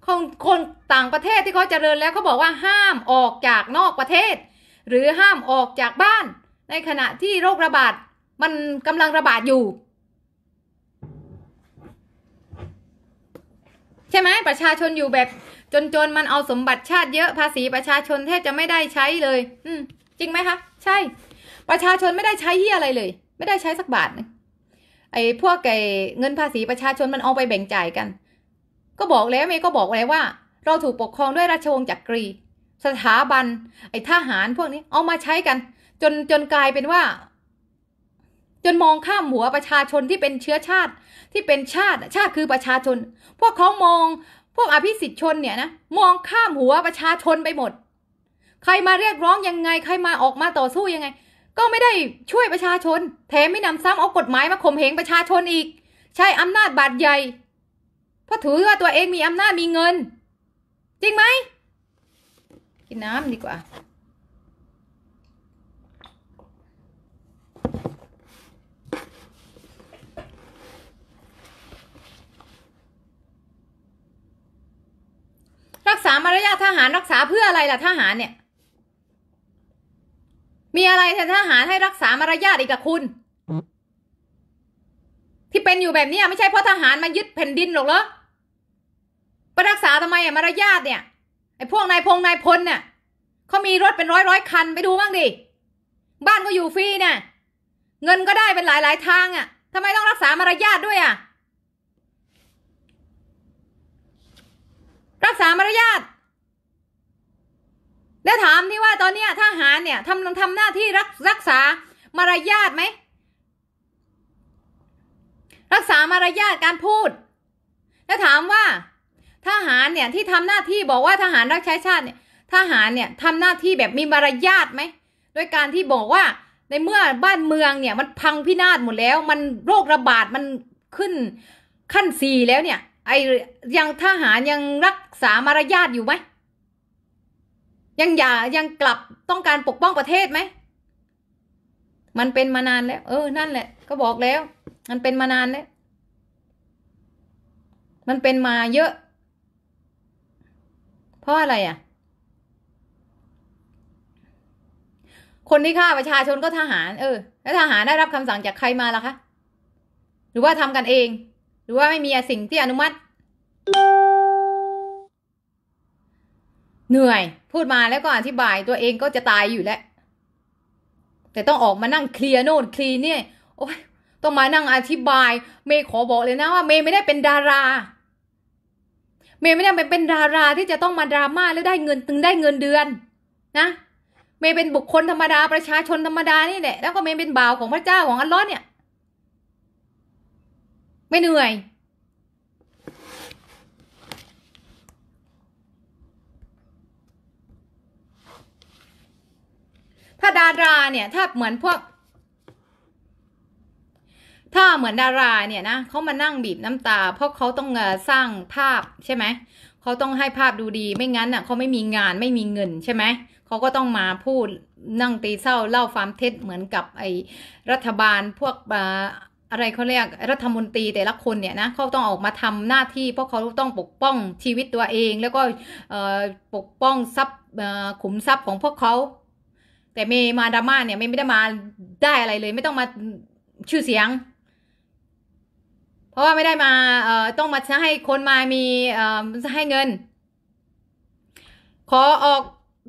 คนคนต่างประเทศที่เขาเจริญแล้วเขาบอกว่าห้ามออกจากนอกประเทศ หรือห้ามออกจากบ้าน ในขณะที่โรคระบาด มันกำลังระบาดอยู่ ใช่ไหมประชาชนอยู่แบบจนๆมันเอาสมบัติชาติเยอะภาษีประชาชนแทบจะไม่ได้ใช้เลย อืมจริงไหมคะ ใช่ ประชาชนไม่ได้ใช้เฮียอะไรเลย ไม่ได้ใช้สักบาทไอ้พวกไก่เงินภาษีประชาชนมันเอาไปแบ่งจ่ายกันก็บอกแล้วเมย์ก็บอกแล้วว่า เราถูกปกครองด้วยราชวงศ์จักกรี สถาบันไอ้ทหารพวกนี้เอามาใช้กัน จนจนกลายเป็นว่า จนมองข้ามหัวประชาชนที่เป็นเชื้อชาติที่เป็นชาติชาติคือประชาชน พวกเขามอง พวกอภิสิทธิชนเนี่ยนะมองข้ามหัวประชาชนไปหมด ใครมาเรียกร้องยังไง ใครมาออกมาต่อสู้ยังไง ก็ไม่ได้ช่วยประชาชน แถมไม่นำซ้ำเอากฎหมาย มาข่มเหงประชาชนอีก ใช้อำนาจบาดใหญ่เพราะถือว่าตัวเองมีอำนาจมีเงินจริงไหมกินน้ำดีกว่า รักษามารยาททหารรักษาเพื่ออะไรล่ะทหารเนี่ย มีอะไรแทนทหารให้รักษามารยาทอีกกับคุณ ที่เป็นอยู่แบบนี้ไม่ใช่เพราะทหารมายึดแผ่นดินหรอกเหรอไปรักษาทำไมอ่ะมารยาทเนี่ยไอ้พวกนายพงนายพลเนี่ยเขามีรถเป็นร้อยร้อยคันไปดูบ้างดิ บ้านก็อยู่ฟรีเนี่ยเงินก็ได้เป็นหลายหลายทางอ่ะทำไมต้องรักษามารยาทด้วยอ่ะ รักษามารยาท แล้วถามที่ว่าตอนเนี้ยทหารเนี่ยทำทำหน้าที่รักรักษามารยาทไหมรักษามารยาทการพูด แล้วถามว่าทหารเนี่ยที่ทำหน้าที่บอกว่าทหาร รักใช้ชาติเนี่ยทหารเนี่ยทำหน้าที่แบบมีมารยาทไหม โดยการที่บอกว่า ในเมื่อบ้านเมืองเนี่ย มันพังพินาศหมดแล้ว มันโรคระบาดมันขึ้นขั้นสี่แล้วเนี่ย ไอยังทหารยังรักษามารยาทอยู่ไหมยังอย่ายังกลับต้องการปกป้องประเทศไหม มันเป็นมานานแล้ว เออ นั่นแหละ ก็บอกแล้ว มันเป็นมานานแล้วมันเป็นมาเยอะเพราะอะไรอะ่ะ คนที่ฆ่าประชาชนก็ทหาร เออ แล้วทหารได้รับคำสั่งจากใครมาล่ะคะ หรือว่าทำกันเอง หรือว่าไม่มีสิ่งที่อนุมัติ เหนื่อย พูดมาแล้วก็อธิบายตัวเองก็จะตายอยู่แล้ว แต่ต้องออกมานั่งเคลียร์โน่นเคลียร์เนี่ย โอ้ย ต้องมานั่งอธิบาย เมย์ขอบอกเลยนะว่าเมย์ไม่ได้เป็นดาราเมย์ไม่เป็นเป็นดาราที่จะต้องมาดราม่าแล้วได้เงินตึงได้เงินเดือน นะเมย์เป็นบุคคลธรรมดา ประชาชนธรรมดานี่แหละแล้วก็เมย์เป็นบ่าวของพระเจ้า ของอัลลอฮ์เนี่ยไม่เหนื่อยถ้าดาราเนี่ย ถ้าเหมือนพวกถ้าเหมือนดาราเนี่ยนะเขามานั่งบีบน้ำตา เพราะเขาต้องสร้างภาพใช่ไหม เขาต้องให้ภาพดูดีไม่งั้นอ่ะเขาไม่มีงานไม่มีเงินใช่ไหมเขาก็ต้องมาพูดนั่งตีเศร้าเล่าความเท็จเหมือนกับไอ้รัฐบาลพวกอะไรเขาเรียกรัฐมนตรีแต่ละคนเนี่ยนะเขาต้องออกมาทำหน้าที่ เพราะเขาต้องปกป้องชีวิตตัวเอง แล้วก็ปกป้องทรัพย์ขุมทรัพย์ของพวกเขาแต่เมมาดาม่าเนี่ยไม่ได้มาได้อะไรเลย ไม่ต้องมาชื่อเสียงราะว่าไม่ได้มาเอ่อต้องมาให้คนมามีเอ่อ ให้เงิน ขอออก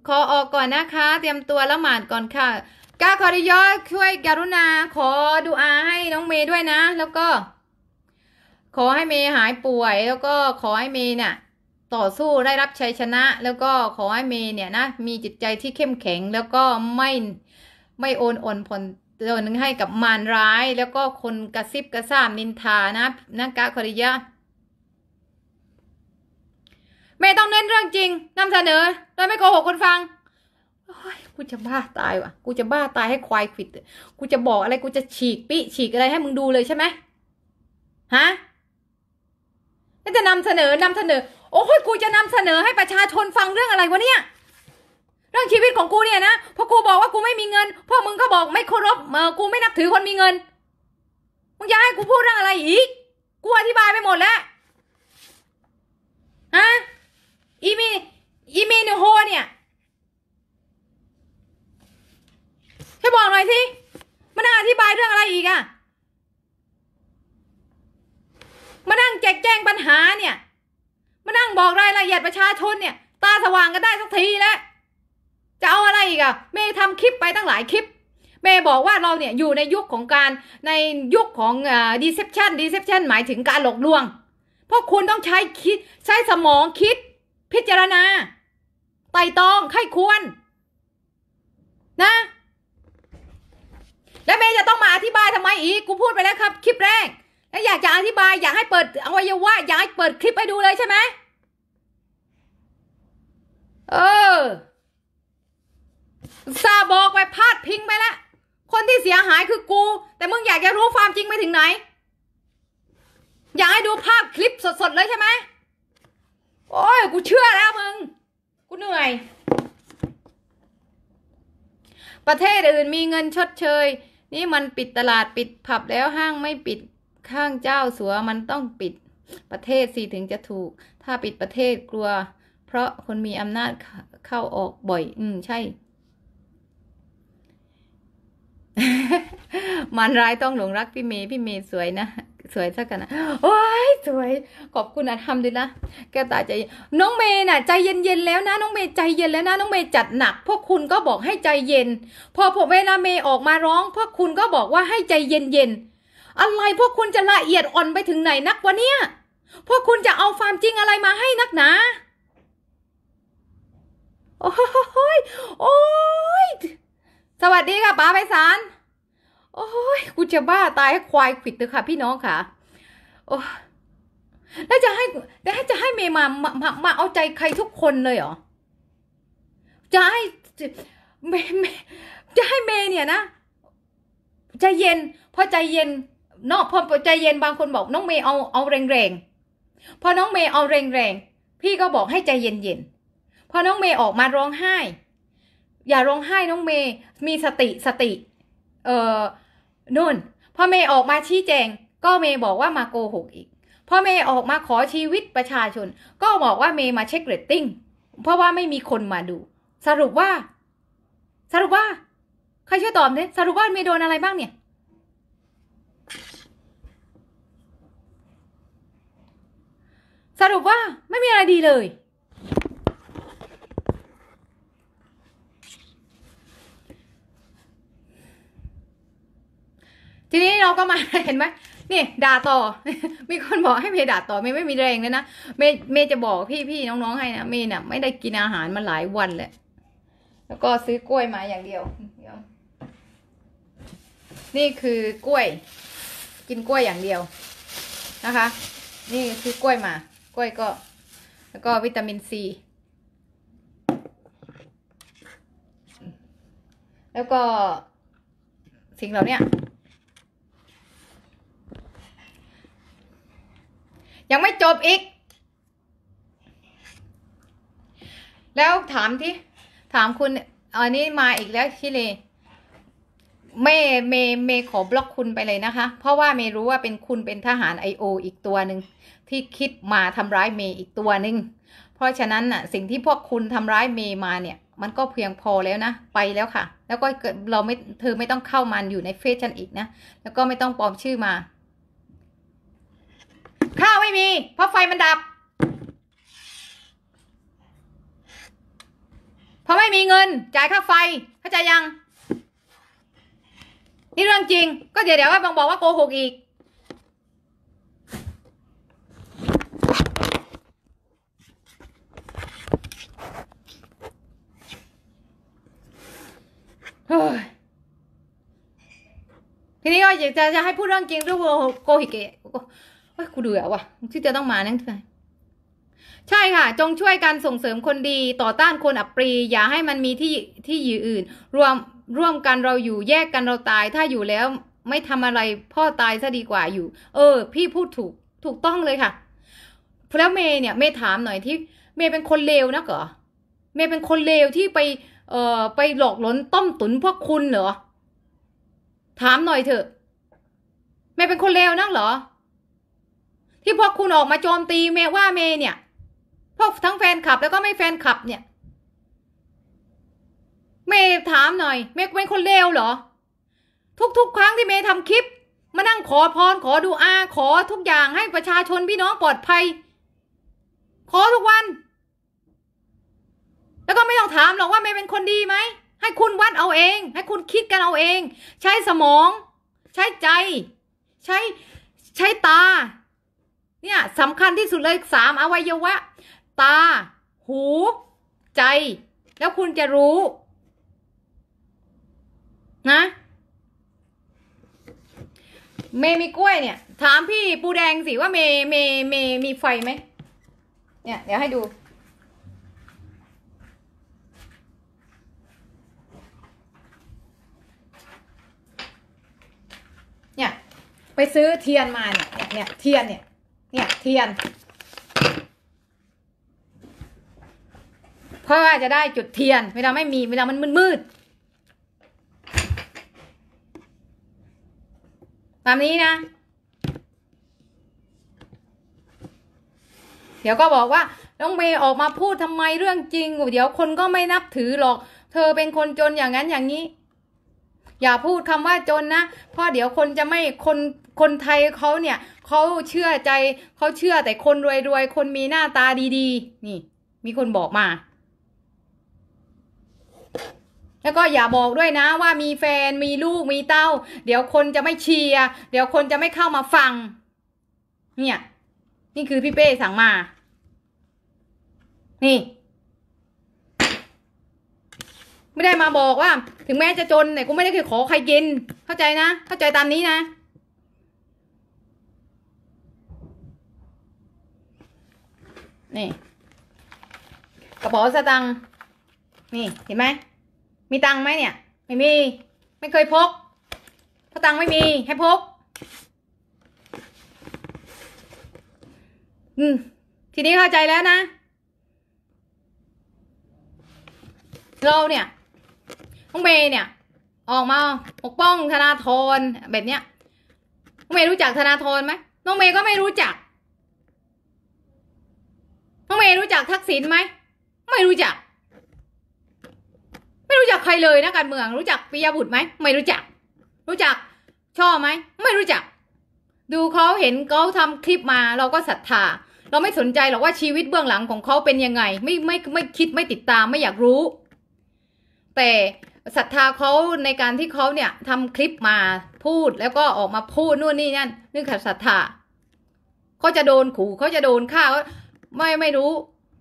ขอออกก่อนนะคะเตรียมตัวละหมาดก่อนค่ะกาขอริยอช่วยกรุณาขอดูอาให้น้องเมย์ด้วยนะ แล้วก็ขอให้เมย์หายป่วยแล้วก็ขอให้เมย์เนี่ย ต่อสู้ได้รับชัยชนะ แล้วก็ขอให้เมย์เนี่ยนะมีจิตใจที่เข้มแข็งแล้วก็ไม่ไม่โอนอ่อนผ่อนโดนให้กับมารร้ายแล้วก็คนกระซิบกระซาบนินทานะนักกะขริยะแม่ต้องเน้นเรื่องจริง นำเสนอโดยไม่โกหกคนฟังกูจะบ้าตายว่ะ กูจะบ้าตายให้ควายขิดกูจะบอกอะไรกูจะฉีกปิฉีกอะไรให้มึงดูเลยใช่ไหมฮะไม่จะนำเสนอนำเสนอ โอ้ยกูจะนำเสนอให้ประชาชนฟังเรื่องอะไรวะเนี่ยเรื่องชีวิตของกูเนี่ยนะพอกูบอกว่ากูไม่มีเงินพวกมึงก็บอกไม่เคารพกูไม่นับถือคนมีเงิน มึงจะให้กูพูดเรื่องอะไรอีก กูอธิบายไปหมดแล้ว ฮะ อีมีอีมีนโฮเนี่ยให้บอกหน่อยสิมานั่งอธิบายเรื่องอะไรอีกอะ มานั่งแจกแจงปัญหาเนี่ย มานั่งบอกรายละเอียดประชาชนเนี่ย ตาสว่างกันได้สักทีแล้วจะเอาอะไรอีกอะเมย์ทำคลิปไปตั้งหลายคลิป เมย์บอกว่าเราเนี่ย อยู่ในยุคของการในยุคของดีเซปชันดีเซปชันหมายถึงการหลอกลวง เพราะคุณต้องใช้คิดใช้สมองคิด พิจารณา ไต่ตองไข้ควร นะ และเมย์จะต้องมาอธิบายทำไมอีก กูพูดไปแล้วครับคลิปแรก แล้วอยากจะอธิบายอยากให้เปิดอวัยวะอยากให้เปิดคลิปให้ดูเลยใช่ไหมเออซาบอกไปพาดพิงไปแล้ว คนที่เสียหายคือกู แต่มึงอยากจะรู้ความจริงไปถึงไหน อยากให้ดูภาพคลิปสดๆเลยใช่ไหม โอ้ย กูเชื่อแล้วมึง กูเหนื่อย ประเทศอื่น มีเงินชดเชย นี่มันปิดตลาดปิดผับแล้วห้างไม่ปิด ข้างเจ้าสัวมันต้องปิด ประเทศส่ถึงจะถูก ถ้าปิดประเทศกลัว เพราะคนมีอำนาจเข้าออกบ่อย อืม ใช่มันร้ายต้องหลงรักพี่เมย์พี่เมย์สวยนะ สวยสักกันนะอ้ย สวยขอบคุณนะทำดีนะแกตาใจ น้องเมย์น่ะใจเย็นๆแล้วนะ น้องเมย์ใจเย็นแล้วนะน้องเมย์จัดหนัก พวกคุณก็บอกให้ใจเย็น พอผมเวลาเมย์ออกมาร้อง พวกคุณก็บอกว่าให้ใจเย็นๆอะไรพวกคุณจะละเอียดอ่อนไปถึงไหนนักวะเนี่ย พวกคุณจะเอาความจริงอะไรมาให้นักหนาโอ้ยโอ้ยสวัสดีค่ะป้าไพศาลโอ้ย กูจะบ้าตายให้ควายขิดเลยค่ะ พี่น้องค่ะ โอ้แล้วจะให้แล้วจะให้เมย์มามามา มาเอาใจใครทุกคนเลยเหรอ จะให้ เมย์จะให้เมย์เนี่ยนะ ใจเย็นพอใจเย็นนอกพอใจเย็นบางคนบอกน้องเมย์เอา เอาแรงแรงพอน้องเมย์เอาแรงแรง พี่ก็บอกให้ใจเย็นเย็นพอน้องเมย์ออกมาร้องไห้อย่าร้องไห้น้องเมย์มีสติสติ เออนุ่นพอเมย์ออกมาชี้แจง ก็เมย์บอกว่ามาโกหกอีก พ่อเมย์ออกมาขอชีวิตประชาชน ก็บอกว่าเมย์มาเช็คเรตติ้งเพราะว่าไม่มีคนมาดู สรุปว่า สรุปว่าใครช่วยตอบเนี่ยสรุปว่าเมย์โดนอะไรบ้างเนี่ย สรุปว่าไม่มีอะไรดีเลยทีนี้เราก็มาเห็นไหมนี่ด่าต่อมีคนบอกให้เมย์ด่าต่อเมย์ไม่มีแรงเลยนะเมย์เมย์จะบอกพี่พี่น้องๆ ให้นะเมย์เนี่ยไม่ได้กินอาหารมาหลายวันแล้วแล้วก็ซื้อกล้วยมาอย่างเดียว นี่คือกล้วย กินกล้วยอย่างเดียวนะคะ นี่คือกล้วยมา กล้วยก็ แล้วก็วิตามินซีแล้วก็สิ่งเหล่านี้ยังไม่จบอีก แล้วถามที่ถามคุณ อันนี้มาอีกแล้วชิเลเมเม เมขอบล็อกคุณไปเลยนะคะ เพราะว่าเมรู้ว่าเป็นคุณเป็นทหารไอโออีกตัวหนึ่ง ที่คิดมาทำร้ายเมอีกตัวหนึ่ง เพราะฉะนั้นน่ะสิ่งที่พวกคุณทำร้ายเมมาเนี่ย มันก็เพียงพอแล้วนะ ไปแล้วค่ะ แล้วก็เราไม่เธอไม่ต้องเข้ามันอยู่ในเฟซฉันอีกนะแล้วก็ไม่ต้องปลอมชื่อมาข้าวไม่มีเพราะไฟมันดับ เพราะไม่มีเงินจ่ายค่าไฟเข้าใจยังนี่เรื่องจริง ก็เดี๋ยวเดี๋ยวว่าบางบอกว่าโกหกอีกทีนี้ก็อยากจะจะให้พูดเรื่องจริงเรื่องโกหกโกหกอ้ยกูเดือดว่ะชื่จะต้องมานั่งใช่ค่ะ จงช่วยกันส่งเสริมคนดีต่อต้านคนอับปรี อย่าให้มันมีที่ที่อยู่อื่น รวมร่วมกันเราอยู่แยกกันเราตาย ถ้าอยู่แล้ว ไม่ทำอะไรพ่อตายซะดีกว่าอยู่ เออ พี่พูดถูกถูกต้องเลยค่ะ แล้วเมย์เนี่ยเมย์ถามหน่อยที่ เมย์เป็นคนเลวนะเหรอเมย์เป็นคนเลวที่ไป เอ่อ ไปหลอกหลอนต้มตุนพวกคุณเหรอ ถามหน่อยเถอะ เมย์เป็นคนเลวนักเหรอที่พวกคุณออกมาโจมตีเมว่าเมเนี่ยพวกทั้งแฟนคลับแล้วก็ไม่แฟนคลับเนี่ย เมถามหน่อย เมเป็นคนเลวเหรอ ทุก ๆ ครั้งที่เมทำคลิป มานั่งขอพรขอดูอาขอทุกอย่างให้ประชาชนพี่น้องปลอดภัย ขอทุกวัน แล้วก็ไม่ต้องถามหรอกว่า เมเป็นคนดีไหมให้คุณวัดเอาเอง ให้คุณคิดกันเอาเอง ใช้สมอง ใช้ใจ ใช้ใช้ตาเนี่ยสำคัญที่สุดเลยสามอวัยวะ ตา หู ใจ แล้วคุณจะรู้นะ เมมีกล้วยเนี่ย ถามพี่ปูแดงสิว่าเมเมเมมีไฟไหมเนี่ย เดี๋ยวให้ดู เนี่ย ไปซื้อเทียนมาเนี่ยเนี่ยเทียนเนี่ยเนี่ยเทียน เพราะว่าจะได้จุดเทียนเวลาไม่มีเวลามันมืดๆตามนี้นะ เดี๋ยวก็บอกว่าน้องเมย์ออกมาพูดทำไมเรื่องจริงเดี๋ยวคนก็ไม่นับถือหรอกเธอเป็นคนจนอย่างนั้นอย่างนี้อย่าพูดคำว่าจนนะเพราะเดี๋ยวคนจะไม่คนคนไทยเขาเนี่ยเขาเชื่อใจเขาเชื่อแต่คนรวยๆคนมีหน้าตาดีๆ นี่มีคนบอกมา แล้วก็อย่าบอกด้วยนะ ว่า มีแฟนมีลูกมีเต้า เดี๋ยวคนจะไม่เชียร์เดี๋ยวคนจะไม่เข้ามาฟังเนี่ย นี่คือพี่เป้สั่งมา นี่ ไม่ได้มาบอกว่า ถึงแม้จะจนแต่กูไม่ได้เคยขอใครกิน เข้าใจนะ เข้าใจตามนี้นะนี่กระเป๋าสตังค์นี่เห็นไหมมีตังค์ไหมเนี่ย ไม่มี ไม่เคยพกเพราะตังค์ไม่มีให้พกอืมทีนี้เข้าใจแล้วนะเราเนี่ยน้องเมย์เนี่ย ออกมาปกป้องธนาธรแบบเนี้ยน้องเมย์รู้จักธนาธรไหมน้องเมย์ก็ไม่รู้จักน้องเมย์รู้จักทักษิณไหมไม่รู้จัก ไม่รู้จักใครเลยนะการเมือง รู้จักปิยบุตรไหมไม่รู้จัก รู้จักช่อไหมไม่รู้จัก ดูเขาเห็นเขาทำคลิปมาเราก็ศรัทธา เราไม่สนใจหรอกว่าชีวิตเบื้องหลังของเขาเป็นยังไง ไม่ไม่ไม่คิดไม่ติดตามไม่อยากรู้ แต่ศรัทธาเขาในการที่เขาเนี่ยทำคลิปมาพูดแล้วก็ออกมาพูดนู่นนี่นั่นนี่คือศรัทธาเขาจะโดนขู่เขาจะโดนฆ่าไม่ไม่รู้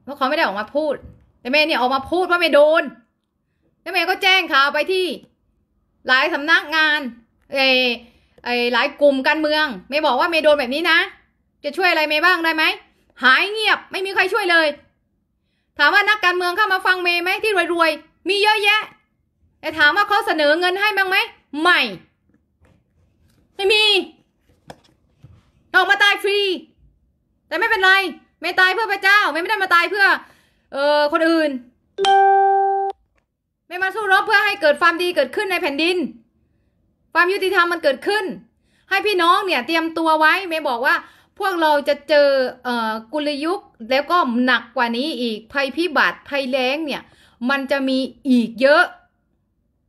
เพราะเขาไม่ได้ออกมาพูด แต่เมย์เนี่ยออกมาพูดว่าไม่โดนแล้วเมย์ก็แจ้งข่าวไปที่ หลายสำนักงานเอ้ไอ้หลายกลุ่มการเมืองเมย์บอกว่าเมย์โดนแบบนี้นะจะช่วยอะไรเมย์บ้างได้ไหมหายเงียบไม่มีใครช่วยเลย ถามว่านักการเมืองเข้ามาฟังเมย์ไหม ที่รวยๆ มีเยอะแยะแต่ถามว่าเขาเสนอเงินให้บ้างไหมไม่ ไม่มีออกมาตายฟรี แต่ไม่เป็นไรไม่ตายเพื่อพระเจ้า ไม่ได้มาตายเพื่อ เอ่อคนอื่น ไม่มาสู้รบเพื่อให้เกิดความดีเกิดขึ้นในแผ่นดิน ความยุติธรรมมันเกิดขึ้น ให้พี่น้องเนี่ยเตรียมตัวไว้แม่บอกว่า พวกเราจะเจอเอ่อกุลยุกแล้วก็หนักกว่านี้ อีกภัยพิบัติภัยแล้งเนี่ย มันจะมีอีกเยอะ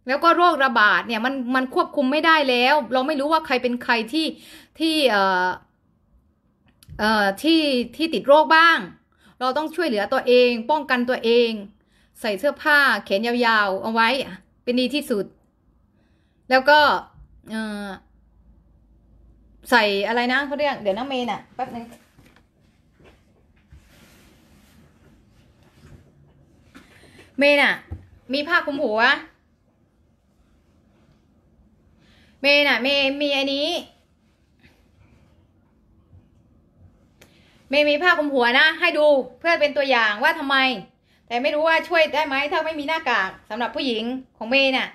แล้วก็โรคระบาดเนี่ยมันมันควบคุมไม่ได้แล้ว เราไม่รู้ว่าใครเป็นใครที่ที่เอ่อเอ่อ ที่ที่ติดโรคบ้าง เราต้องช่วยเหลือตัวเองป้องกันตัวเอง ใส่เสื้อผ้าแขนยาว ๆ เอาไว้ เป็นดีที่สุด แล้วก็ใส่อะไรนะเขาเรียกเดี๋ยวน้องเมน์น่ะ แป๊บนึงเมน์น่ะ มีผ้าคลุมหัว เมน์น่ะ เมมีอันนี้เม่มีผ้าคลุมหัวนะ ให้ดูเพื่อเป็นตัวอย่างว่าทำไม แต่ไม่รู้ว่าช่วยได้ไหม ถ้าไม่มีหน้ากากสำหรับผู้หญิงของเมย์เนี่ย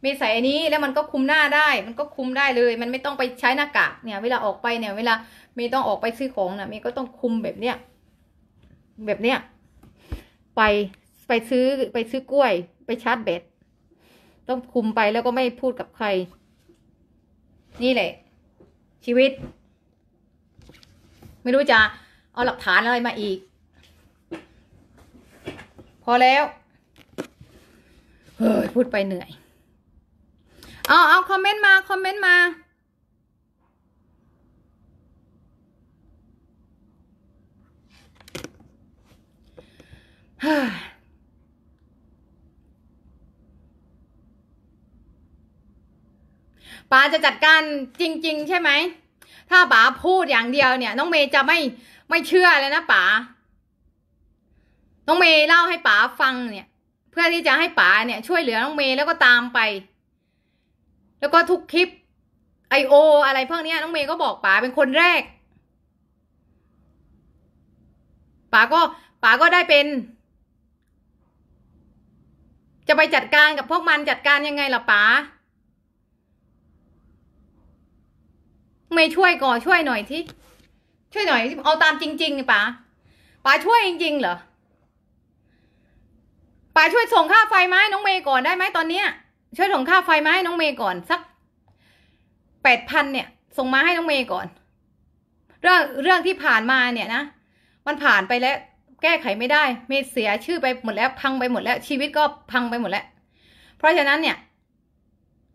เมย์ใส่อันนี้แล้วมันก็คุมหน้าได้ มันก็คุมได้เลย มันไม่ต้องไปใช้หน้ากากเนี่ยเวลาออกไปเนี่ย เวลาเมย์ต้องออกไปซื้อของนะเมย์ก็ต้องคุมแบบเนี้ยแบบเนี้ยไปไปซื้อไปซื้อกล้วยไปชาร์จแบตต้องคุมไปแล้วก็ไม่พูดกับใคร นี่แหละ ชีวิต ไม่รู้จะเอาหลักฐานอะไรมาอีก พอแล้ว เฮ้ย พูดไปเหนื่อย เอาเอาคอมเมนต์มา คอมเมนต์มาป้ปาจะจัดการจริง ๆ ใช่ไหมถ้าป๋าพูดอย่างเดียวเนี่ย น้องเมย์จะไม่ไม่เชื่อเลยนะป๋า น้องเมย์เล่าให้ป๋าฟังเนี่ยเพื่อที่จะให้ป๋าเนี่ยช่วยเหลือน้องเมย์แล้วก็ตามไป แล้วก็ทุกคลิปไอโออะไรพวกนี้น้องเมย์ก็บอกป๋าเป็นคนแรกป๋าก็ป๋าก็ได้เป็น จะไปจัดการกับพวกมันจัดการยังไงล่ะป๋าไม่ช่วยก่อช่วยหน่อยที่ช่วยหน่อยเอาตามจริงๆนี่ป๋าป๋าช่วยจริงๆเหรอป๋าช่วยส่งค่าไฟไหมน้องเมย์ก่อนได้ไหมตอนเนี้ย ช่วยส่งค่าไฟไหมน้องเมย์ก่อนสักแปดพันเนี่ยส่งมาให้น้องเมย์ก่อน เรื่องเรื่องที่ผ่านมาเนี่ยนะ มันผ่านไปแล้วแก้ไขไม่ได้ เมย์เสียชื่อไปหมดแล้วพังไปหมดแล้ว ชีวิตก็พังไปหมดแล้ว เพราะฉะนั้นเนี่ย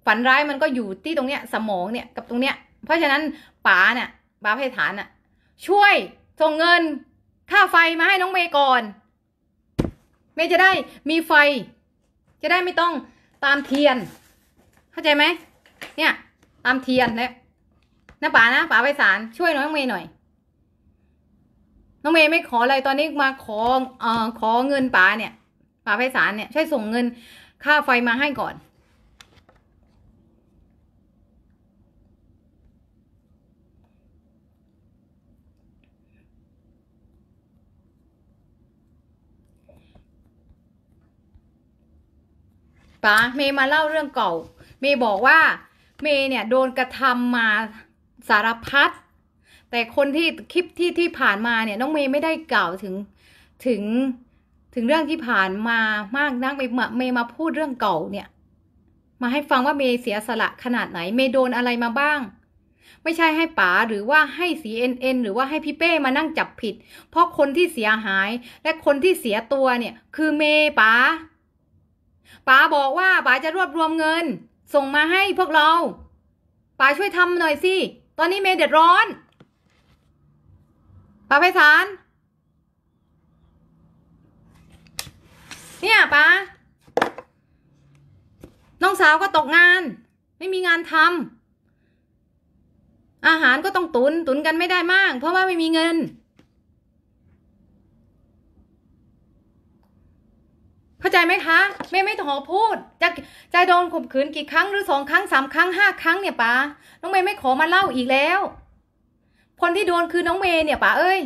ฝันร้ายมันก็อยู่ที่ตรงเนี้ย สมองเนี่ยกับตรงเนี้ยเพราะฉะนั้นป๋าเนี่ยป๋าเพฐานอ่ะ ช่วยส่งเงิน ค่าไฟมาให้น้องเมย์ก่อน เมย์จะได้มีไฟ จะได้ไม่ต้องตามเทียน เข้าใจไหมเนี่ย ตามเทียนแล้วนะป๋านะป๋าไปศาลช่วยน้องเมย์หน่อย น้องเมย์ไม่ขออะไรตอนนี้มาขอเอ่อขอเงินป๋าเนี่ยป๋าไปศาลเนี่ยช่วยส่งเงิน ค่าไฟมาให้ก่อนป๋าเมย์มาเล่าเรื่องเก่า เมย์บอกว่าเมย์เนี่ยโดนกระทำมาสารพัดแต่คนที่คลิปที่ที่ผ่านมาเนี่ยน้องเมย์ไม่ได้กล่าวถึง ถึงถึงเรื่องที่ผ่านมามากนักเมย์เมย์มาพูดเรื่องเก่าเนี่ย มาให้ฟังว่าเมย์เสียสละขนาดไหน เมย์โดนอะไรมาบ้าง ไม่ใช่ให้ป๋าหรือว่าให้สีเอ็นเอ็นหรือว่าให้พี่เป้มานั่งจับผิด เพราะคนที่เสียหาย และคนที่เสียตัวเนี่ยคือเมย์ป๋าป๋าบอกว่าป๋าจะรวบรวมเงิน ส่งมาให้พวกเราป๋าช่วยทำหน่อยสิ ตอนนี้เมย์เดือดร้อนป๋าไพศาลเนี่ยป๋าน้องสาวก็ตกงาน ไม่มีงานทำอาหารก็ต้องตุนตุนกันไม่ได้มาก เพราะว่าไม่มีเงินเข้าใจไหมคะแม่ไม่ต้องพูด จะจะโดนข่มขืนกี่ครั้งหรือ สองครั้งสามครั้งห้าครั้งเนี่ยป๋าน้องเมย์ไม่ขอมาเล่าอีกแล้ว คนที่โดนคือน้องเมย์ เนี่ยป๋าเอ้ย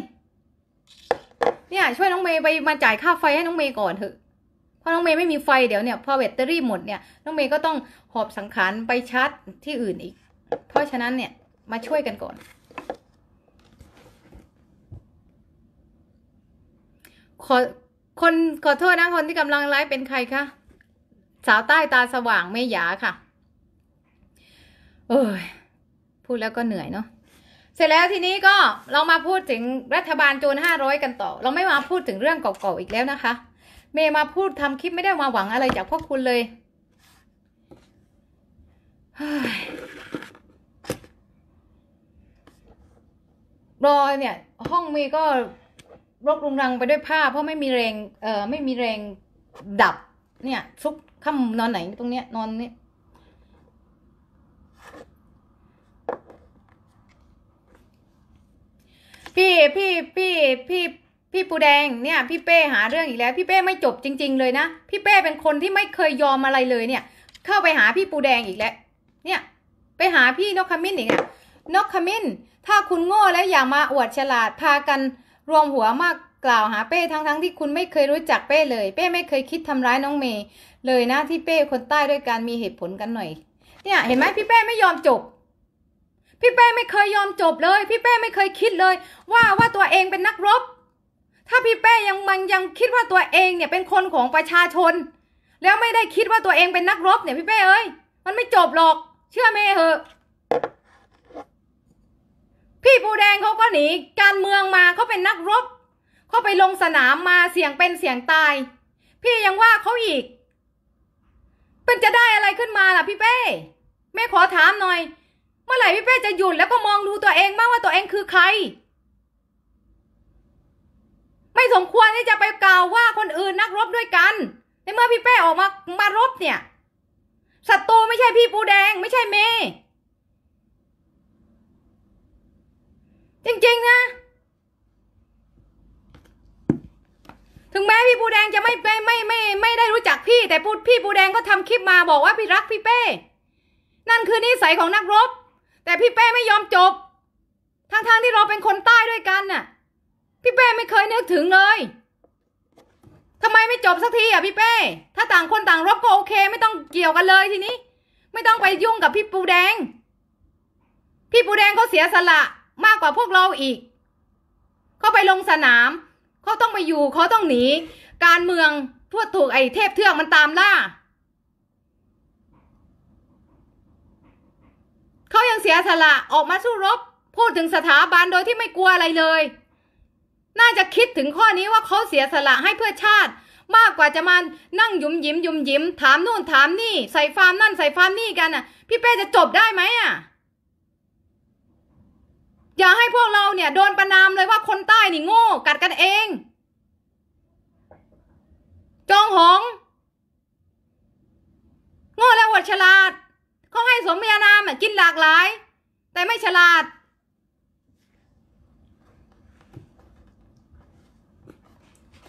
เนี่ย ช่วยน้องเมย์ไปมาจ่ายค่าไฟให้น้องเมย์ก่อนเถอะ เพราะน้องเมย์ไม่มีไฟเดี๋ยวเนี่ยพอแบตเตอรี่หมดเนี่ยน้องเมย์ก็ต้องหอบสังขารไปชาร์จที่อื่นอีก เพราะฉะนั้นเนี่ย มาช่วยกันก่อน ขอคนขอโทษนะคนที่กำลังไลฟ์เป็นใครคะสาวใต้ตาสว่างไม่หยาค่ะเอ้ย พูดแล้วก็เหนื่อยเนาะเสร็จแล้วทีนี้ก็เรามาพูดถึงรัฐบาลโจรห้าร้อยกันต่อ เราไม่มาพูดถึงเรื่องเก่าๆอีกแล้วนะคะ เมย์มาพูดทำคลิปไม่ได้มาหวังอะไรจากพวกคุณเลย รอเนี่ย ห้องเมย์ก็รกรุงรังไปด้วยผ้าเพราะไม่มีแรง เอ่อ ไม่มีแรงดับเนี่ยซุกค่ำนอนไหนตรงเนี้ยนอนเนี่ย พี่พี่พี่พี่พี่ปูแดงเนี่ย พี่เป้หาเรื่องอีกแล้วพี่เป้ไม่จบจริงๆเลยนะพี่เป้เป็นคนที่ไม่เคยยอมอะไรเลยเนี่ย เข้าไปหาพี่ปูแดงอีกแล้วเนี่ยไปหาพี่นกขมิ้นอีกเนี่ยนกขมิ้น ถ้าคุณโง่แล้วอย่ามาอวดฉลาดพากันรวมหัวมากกล่าวหาเป้ทั้งๆทที่คุณไม่เคยรู้จักเป้เลย เป้ไม่เคยคิดทำร้ายน้องเมย์ เลยนะที่เป้คนใต้ด้วยการมีเหตุผลกันหน่อย เนี่ย เห็นไหมพี่เป้ไม่ยอมจบ พี่เป้ไม่เคยยอมจบเลย พี่เป้ไม่เคยคิดเลย ว่าว่าตัวเองเป็นนักรบ ถ้าพี่เป้ยังมันยังคิดว่าตัวเองเนี่ยเป็นคนของประชาชน แล้วไม่ได้คิดว่าตัวเองเป็นนักรบเนี่ย พี่เป้เอ้ยมันไม่จบหรอกเชื่อเมย์เหอะพี่ปูแดงเขาก็หนีการเมืองมาเขาเป็นนักรบเขาไปลงสนามมาเสี่ยงเป็นเสี่ยงตาย พี่ยังว่าเขาอีก เป็นจะได้อะไรขึ้นมาล่ะพี่เป้ แม่ขอถามหน่อย เมื่อไหร่พี่เป้จะหยุดแล้วก็มองดูตัวเองบ้างว่าตัวเองคือใคร ไม่สมควรที่จะไปกล่าวว่าคนอื่นนักรบด้วยกัน ในเมื่อพี่เป้ออกมามารบเนี่ย ศัตรูไม่ใช่พี่ปูแดงไม่ใช่เมย์จริงๆ นะ ถึงแม้พี่ ปูแดงจะไม่ไม่ไม่ไม่ ไม่ได้รู้จักพี่ แต่พูดพี่ปูแดงก็ทำคลิปมาบอกว่าพี่รักพี่เป้ นั่นคือนิสัยของนักรบ แต่พี่เป้ไม่ยอมจบทั้งๆทที่เราเป็นคนใต้ด้วยกันน่ะ พี่เป้ไม่เคยนึกถึงเลย ทำไมไม่จบสักทีอ่ะ พี่เป้ ถ้าต่างคนต่างรบก็โอเค ไม่ต้องเกี่ยวกันเลยทีนี้ ไม่ต้องไปยุ่งกับพี่ปูแดง พี่ปูแดงเขาเสียสละมากกว่าพวกเราอีก เขาไปลงสนาม เขาต้องไปอยู่ เขาต้องหนี การเมือง่วกถูกไอ้เทพเทือกมันตามล่า เขายังเสียสละออกมาสู้รบ พูดถึงสถาบันโดยที่ไม่กลัวอะไรเลย น่าจะคิดถึงข้อนี้ว่าเขาเสียสละให้เพื่อชาติ มากกว่าจะมานั่งยุมยิ้มยุมยิ้ม ถามนู่นถามนี่ใส่ฟาร์มนั่นใส่ฟาร์มนี่กันอ่ะ พี่เป้จะจบได้ไหมอ่ะอย่าให้พวกเราเนี่ยโดนประนามเลยว่าคนใต้นี่โง่กัดกันเอง จองหงโง่แล้วอวดฉลาด เขาให้สมญานามกินหลากหลาย แต่ไม่ฉลาด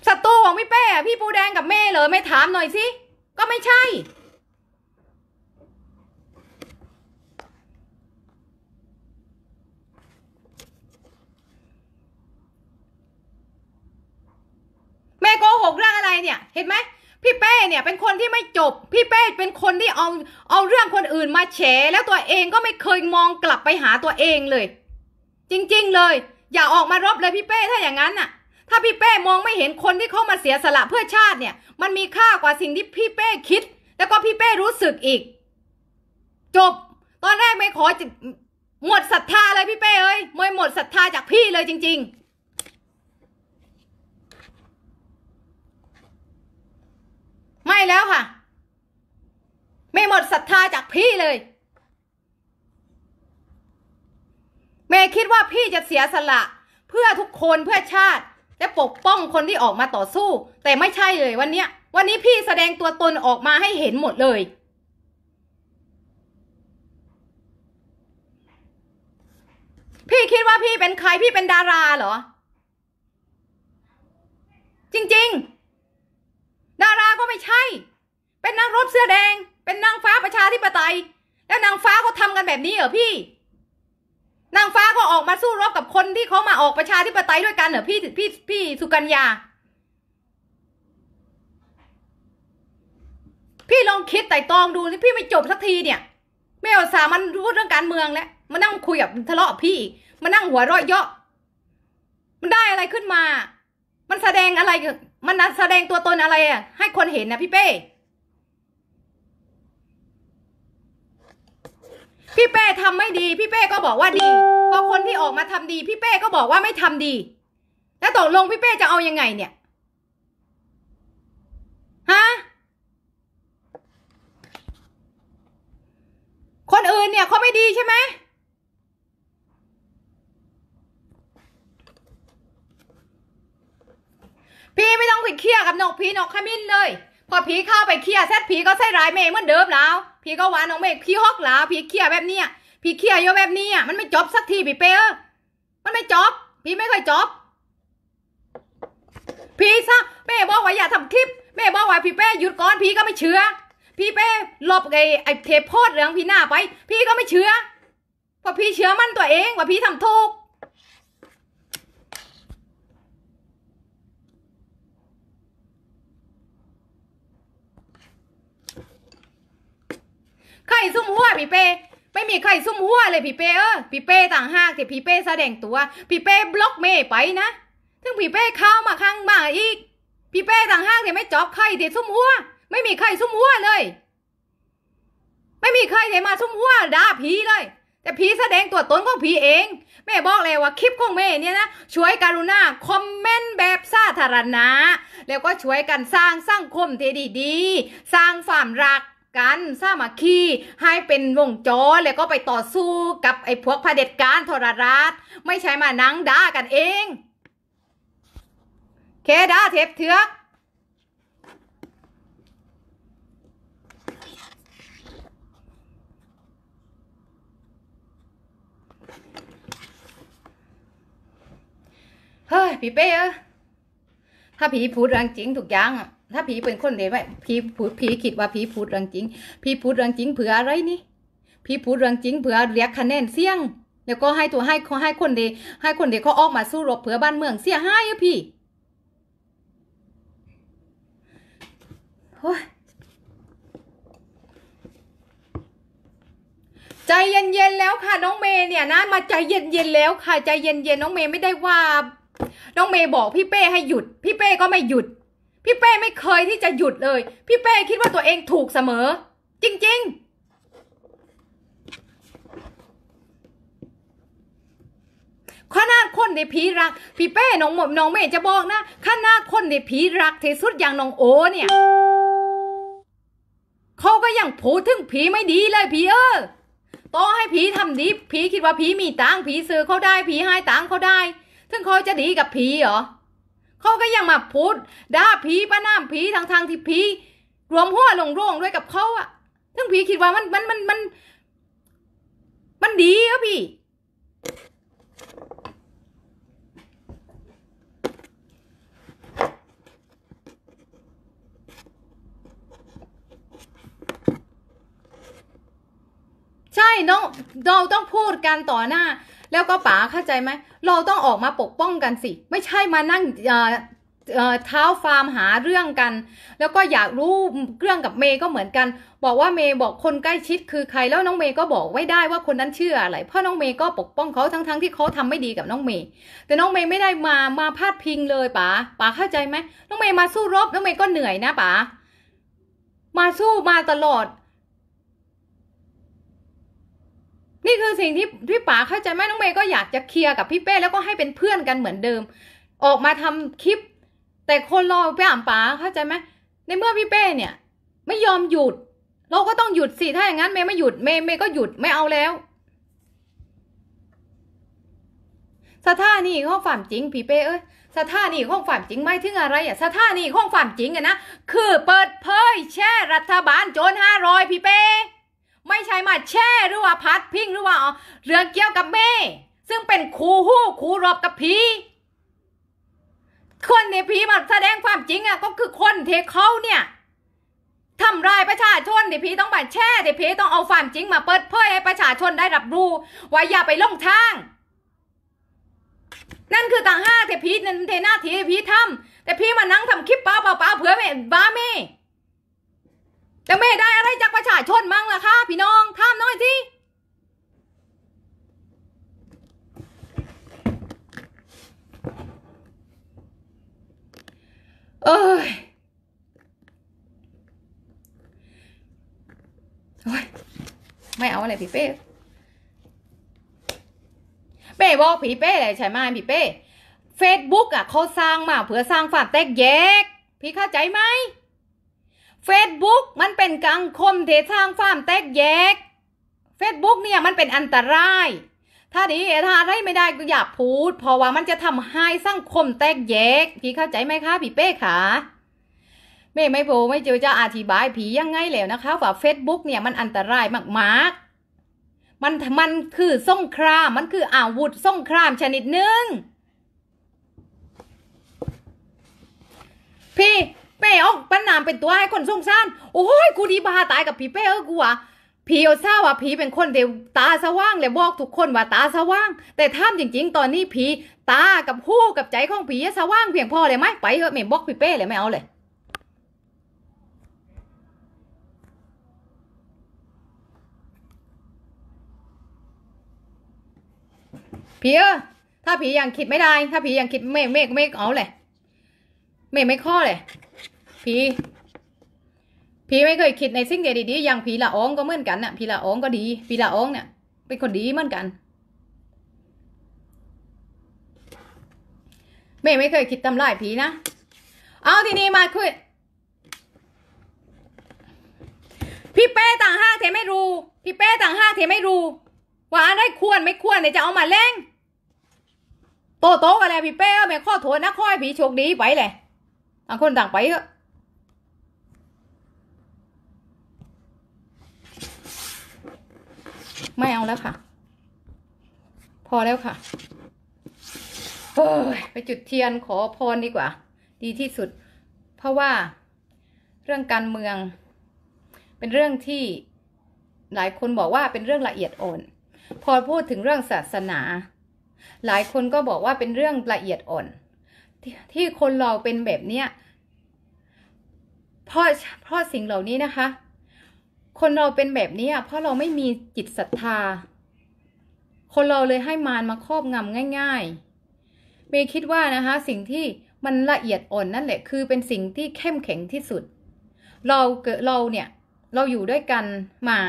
ศัตรูของพี่เป้ พี่ปูแดงกับเม่เหรอ ไม่ถามหน่อยสิก็ไม่ใช่แม่โกหกเรื่องอะไรเนี่ยเห็นไหม พี่เป้เนี่ย เป็นคนที่ไม่จบ พี่เป้เป็นคนที่เอาเอาเรื่องคนอื่นมาแฉแล้วตัวเองก็ไม่เคยมองกลับไปหาตัวเองเลย จริง ๆ เลย อย่าออกมารบเลยพี่เป้ถ้าอย่างนั้นน่ะ ถ้าพี่เป้มองไม่เห็นคนที่เขามาเสียสละเพื่อชาติเนี่ย มันมีค่ากว่าสิ่งที่พี่เป้คิดแล้วก็พี่เป้รู้สึกอีก จบ ตอนแรกไม่ขอหมดศรัทธาเลยพี่เป้เอ้ยไม่หมดศรัทธาจากพี่เลยจริง ๆไม่แล้วค่ะ ไม่หมดศรัทธาจากพี่เลยเมย์คิดว่าพี่จะเสียสละ เพื่อทุกคนเพื่อชาติ และปกป้องคนที่ออกมาต่อสู้ แต่ไม่ใช่เลยวันนี้วันนี้พี่แสดงตัวตนออกมาให้เห็นหมดเลย พี่คิดว่าพี่เป็นใครพี่เป็นดาราเหรอ จริง ๆดาราก็ไม่ใช่ เป็นนังรบเสื้อแดง เป็นนางฟ้าประชาธิปไตยแล้วนางฟ้าก็ทำกันแบบนี้เหรอพี่ นางฟ้าก็ออกมาสู้รบกับคนที่เขามาออกประชาธิปไตยด้วยกันเหรอพี่ พี่พี่สุกัญญา พี่ลองคิดไต่ตองดูสิพี่ไม่จบสักทีเนี่ยไม่เอาสามันพูดเรื่องการเมืองแล้วมานั่งคุยกับทะเลาะพี่มานั่งหัวเราะเยาะมันได้อะไรขึ้นมา มันแสดงอะไรมันนแสดงตัวตนอะไรอ่ะ ให้คนเห็นนะพี่เป้ พี่เป้ทำไม่ดี พี่เป้ก็บอกว่าดีพอคนที่ออกมาทำดี พี่เป้ก็บอกว่าไม่ทำดี แล้วตกลงพี่เป้จะเอายังไง เนี่ยฮะคนอื่นเนี่ย เขาไม่ดีใช่ไหมเคลียร์กับนกผีนกขมิ้นเลย พอผีเข้าไปเคลียร์เซตผีก็ใส่ร้ายเมย์เหมือนเดิมแล้วผีก็วานน้องเมย์ผีฮอกแล้วผีเคลียร์แบบเนี้ยผีเคลียร์เยอะแบบนี้ยมันไม่จบสักทีผีเป้มันไม่จบผีไม่เคยจบผีซะเป้บอกว่าอย่าทำคลิปเม่บอกว่าพี่เป้หยุดก่อนพี่ก็ไม่เชื่อพี่เป้ลบไอ้ไอ้เทปโพดเรื่องพี่หน้าไป พี่ก็ไม่เชื่อพอผพี่เชื่อมั่นตัวเองว่าพี่ทำถูกไข่ซุ่มหัว พี่เป้ไม่มีใครซุ่มหัวเลย พี่เป้เออพี่เป้ต่างหากที่พี่เป้แสดงตัว พี่เป้บล็อกเมย์ไปนะถึงพี่เป้เข้ามาข้างมาอีก พี่เป้ต่างหากที่ไม่จอบใครที่ซุ่มหัวไม่มีใครซุ่มหัวเลย ไม่มีใครเดมาซุ่มหัวด่าผีเลย แต่ผีแสดงตัวตนของผีเอง แม่บอกเลยว่าคลิปของแม่เนี่ยนะช่วยการุณาคอมเมนต์แบบสาธารณะแล้วก็ช่วยกันสร้างสร้างคมที่ดี ๆ สร้างความรักกัน สามาคีให้เป็นวงจรแล้วก็ไปต่อสู้กับไอ้พวกเผด็จการทรรัฐไม่ใช่มานั่งด่ากันเอง เคด่าเทปเถือกเฮ้ยพี่เป้เออถ้าพี่พูดเรื่องจริงทุกอย่างอ่ะถ้าผีเป็นคนเลวไหมผีพูดผีคิดว่าผีพูดเรื่องจริงผีพูดเรื่องจริงเผื่ออะไรนี่ผีพูดเรื่องจริงเผื่อเรียกคะแนนเสี่ยงแล้วก็ให้ตัวให้ขให้คนเดียให้คนเดียเขาออกมาสู้รบเผื่อบ้านเมืองเสียหายอะพี่โอ้ยใจเย็นๆแล้วค่ะน้องเมย์เนี่ยนะมาใจเย็นๆแล้ว ค่ะใจเย็นๆน้องเมย์ไม่ได้ว่า น้องเมย์บอกพี่เป้ให้หยุด พี่เป้ก็ไม่หยุดพี่เป้ไม่เคยที่จะหยุดเลย พี่เป้คิดว่าตัวเองถูกเสมอ จริงๆขนาดคนในผีรัก พี่เป้น้องหมบน้องเมจะบอกนะขนาดคนในผีรักที่สุดอย่างน้องโอเนี่ยเขาก็ยังพูดถึงผีไม่ดีเลยผีเออต่อให้ผีทำดี ผีคิดว่าผีมีตังผีซื้อเขาได้ ผีให้ตังเขาได้ถึงเขาจะดีกับผีเหรอเขาก็ยังมาพูดด่าผี ป้าน้ำผีทางทางที่ผีรวมหัวลงร่วงด้วยกับเขาอะทั่งผีคิดว่ามันมันมันมัน มันดีอะพี่ ใช่น้องเราต้องพูดกันต่อหน้าแล้วก็ป๋าเข้าใจไหม เราต้องออกมาปกป้องกันสิ ไม่ใช่มานั่งเท้าฟาร์มหาเรื่องกัน แล้วก็อยากรู้เรื่องกับเมย์ก็เหมือนกัน บอกว่าเมย์บอกคนใกล้ชิดคือใคร แล้วน้องเมย์ก็บอกไม่ได้ว่าคนนั้นเชื่ออะไรเพราะน้องเมย์ก็ปกป้องเขาทั้งๆทที่เขาทำไม่ดีกับน้องเมย์ แต่น้องเมย์ไม่ได้มามาพาดพิงเลยป๋า ป๋าเข้าใจไหมน้องเมย์มาสู้รบ น้องเมย์ก็เหนื่อยนะป๋า มาสู้มาตลอดนี่คือสิ่งที่ พี่ป๋าเข้าใจไหมน้องเมย์ก็อยากจะเคลียร์กับพี่เป้แล้วก็ให้เป็นเพื่อนกันเหมือนเดิม ออกมาทำคลิปแต่คนรอพี่อ่ำป๋าเข้าใจไหมในเมื่อพี่เป้เนี่ย ไม่ยอมหยุด เราก็ต้องหยุดสิถ้าอย่างนั้นเมย์ไม่หยุดเมย์เมย์ก็หยุดไม่เอาแล้วสถานีข้องฝามจริง พี่เป้เอ้ยสถานีข้องฝามจริงไม่ถึงอะไรอ่ะสถานีข้องฝามจริงอะนะคือเปิดเผยแช่รัฐบาลโจรห้าร้อยพี่เป้ไม่ใช่มาแช่หรือว่าพัดพิงหรือว่าเรื่องเกี่ยวกับเม่ซึ่งเป็นคูหู้คูรบกับผีคนในผีมาแสดงความจริงอ่ะก็คือคนเทเขาเนี่ยทำลายประชาชนเดีพีต้องบัดแช่เดีพีต้องเอาความจริงมาเปิดเผยให้ ประชาชนได้รับรู้ว่าอย่าไปล่องทางนั่นคือต่างห้าเทพีนั่นเทหน้าทีพีทำแต่พี่มานั่งทำคลิปเปล่าเปล่าเผื่อไม่บ้าไม่แต่ไม่ได้อะไรจากประชาชนมั่งล่ะค่ะ พี่น้อง ถามน้อยสิเอ้ยโอ้ย ไม่เอาอะไร พี่เป้เป้บอกพี่เป้เลยใช่ไหมพี่เป้เฟซบุ๊กอ่ะเขาสร้างมาเพื่อสร้างฝาดแตกแยกพี่เข้าใจไหมเฟซบุ๊กมันเป็นกังคมเททางารามแตกแยก เฟซบุ๊กเนี่ย มันเป็นอันตราย ถ้าดี ถ้าอะไรไม่ได้ก็อย่าพูด เพราะว่ามันจะทำให้สังคมแตกแยก พี่เข้าใจไหมคะพี่เป้ขาแม่ไม่โพไม่เจอจะอธิบายผียังไงแล้วนะคะ ว่าเฟซบุ๊กเนี่ย มันอันตรายมาก ๆ มันมันคือสงครามมันคืออาวุธสงครามชนิดหนึ่งพี่เป้อปั้นนามเป็นตัวให้คนสงสารโอ้ย กูดีบาตายกับผีเป้เออ กูอะผีเอาทราบว่าผีเป็นคนเดียวตาสว่างเลยบอกทุกคนว่าตาสว่าง แต่ท่ามจริงๆ ตอนนี้ผีตากับหูกับใจของผีสว่างเพียงพอเลยไหม ไปเถอะไม่บอกผีเป้เลยไม่เอาเลยผีเออ ถ้าผียังคิดไม่ได้ ถ้าผียังคิดไม่ไม่ไม่เอาเลยไม่ไม่ข้อเลยผีผีไม่เคยคิดในสิ่งเดีดีๆอย่างผีละอองก็เหมือนกันน่ะผีละออง ก็ดีผีละอองเนี่ยเป็นคนดีเหมือนกันเม่ไม่เคยคิดทำลายผีนะเอาทีนี้มาคุยพี่เป้ต่างห้าเทไม่รู้ พี่เป้ต่างห้าเทไม่รู้ว่าอะไรควรไม่ควรเนี่ยจะเอามาเล่งโตโตกันแล้วพี่เป้แม่ข้อโทษนะข่อยผีโชคดีไปเลยต่างคนต่างไปเถอะไม่เอาแล้วค่ะพอแล้วค่ะไปจุดเทียนขอพรดีกว่า ดีที่สุดเพราะว่าเรื่องการเมือง เป็นเรื่องที่หลายคนบอกว่าเป็นเรื่องละเอียดอ่อน พอพูดถึงเรื่องศาสนา หลายคนก็บอกว่าเป็นเรื่องละเอียดอ่อนที่คนเราเป็นแบบเนี้ยเพราะเพราะสิ่งเหล่านี้นะคะคนเราเป็นแบบนี้เพราะเราไม่มีจิตศรัทธาคนเราเลยให้มารมาครอบงำง่ายๆเมย์คิดว่านะคะสิ่งที่มันละเอียดอ่อนนั่นแหละคือเป็นสิ่งที่เข้มแข็งที่สุด เราเกิดเราเนี่ยเราอยู่ด้วยกันมา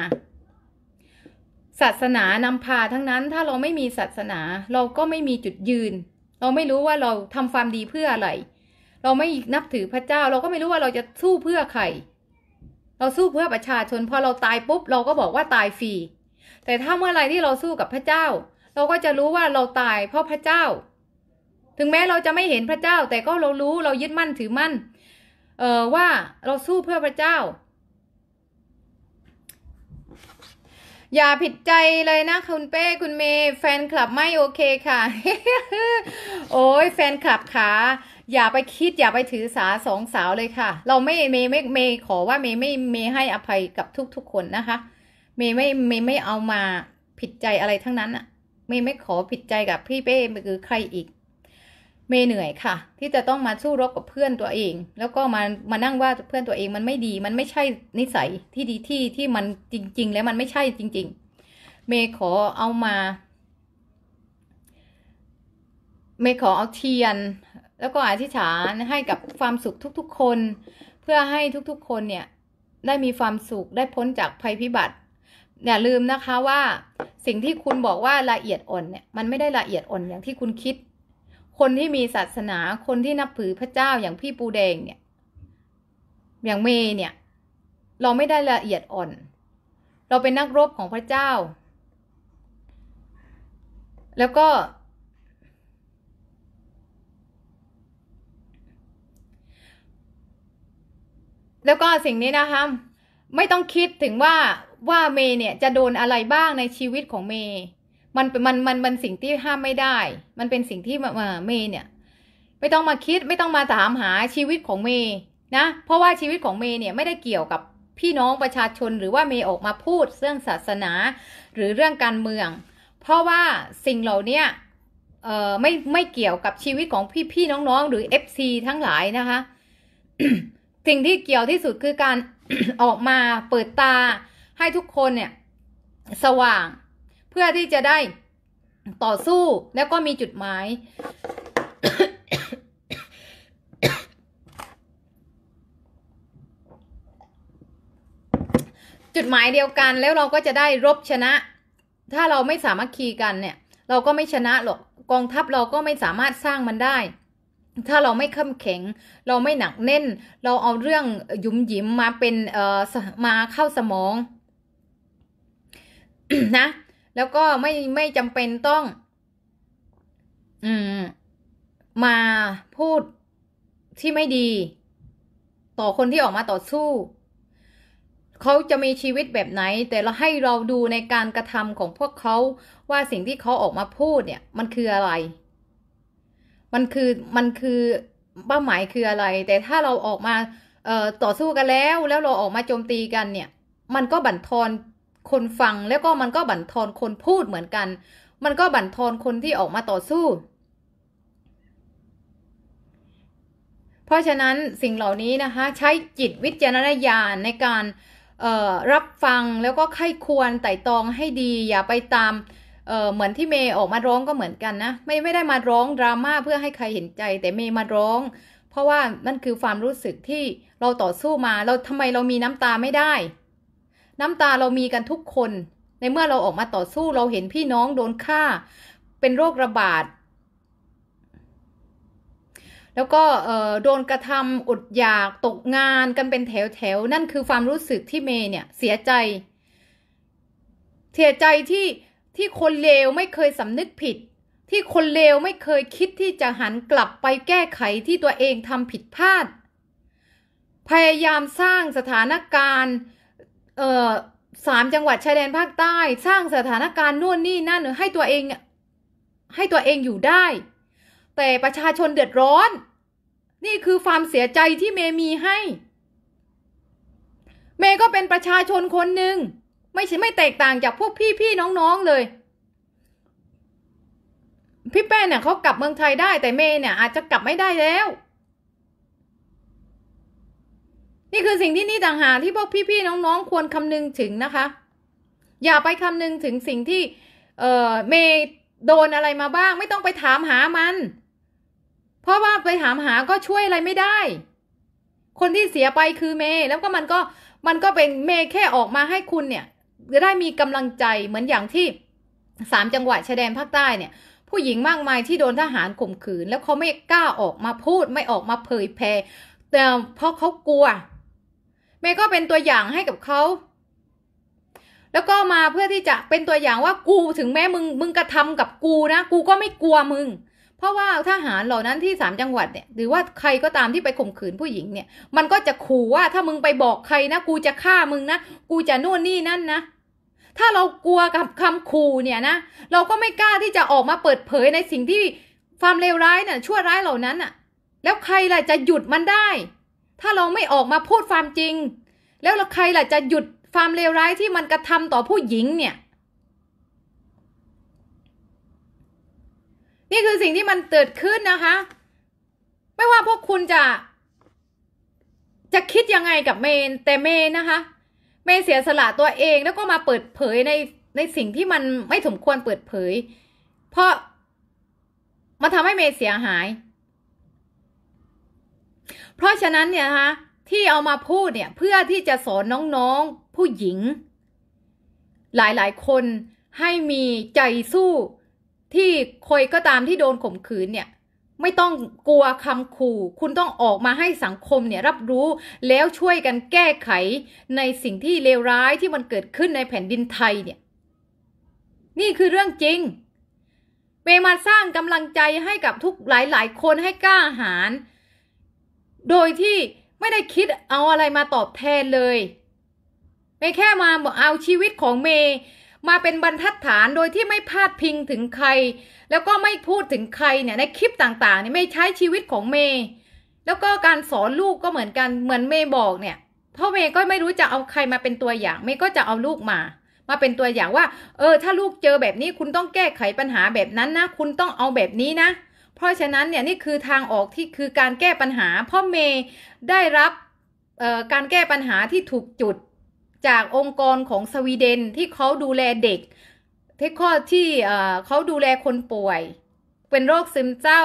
ศาสนานำพาทั้งนั้นถ้าเราไม่มีศาสนา เราก็ไม่มีจุดยืน เราไม่รู้ว่าเราทำความดีเพื่ออะไร เราไม่นับถือพระเจ้า เราก็ไม่รู้ว่าเราจะสู้เพื่อใครเราสู้เพื่อประชาชน พอเราตายปุ๊บ เราก็บอกว่าตายฟรีแต่ถ้าเมื่อไรที่เราสู้กับพระเจ้า เราก็จะรู้ว่าเราตายเพราะพระเจ้า ถึงแม้เราจะไม่เห็นพระเจ้า แต่ก็เรารู้เรายึดมั่นถือมั่น เออว่าเราสู้เพื่อพระเจ้า อย่าผิดใจเลยนะคุณเป้คุณเมย์ แฟนคลับไม่โอเคค่ะโอ้ยแฟนคลับขาอย่าไปคิดอย่าไปถือสาสองสาวเลยค่ะ เราไม่เมย์ไม่เมย์ขอว่าเมย์ไม่เมย์ให้อภัยกับทุก ๆ คนนะคะเมย์ไม่เมย์ไม่เอามาผิดใจ อะไรทั้งนั้นอะเมย์ไม่ขอ ผิดใจ กับพี่เป้หรือใครอีก เมย์เหนื่อยค่ะ ที่จะต้องมาสู้รบกับเพื่อนตัวเอง แล้วก็มามานั่งว่าเพื่อนตัวเองมันไม่ดีมันไม่ใช่นิสัยที่ดีที่ที่มันจริง ๆ แล้วมันไม่ใช่จริงๆ เมย์ขอเอามา เมย์ขอเอาเทียนแล้วก็อธิษฐานให้กับความสุขทุก ๆ คน เพื่อให้ทุกๆคนเนี่ยได้มีความสุขได้พ้นจากภัยพิบัติอย่าลืมนะคะว่าสิ่งที่คุณบอกว่าละเอียดอ่อนเนี่ยมันไม่ได้ละเอียดอ่อนอย่างที่คุณคิด คนที่มีศาสนาคนที่นับถือพระเจ้าอย่างพี่ปูแดงเนี่ย อย่างเมย์เนี่ย เราไม่ได้ละเอียดอ่อน เราเป็นนักรบของพระเจ้า แล้วก็แล้วก็สิ่งนี้นะคะไม่ต้องคิดถึงว่าว่าเมย์เนี่ยจะโดนอะไรบ้างในชีวิตของเมย์ มันมันมันมันสิ่งที่ห้ามไม่ได้ มันเป็นสิ่งที่เมย์เนี่ยไม่ต้องมาคิดไม่ต้องมาถามหาชีวิตของเมย์นะเพราะว่าชีวิตของเมย์เนี่ย ไม่ได้เกี่ยวกับพี่น้องประชาชนหรือว่าเมย์ออกมาพูดเรื่องศาสนาหรือเรื่องการเมือง เพราะว่าสิ่งเหล่านี้เอ่อไม่ไม่เกี่ยวกับชีวิตของพี่พี่น้องๆหรือ FC ทั้งหลายนะคะสิ่งที่เกี่ยวที่สุดคือการออกมาเปิดตาให้ทุกคนเนี่ยสว่างเพื่อที่จะได้ต่อสู้แล้วก็มีจุดหมาย จุดหมายเดียวกันแล้วเราก็จะได้รบชนะ ถ้าเราไม่สามารถคีกันเนี่ย เราก็ไม่ชนะหรอกกองทัพเราก็ไม่สามารถสร้างมันได้ถ้าเราไม่เข้มแข็ง เราไม่หนักแน่น เราเอาเรื่องยุ่มยิ้มมาเป็นเอ่อมาเข้าสมองนะแล้วก็ไม่ไม่จำเป็นต้อง อืม มาพูดที่ไม่ดี ต่อคนที่ออกมาต่อสู้เขาจะมีชีวิตแบบไหน แต่เราให้เราดูในการกระทำของพวกเขาว่าสิ่งที่เขาออกมาพูดเนี่ย มันคืออะไรมันคือ มันคือเป้าหมายคืออะไร แต่ถ้าเราออกมาเอ่อต่อสู้กันแล้ว แล้วเราออกมาโจมตีกันเนี่ย มันก็บั่นทอนคนฟังแล้วก็มันก็บั่นทอนคนพูดเหมือนกัน มันก็บั่นทอนคนที่ออกมาต่อสู้ เพราะฉะนั้นสิ่งเหล่านี้นะคะใช้จิตวิจารณญาณในการรับฟังแล้วก็ไข้ควรไต่ตองให้ดีอย่าไปตามเหมือนที่เมย์ออกมาร้องก็เหมือนกันนะ ไม่ไม่ได้มาร้องดราม่าเพื่อให้ใครเห็นใจ แต่เมย์มาร้อง เพราะว่านั่นคือความรู้สึกที่เราต่อสู้มา เราทำไมเรามีน้ำตาไม่ได้ น้ำตาเรามีกันทุกคน ในเมื่อเราออกมาต่อสู้เราเห็นพี่น้องโดนฆ่าเป็นโรคระบาด แล้วก็โดนกระทำอดอยากตกงานกันเป็นแถวแถว นั่นคือความรู้สึกที่เมย์เนี่ยเสียใจ เสียใจที่ที่คนเลวไม่เคยสำนึกผิด ที่คนเลวไม่เคยคิดที่จะหันกลับไปแก้ไขที่ตัวเองทำผิดพลาด พยายามสร้างสถานการณ์สามจังหวัดชายแดนภาคใต้สร้างสถานการณ์นู่นนี่นั่นให้ตัวเอง ให้ตัวเองอยู่ได้ แต่ประชาชนเดือดร้อน นี่คือความเสียใจที่เมมีให้ เมก็เป็นประชาชนคนหนึ่งไม่ใช่ไม่แตกต่างจากพวกพี่พี่น้อง ๆ เลย พี่แป้นเนี่ยเขากลับเมืองไทยได้แต่เมย์เนี่ยอาจจะกลับไม่ได้แล้ว นี่คือสิ่งที่นี่ต่างหากที่พวกพี่ ๆ น้อง ๆ ควรคำนึงถึงนะคะ อย่าไปคำนึงถึงสิ่งที่ เออเมย์โดนอะไรมาบ้าง ไม่ต้องไปถามหามัน เพราะว่าไปถามหาก็ช่วยอะไรไม่ได้ คนที่เสียไปคือเมย์แล้วก็มันก็ มันก็เป็นเมย์แค่ออกมาให้คุณเนี่ยจะได้มีกำลังใจเหมือนอย่างที่สามจังหวัดชายแดนภาคใต้เนี่ย ผู้หญิงมากมายที่โดนทหารข่มขืน แล้วเขาไม่กล้าออกมาพูด ไม่ออกมาเผยแพร่แต่เพราะเขากลัวเมย์ก็เป็นตัวอย่างให้กับเขาแล้วก็มาเพื่อที่จะเป็นตัวอย่างว่ากูถึงแม้มึง มึงกระทากับกูนะกูก็ไม่กลัวมึงเพราะว่าทหารเหล่านั้นที่สามจังหวัดเนี่ยหรือว่าใครก็ตามที่ไปข่มขืนผู้หญิงเนี่ย มันก็จะขู่ว่าถ้ามึงไปบอกใครนะ กูจะฆ่ามึงนะกูจะนู่นนี่นั่นนะ ถ้าเรากลัวกับคำขู่เนี่ยนะเราก็ไม่กล้าที่จะออกมาเปิดเผยในสิ่งที่ความเลวร้ายเนี่ยชั่วร้ายเหล่านั้นะ่ะ แล้วใครล่ะจะหยุดมันได้ ถ้าเราไม่ออกมาพูดความจริง แล้วใครล่ะจะหยุดความเลวร้ายที่มันกระทำต่อผู้หญิงเนี่ยนี่คือสิ่งที่มันเกิดขึ้นนะคะ ไม่ว่าพวกคุณจะจะคิดยังไงกับเมนแต่เมนนะคะ เมนเสียสละตัวเอง แล้วก็มาเปิดเผยในในสิ่งที่มันไม่สมควรเปิดเผย เพราะมาทำให้เมนเสียหาย เพราะฉะนั้นเนี่ยนะคะที่เอามาพูดเนี่ย เพื่อที่จะสอนน้องๆผู้หญิง หลายๆคนให้มีใจสู้ที่คอยก็ตามที่โดนข่มขืนเนี่ย ไม่ต้องกลัวคำขู่ คุณต้องออกมาให้สังคมเนี่ยรับรู้แล้วช่วยกันแก้ไขในสิ่งที่เลวร้ายที่มันเกิดขึ้นในแผ่นดินไทยเนี่ย นี่คือเรื่องจริง เมมาสร้างกำลังใจให้กับทุกหลายๆ คนให้กล้าหาญโดยที่ไม่ได้คิดเอาอะไรมาตอบแทนเลยเมแค่มาเอาชีวิตของเมยมาเป็นบรรทัดฐานโดยที่ไม่พาดพิงถึงใคร แล้วก็ไม่พูดถึงใครเนี่ย ในคลิปต่างๆนี่ไม่ใช้ชีวิตของเมย์แล้วก็การสอนลูกก็เหมือนกันเหมือนเมย์บอกเนี่ยพ่อเมย์ก็ไม่รู้จะเอาใครมาเป็นตัวอย่างเมย์ก็จะเอาลูกมา มาเป็นตัวอย่างว่า เออถ้าลูกเจอแบบนี้คุณต้องแก้ไขปัญหาแบบนั้นนะ คุณต้องเอาแบบนี้นะ เพราะฉะนั้นเนี่ยนี่คือทางออกที่คือการแก้ปัญหาพ่อเมย์ได้รับการแก้ปัญหาที่ถูกจุดจากองค์กรของสวีเดนที่เขาดูแลเด็กที่ข้อที่เขาดูแลคนป่วย เป็นโรคซึมเศร้า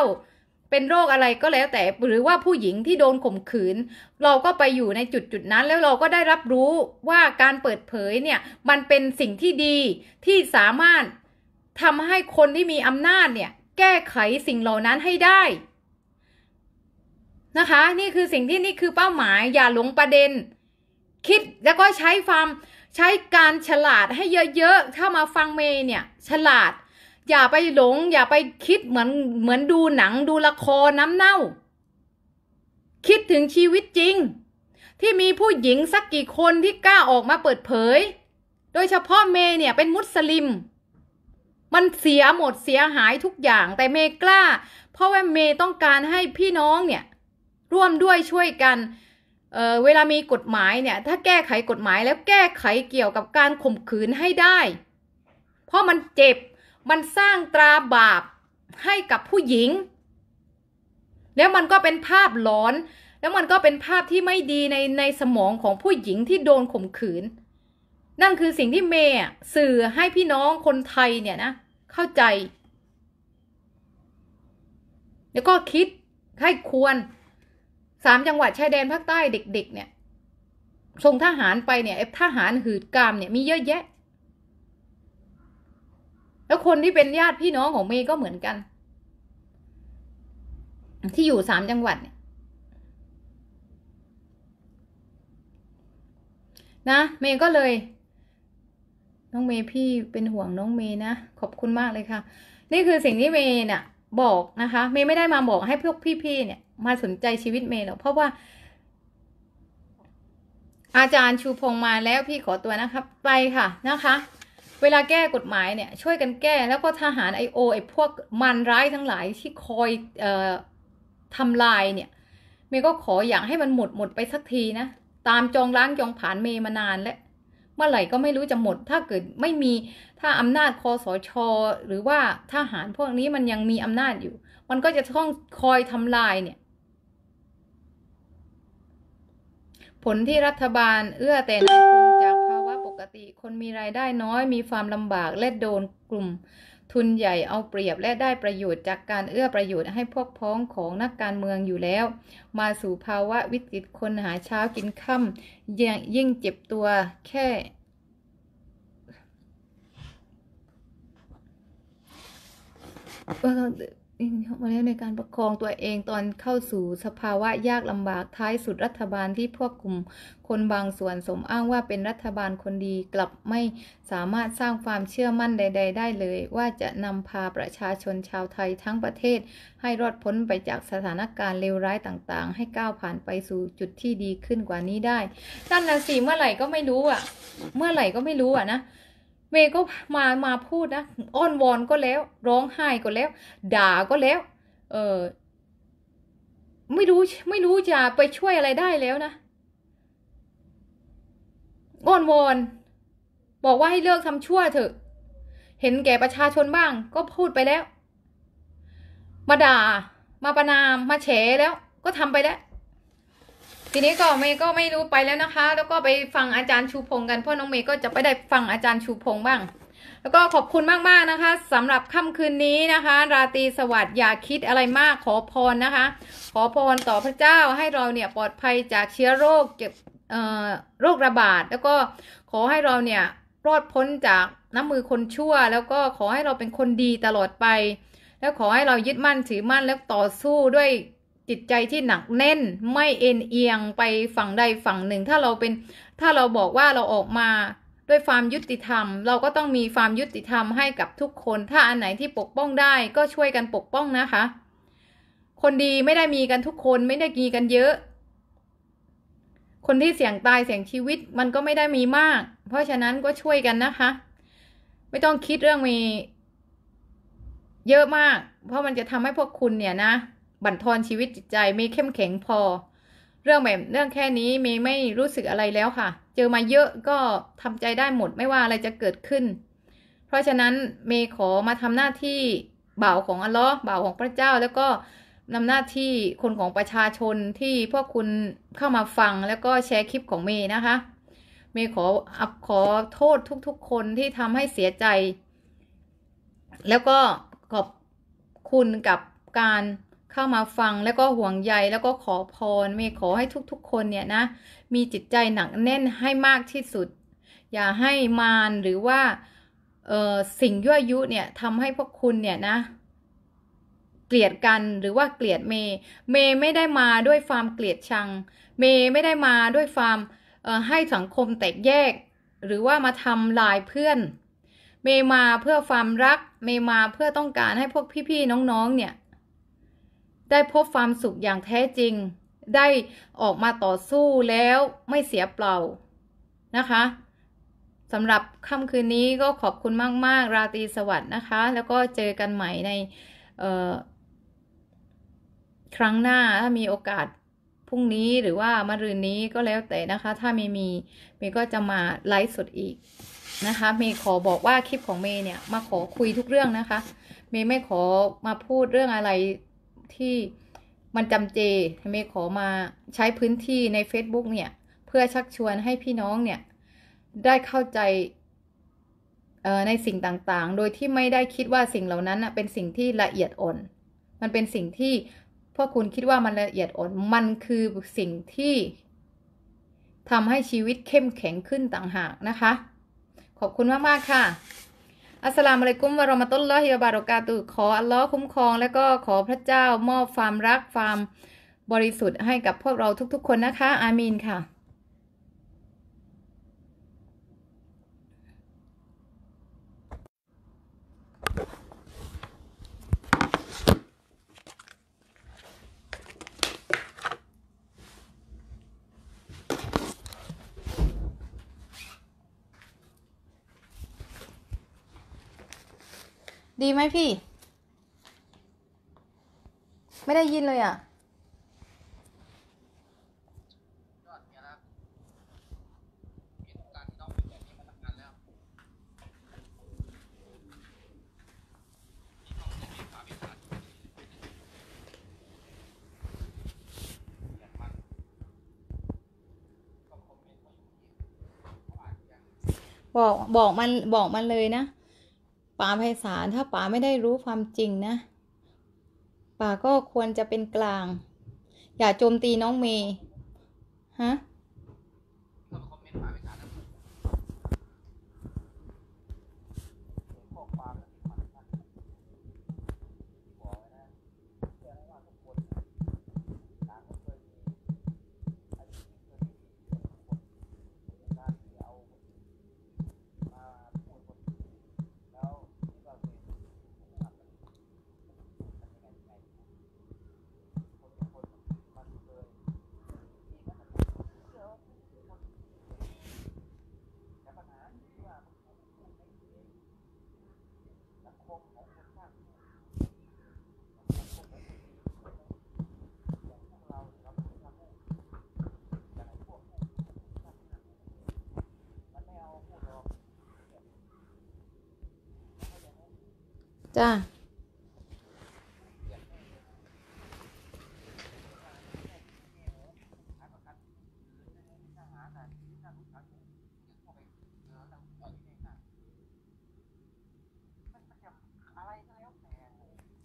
เป็นโรคอะไรก็แล้วแต่หรือว่าผู้หญิงที่โดนข่มขืน เราก็ไปอยู่ในจุดจุดนั้นแล้วเราก็ได้รับรู้ว่าการเปิดเผยเนี่ย มันเป็นสิ่งที่ดีที่สามารถทำให้คนที่มีอำนาจเนี่ย แก้ไขสิ่งเหล่านั้นให้ได้ นะคะ นี่คือสิ่งที่นี่คือเป้าหมาย อย่าหลงประเด็นคิดแล้วก็ใช้ความใช้การฉลาดให้เยอะๆ ถ้ามาฟังเมย์เนี่ยฉลาดอย่าไปหลงอย่าไปคิดเหมือนเหมือนดูหนังดูละครน้ำเน่า คิดถึงชีวิตจริง ที่มีผู้หญิงสักกี่คนที่กล้าออกมาเปิดเผย โดยเฉพาะเมย์เนี่ยเป็นมุสลิม มันเสียหมดเสียหายทุกอย่างแต่เมย์กล้า เพราะว่าเมย์ต้องการให้พี่น้องเนี่ย ร่วมด้วยช่วยกันเเวลามีกฎหมายเนี่ย ถ้าแก้ไขกฎหมายแล้วแก้ไขเกี่ยวกับการข่มขืนให้ได้ เพราะมันเจ็บ มันสร้างตราบาปให้กับผู้หญิง แล้วมันก็เป็นภาพหลอน แล้วมันก็เป็นภาพที่ไม่ดีในในสมองของผู้หญิงที่โดนข่มขืน นั่นคือสิ่งที่เมย์สื่อให้พี่น้องคนไทยเนี่ยนะ เข้าใจ แล้วก็คิดให้ควรสามจังหวัดชายแดนภาคใต้เด็กๆเนี่ยส่งทหารไปเนี่ยทหารหืดกามเนี่ยมีเยอะแยะ แล้วคนที่เป็นญาติพี่น้องของเมย์ก็เหมือนกัน ที่อยู่สามจังหวัดเนี่ยนะเมย์ก็เลย น้องเมย์พี่เป็นห่วงน้องเมย์นะ ขอบคุณมากเลยค่ะ นี่คือสิ่งที่เมย์เนี่ยบอกนะคะเมย์ไม่ได้มาบอกให้พวกพี่ๆเนี่ยมาสนใจชีวิตเมย์หรอกเพราะว่า อาจารย์ชูพงมาแล้วพี่ขอตัวนะครับไปค่ะนะคะ เวลาแก้กฎหมายเนี่ยช่วยกันแก้แล้วก็ทหารไอโอไอพวกมันร้ายทั้งหลายที่คอยเอ่อทำลายเนี่ยเมย์ก็ขออยากให้มันหมดหมดไปสักทีนะตามจองล้างจองผ่านเมย์มานานแล้วเมื่อไหร่ก็ไม่รู้จะหมด ถ้าเกิดไม่มี ถ้าอำนาจคอสชอหรือว่าทหารพวกนี้มันยังมีอำนาจอยู่ มันก็จะต้องคอยทำลายเนี่ย ผลที่รัฐบาลเอื้อแต่นายทุนจากภาวะปกติ คนมีรายได้น้อย มีความลำบาก และโดนกลุ่มทุนใหญ่เอาเปรียบและได้ประโยชน์จากการเอื้อประโยชน์ให้พวกพ้องของนักการเมืองอยู่แล้ว มาสู่ภาวะวิกฤตคนหาเช้ากินค่ำยิ่งเจ็บตัวแค่มาแล้วในการประคองตัวเองตอนเข้าสู่สภาวะยากลำบากท้ายสุดรัฐบาลที่พวกกลุ่มคนบางส่วนสม อ้างว่าเป็นรัฐบาลคนดีกลับไม่สามารถสร้างความเชื่อมั่นใด ๆ ได้เลย ว่าจะนำพาประชาชนชาวไทยทั้งประเทศ ให้รอด พ้น ไปจากสถานการณ์เลวร้ายต่างๆ ให้ก้าวผ่านไปสู่จุดที่ดีขึ้นกว่านี้ได้นั่นละสิเมื่อไหร่ก็ไม่รู้อ่ะ เมื่อไหร่ก็ไม่รู้อ่ะนะเมย์ก็มามาพูดนะ อ้อนวอนก็แล้ว ร้องไห้ก็แล้ว ด่าก็แล้ว เออ ไม่รู้ไม่รู้จะไปช่วยอะไรได้แล้วนะอ้อนวอนบอกว่าให้เลิกทำชั่วเถอะ เห็นแก่ประชาชนบ้าง ก็พูดไปแล้ว มาด่ามาประนามมาเฉแล้ว ก็ทำไปแล้วทีนี้ก็เมย์ก็ไม่รู้ไปแล้วนะคะ แล้วก็ไปฟังอาจารย์ชูพงกันเพราะน้องเมย์ก็จะไปได้ฟังอาจารย์ชูพงบ้าง แล้วก็ขอบคุณมากๆนะคะ สำหรับค่ำคืนนี้นะคะ ราตรีสวัสดิ์อย่าคิดอะไรมาก ขอพรนะคะ ขอพรต่อพระเจ้าให้เราเนี่ยปลอดภัยจากเชื้อโรคเจ็บโรคระบาดแล้วก็ขอให้เราเนี่ยรอดพ้นจากน้ำมือคนชั่ว แล้วก็ขอให้เราเป็นคนดีตลอดไป แล้วขอให้เรายึดมั่นถือมั่นแล้วต่อสู้ด้วยจิตใจที่หนักแน่นไม่เอ็นเอียงไปฝั่งใดฝั่งหนึ่งถ้าเราเป็นถ้าเราบอกว่าเราออกมาด้วยความยุติธรรม เราก็ต้องมีความยุติธรรมให้กับทุกคนถ้าอันไหนที่ปกป้องได้ก็ช่วยกันปกป้องนะคะ คนดีไม่ได้มีกันทุกคนไม่ได้มีกันเยอะ คนที่เสี่ยงตายเสี่ยงชีวิตมันก็ไม่ได้มีมากเพราะฉะนั้นก็ช่วยกันนะคะ ไม่ต้องคิดเรื่องมีเยอะมาก เพราะมันจะทำให้พวกคุณเนี่ยนะบั่นทอนชีวิตจิตใจเมย์เข้มแข็งพอ เรื่องแบบเรื่องแค่นี้เมย์ไม่รู้สึกอะไรแล้วค่ะ เจอมาเยอะก็ ทำใจได้หมดไม่ว่าอะไรจะเกิดขึ้น เพราะฉะนั้นเมย์ขอมาทำหน้าที่บ่าวของอัลลอฮ์บ่าวของพระเจ้า แล้วก็นำหน้าที่คนของประชาชนที่พวกคุณเข้ามาฟังแล้วก็แชร์คลิปของเมย์นะคะ เมย์ขออขอโทษทุก ๆ คนที่ทำให้เสียใจ แล้วก็ขอบคุณกับการเข้ามาฟังแล้วก็ห่วงใยแล้วก็ขอพรเมย์ขอให้ทุกๆ คนเนี่ยนะ มีจิตใจหนักแน่นให้มากที่สุด อย่าให้มารหรือว่าสิ่งยั่วยุเนี่ยทำให้พวกคุณเนี่ยนะ เกลียดกันหรือว่าเกลียดเมย์เมย์ไม่ได้มาด้วยความเกลียดชัง เมย์ไม่ได้มาด้วยความให้สังคมแตกแยก หรือว่ามาทำลายเพื่อน เมย์มาเพื่อความรัก เมย์มาเพื่อต้องการให้พวกพี่ๆน้องๆ เนี่ยได้พบความสุขอย่างแท้จริง ได้ออกมาต่อสู้แล้วไม่เสียเปล่านะคะสำหรับค่ำคืนนี้ก็ขอบคุณมาก ๆ ราตรีสวัสดิ์นะคะ แล้วก็เจอกันใหม่ในครั้งหน้าถ้ามีโอกาสพรุ่งนี้หรือว่ามะรืนนี้ก็แล้วแต่นะคะ ถ้าเมย์มีเมย์ก็จะมาไลฟ์สดอีกนะคะ เมย์ขอบอกว่าคลิปของเมย์เนี่ยมาขอคุยทุกเรื่องนะคะ เมย์ไม่ขอมาพูดเรื่องอะไรที่มันจำเจเมย์ขอมาใช้พื้นที่ใน Facebook เนี่ยเพื่อชักชวนให้พี่น้องเนี่ย ได้เข้าใจในสิ่งต่างๆ โดยที่ไม่ได้คิดว่าสิ่งเหล่านั้นเป็นสิ่งที่ละเอียดอ่อน มันเป็นสิ่งที่พวกคุณคิดว่ามันละเอียดอ่อน มันคือสิ่งที่ทำให้ชีวิตเข้มแข็งขึ้นต่างหากนะคะ ขอบคุณมากๆค่ะอัสลามุอะลัยกุมวะรอมาตุลลอฮิวะบารอกาตุ ขออัลลอฮ์คุ้มครอง และก็ขอพระเจ้า มอบความรักความบริสุทธิ์ให้กับพวกเราทุกๆ คนนะคะ อามีนค่ะดีไหมพี่ ไม่ได้ยินเลยอ่ะบอกบอกมันบอกมันเลยนะป่าไพศาลถ้าป่าไม่ได้รู้ความจริงนะป่าก็ควรจะเป็นกลาง อย่าโจมตีน้องเมย์ฮะจ้า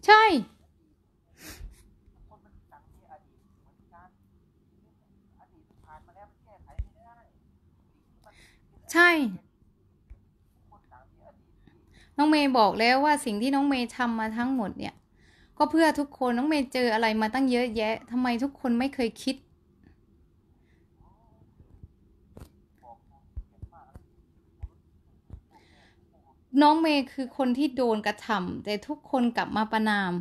ใช่ใช่น้องเมย์บอกแล้วว่าสิ่งที่น้องเมย์ทำมาทั้งหมดเนี่ย ก็เพื่อทุกคนน้องเมย์เจออะไรมาตั้งเยอะแยะทำไมทุกคนไม่เคยคิด น้องเมย์คือคนที่โดนกระทำแต่ทุกคนกลับมาประนาม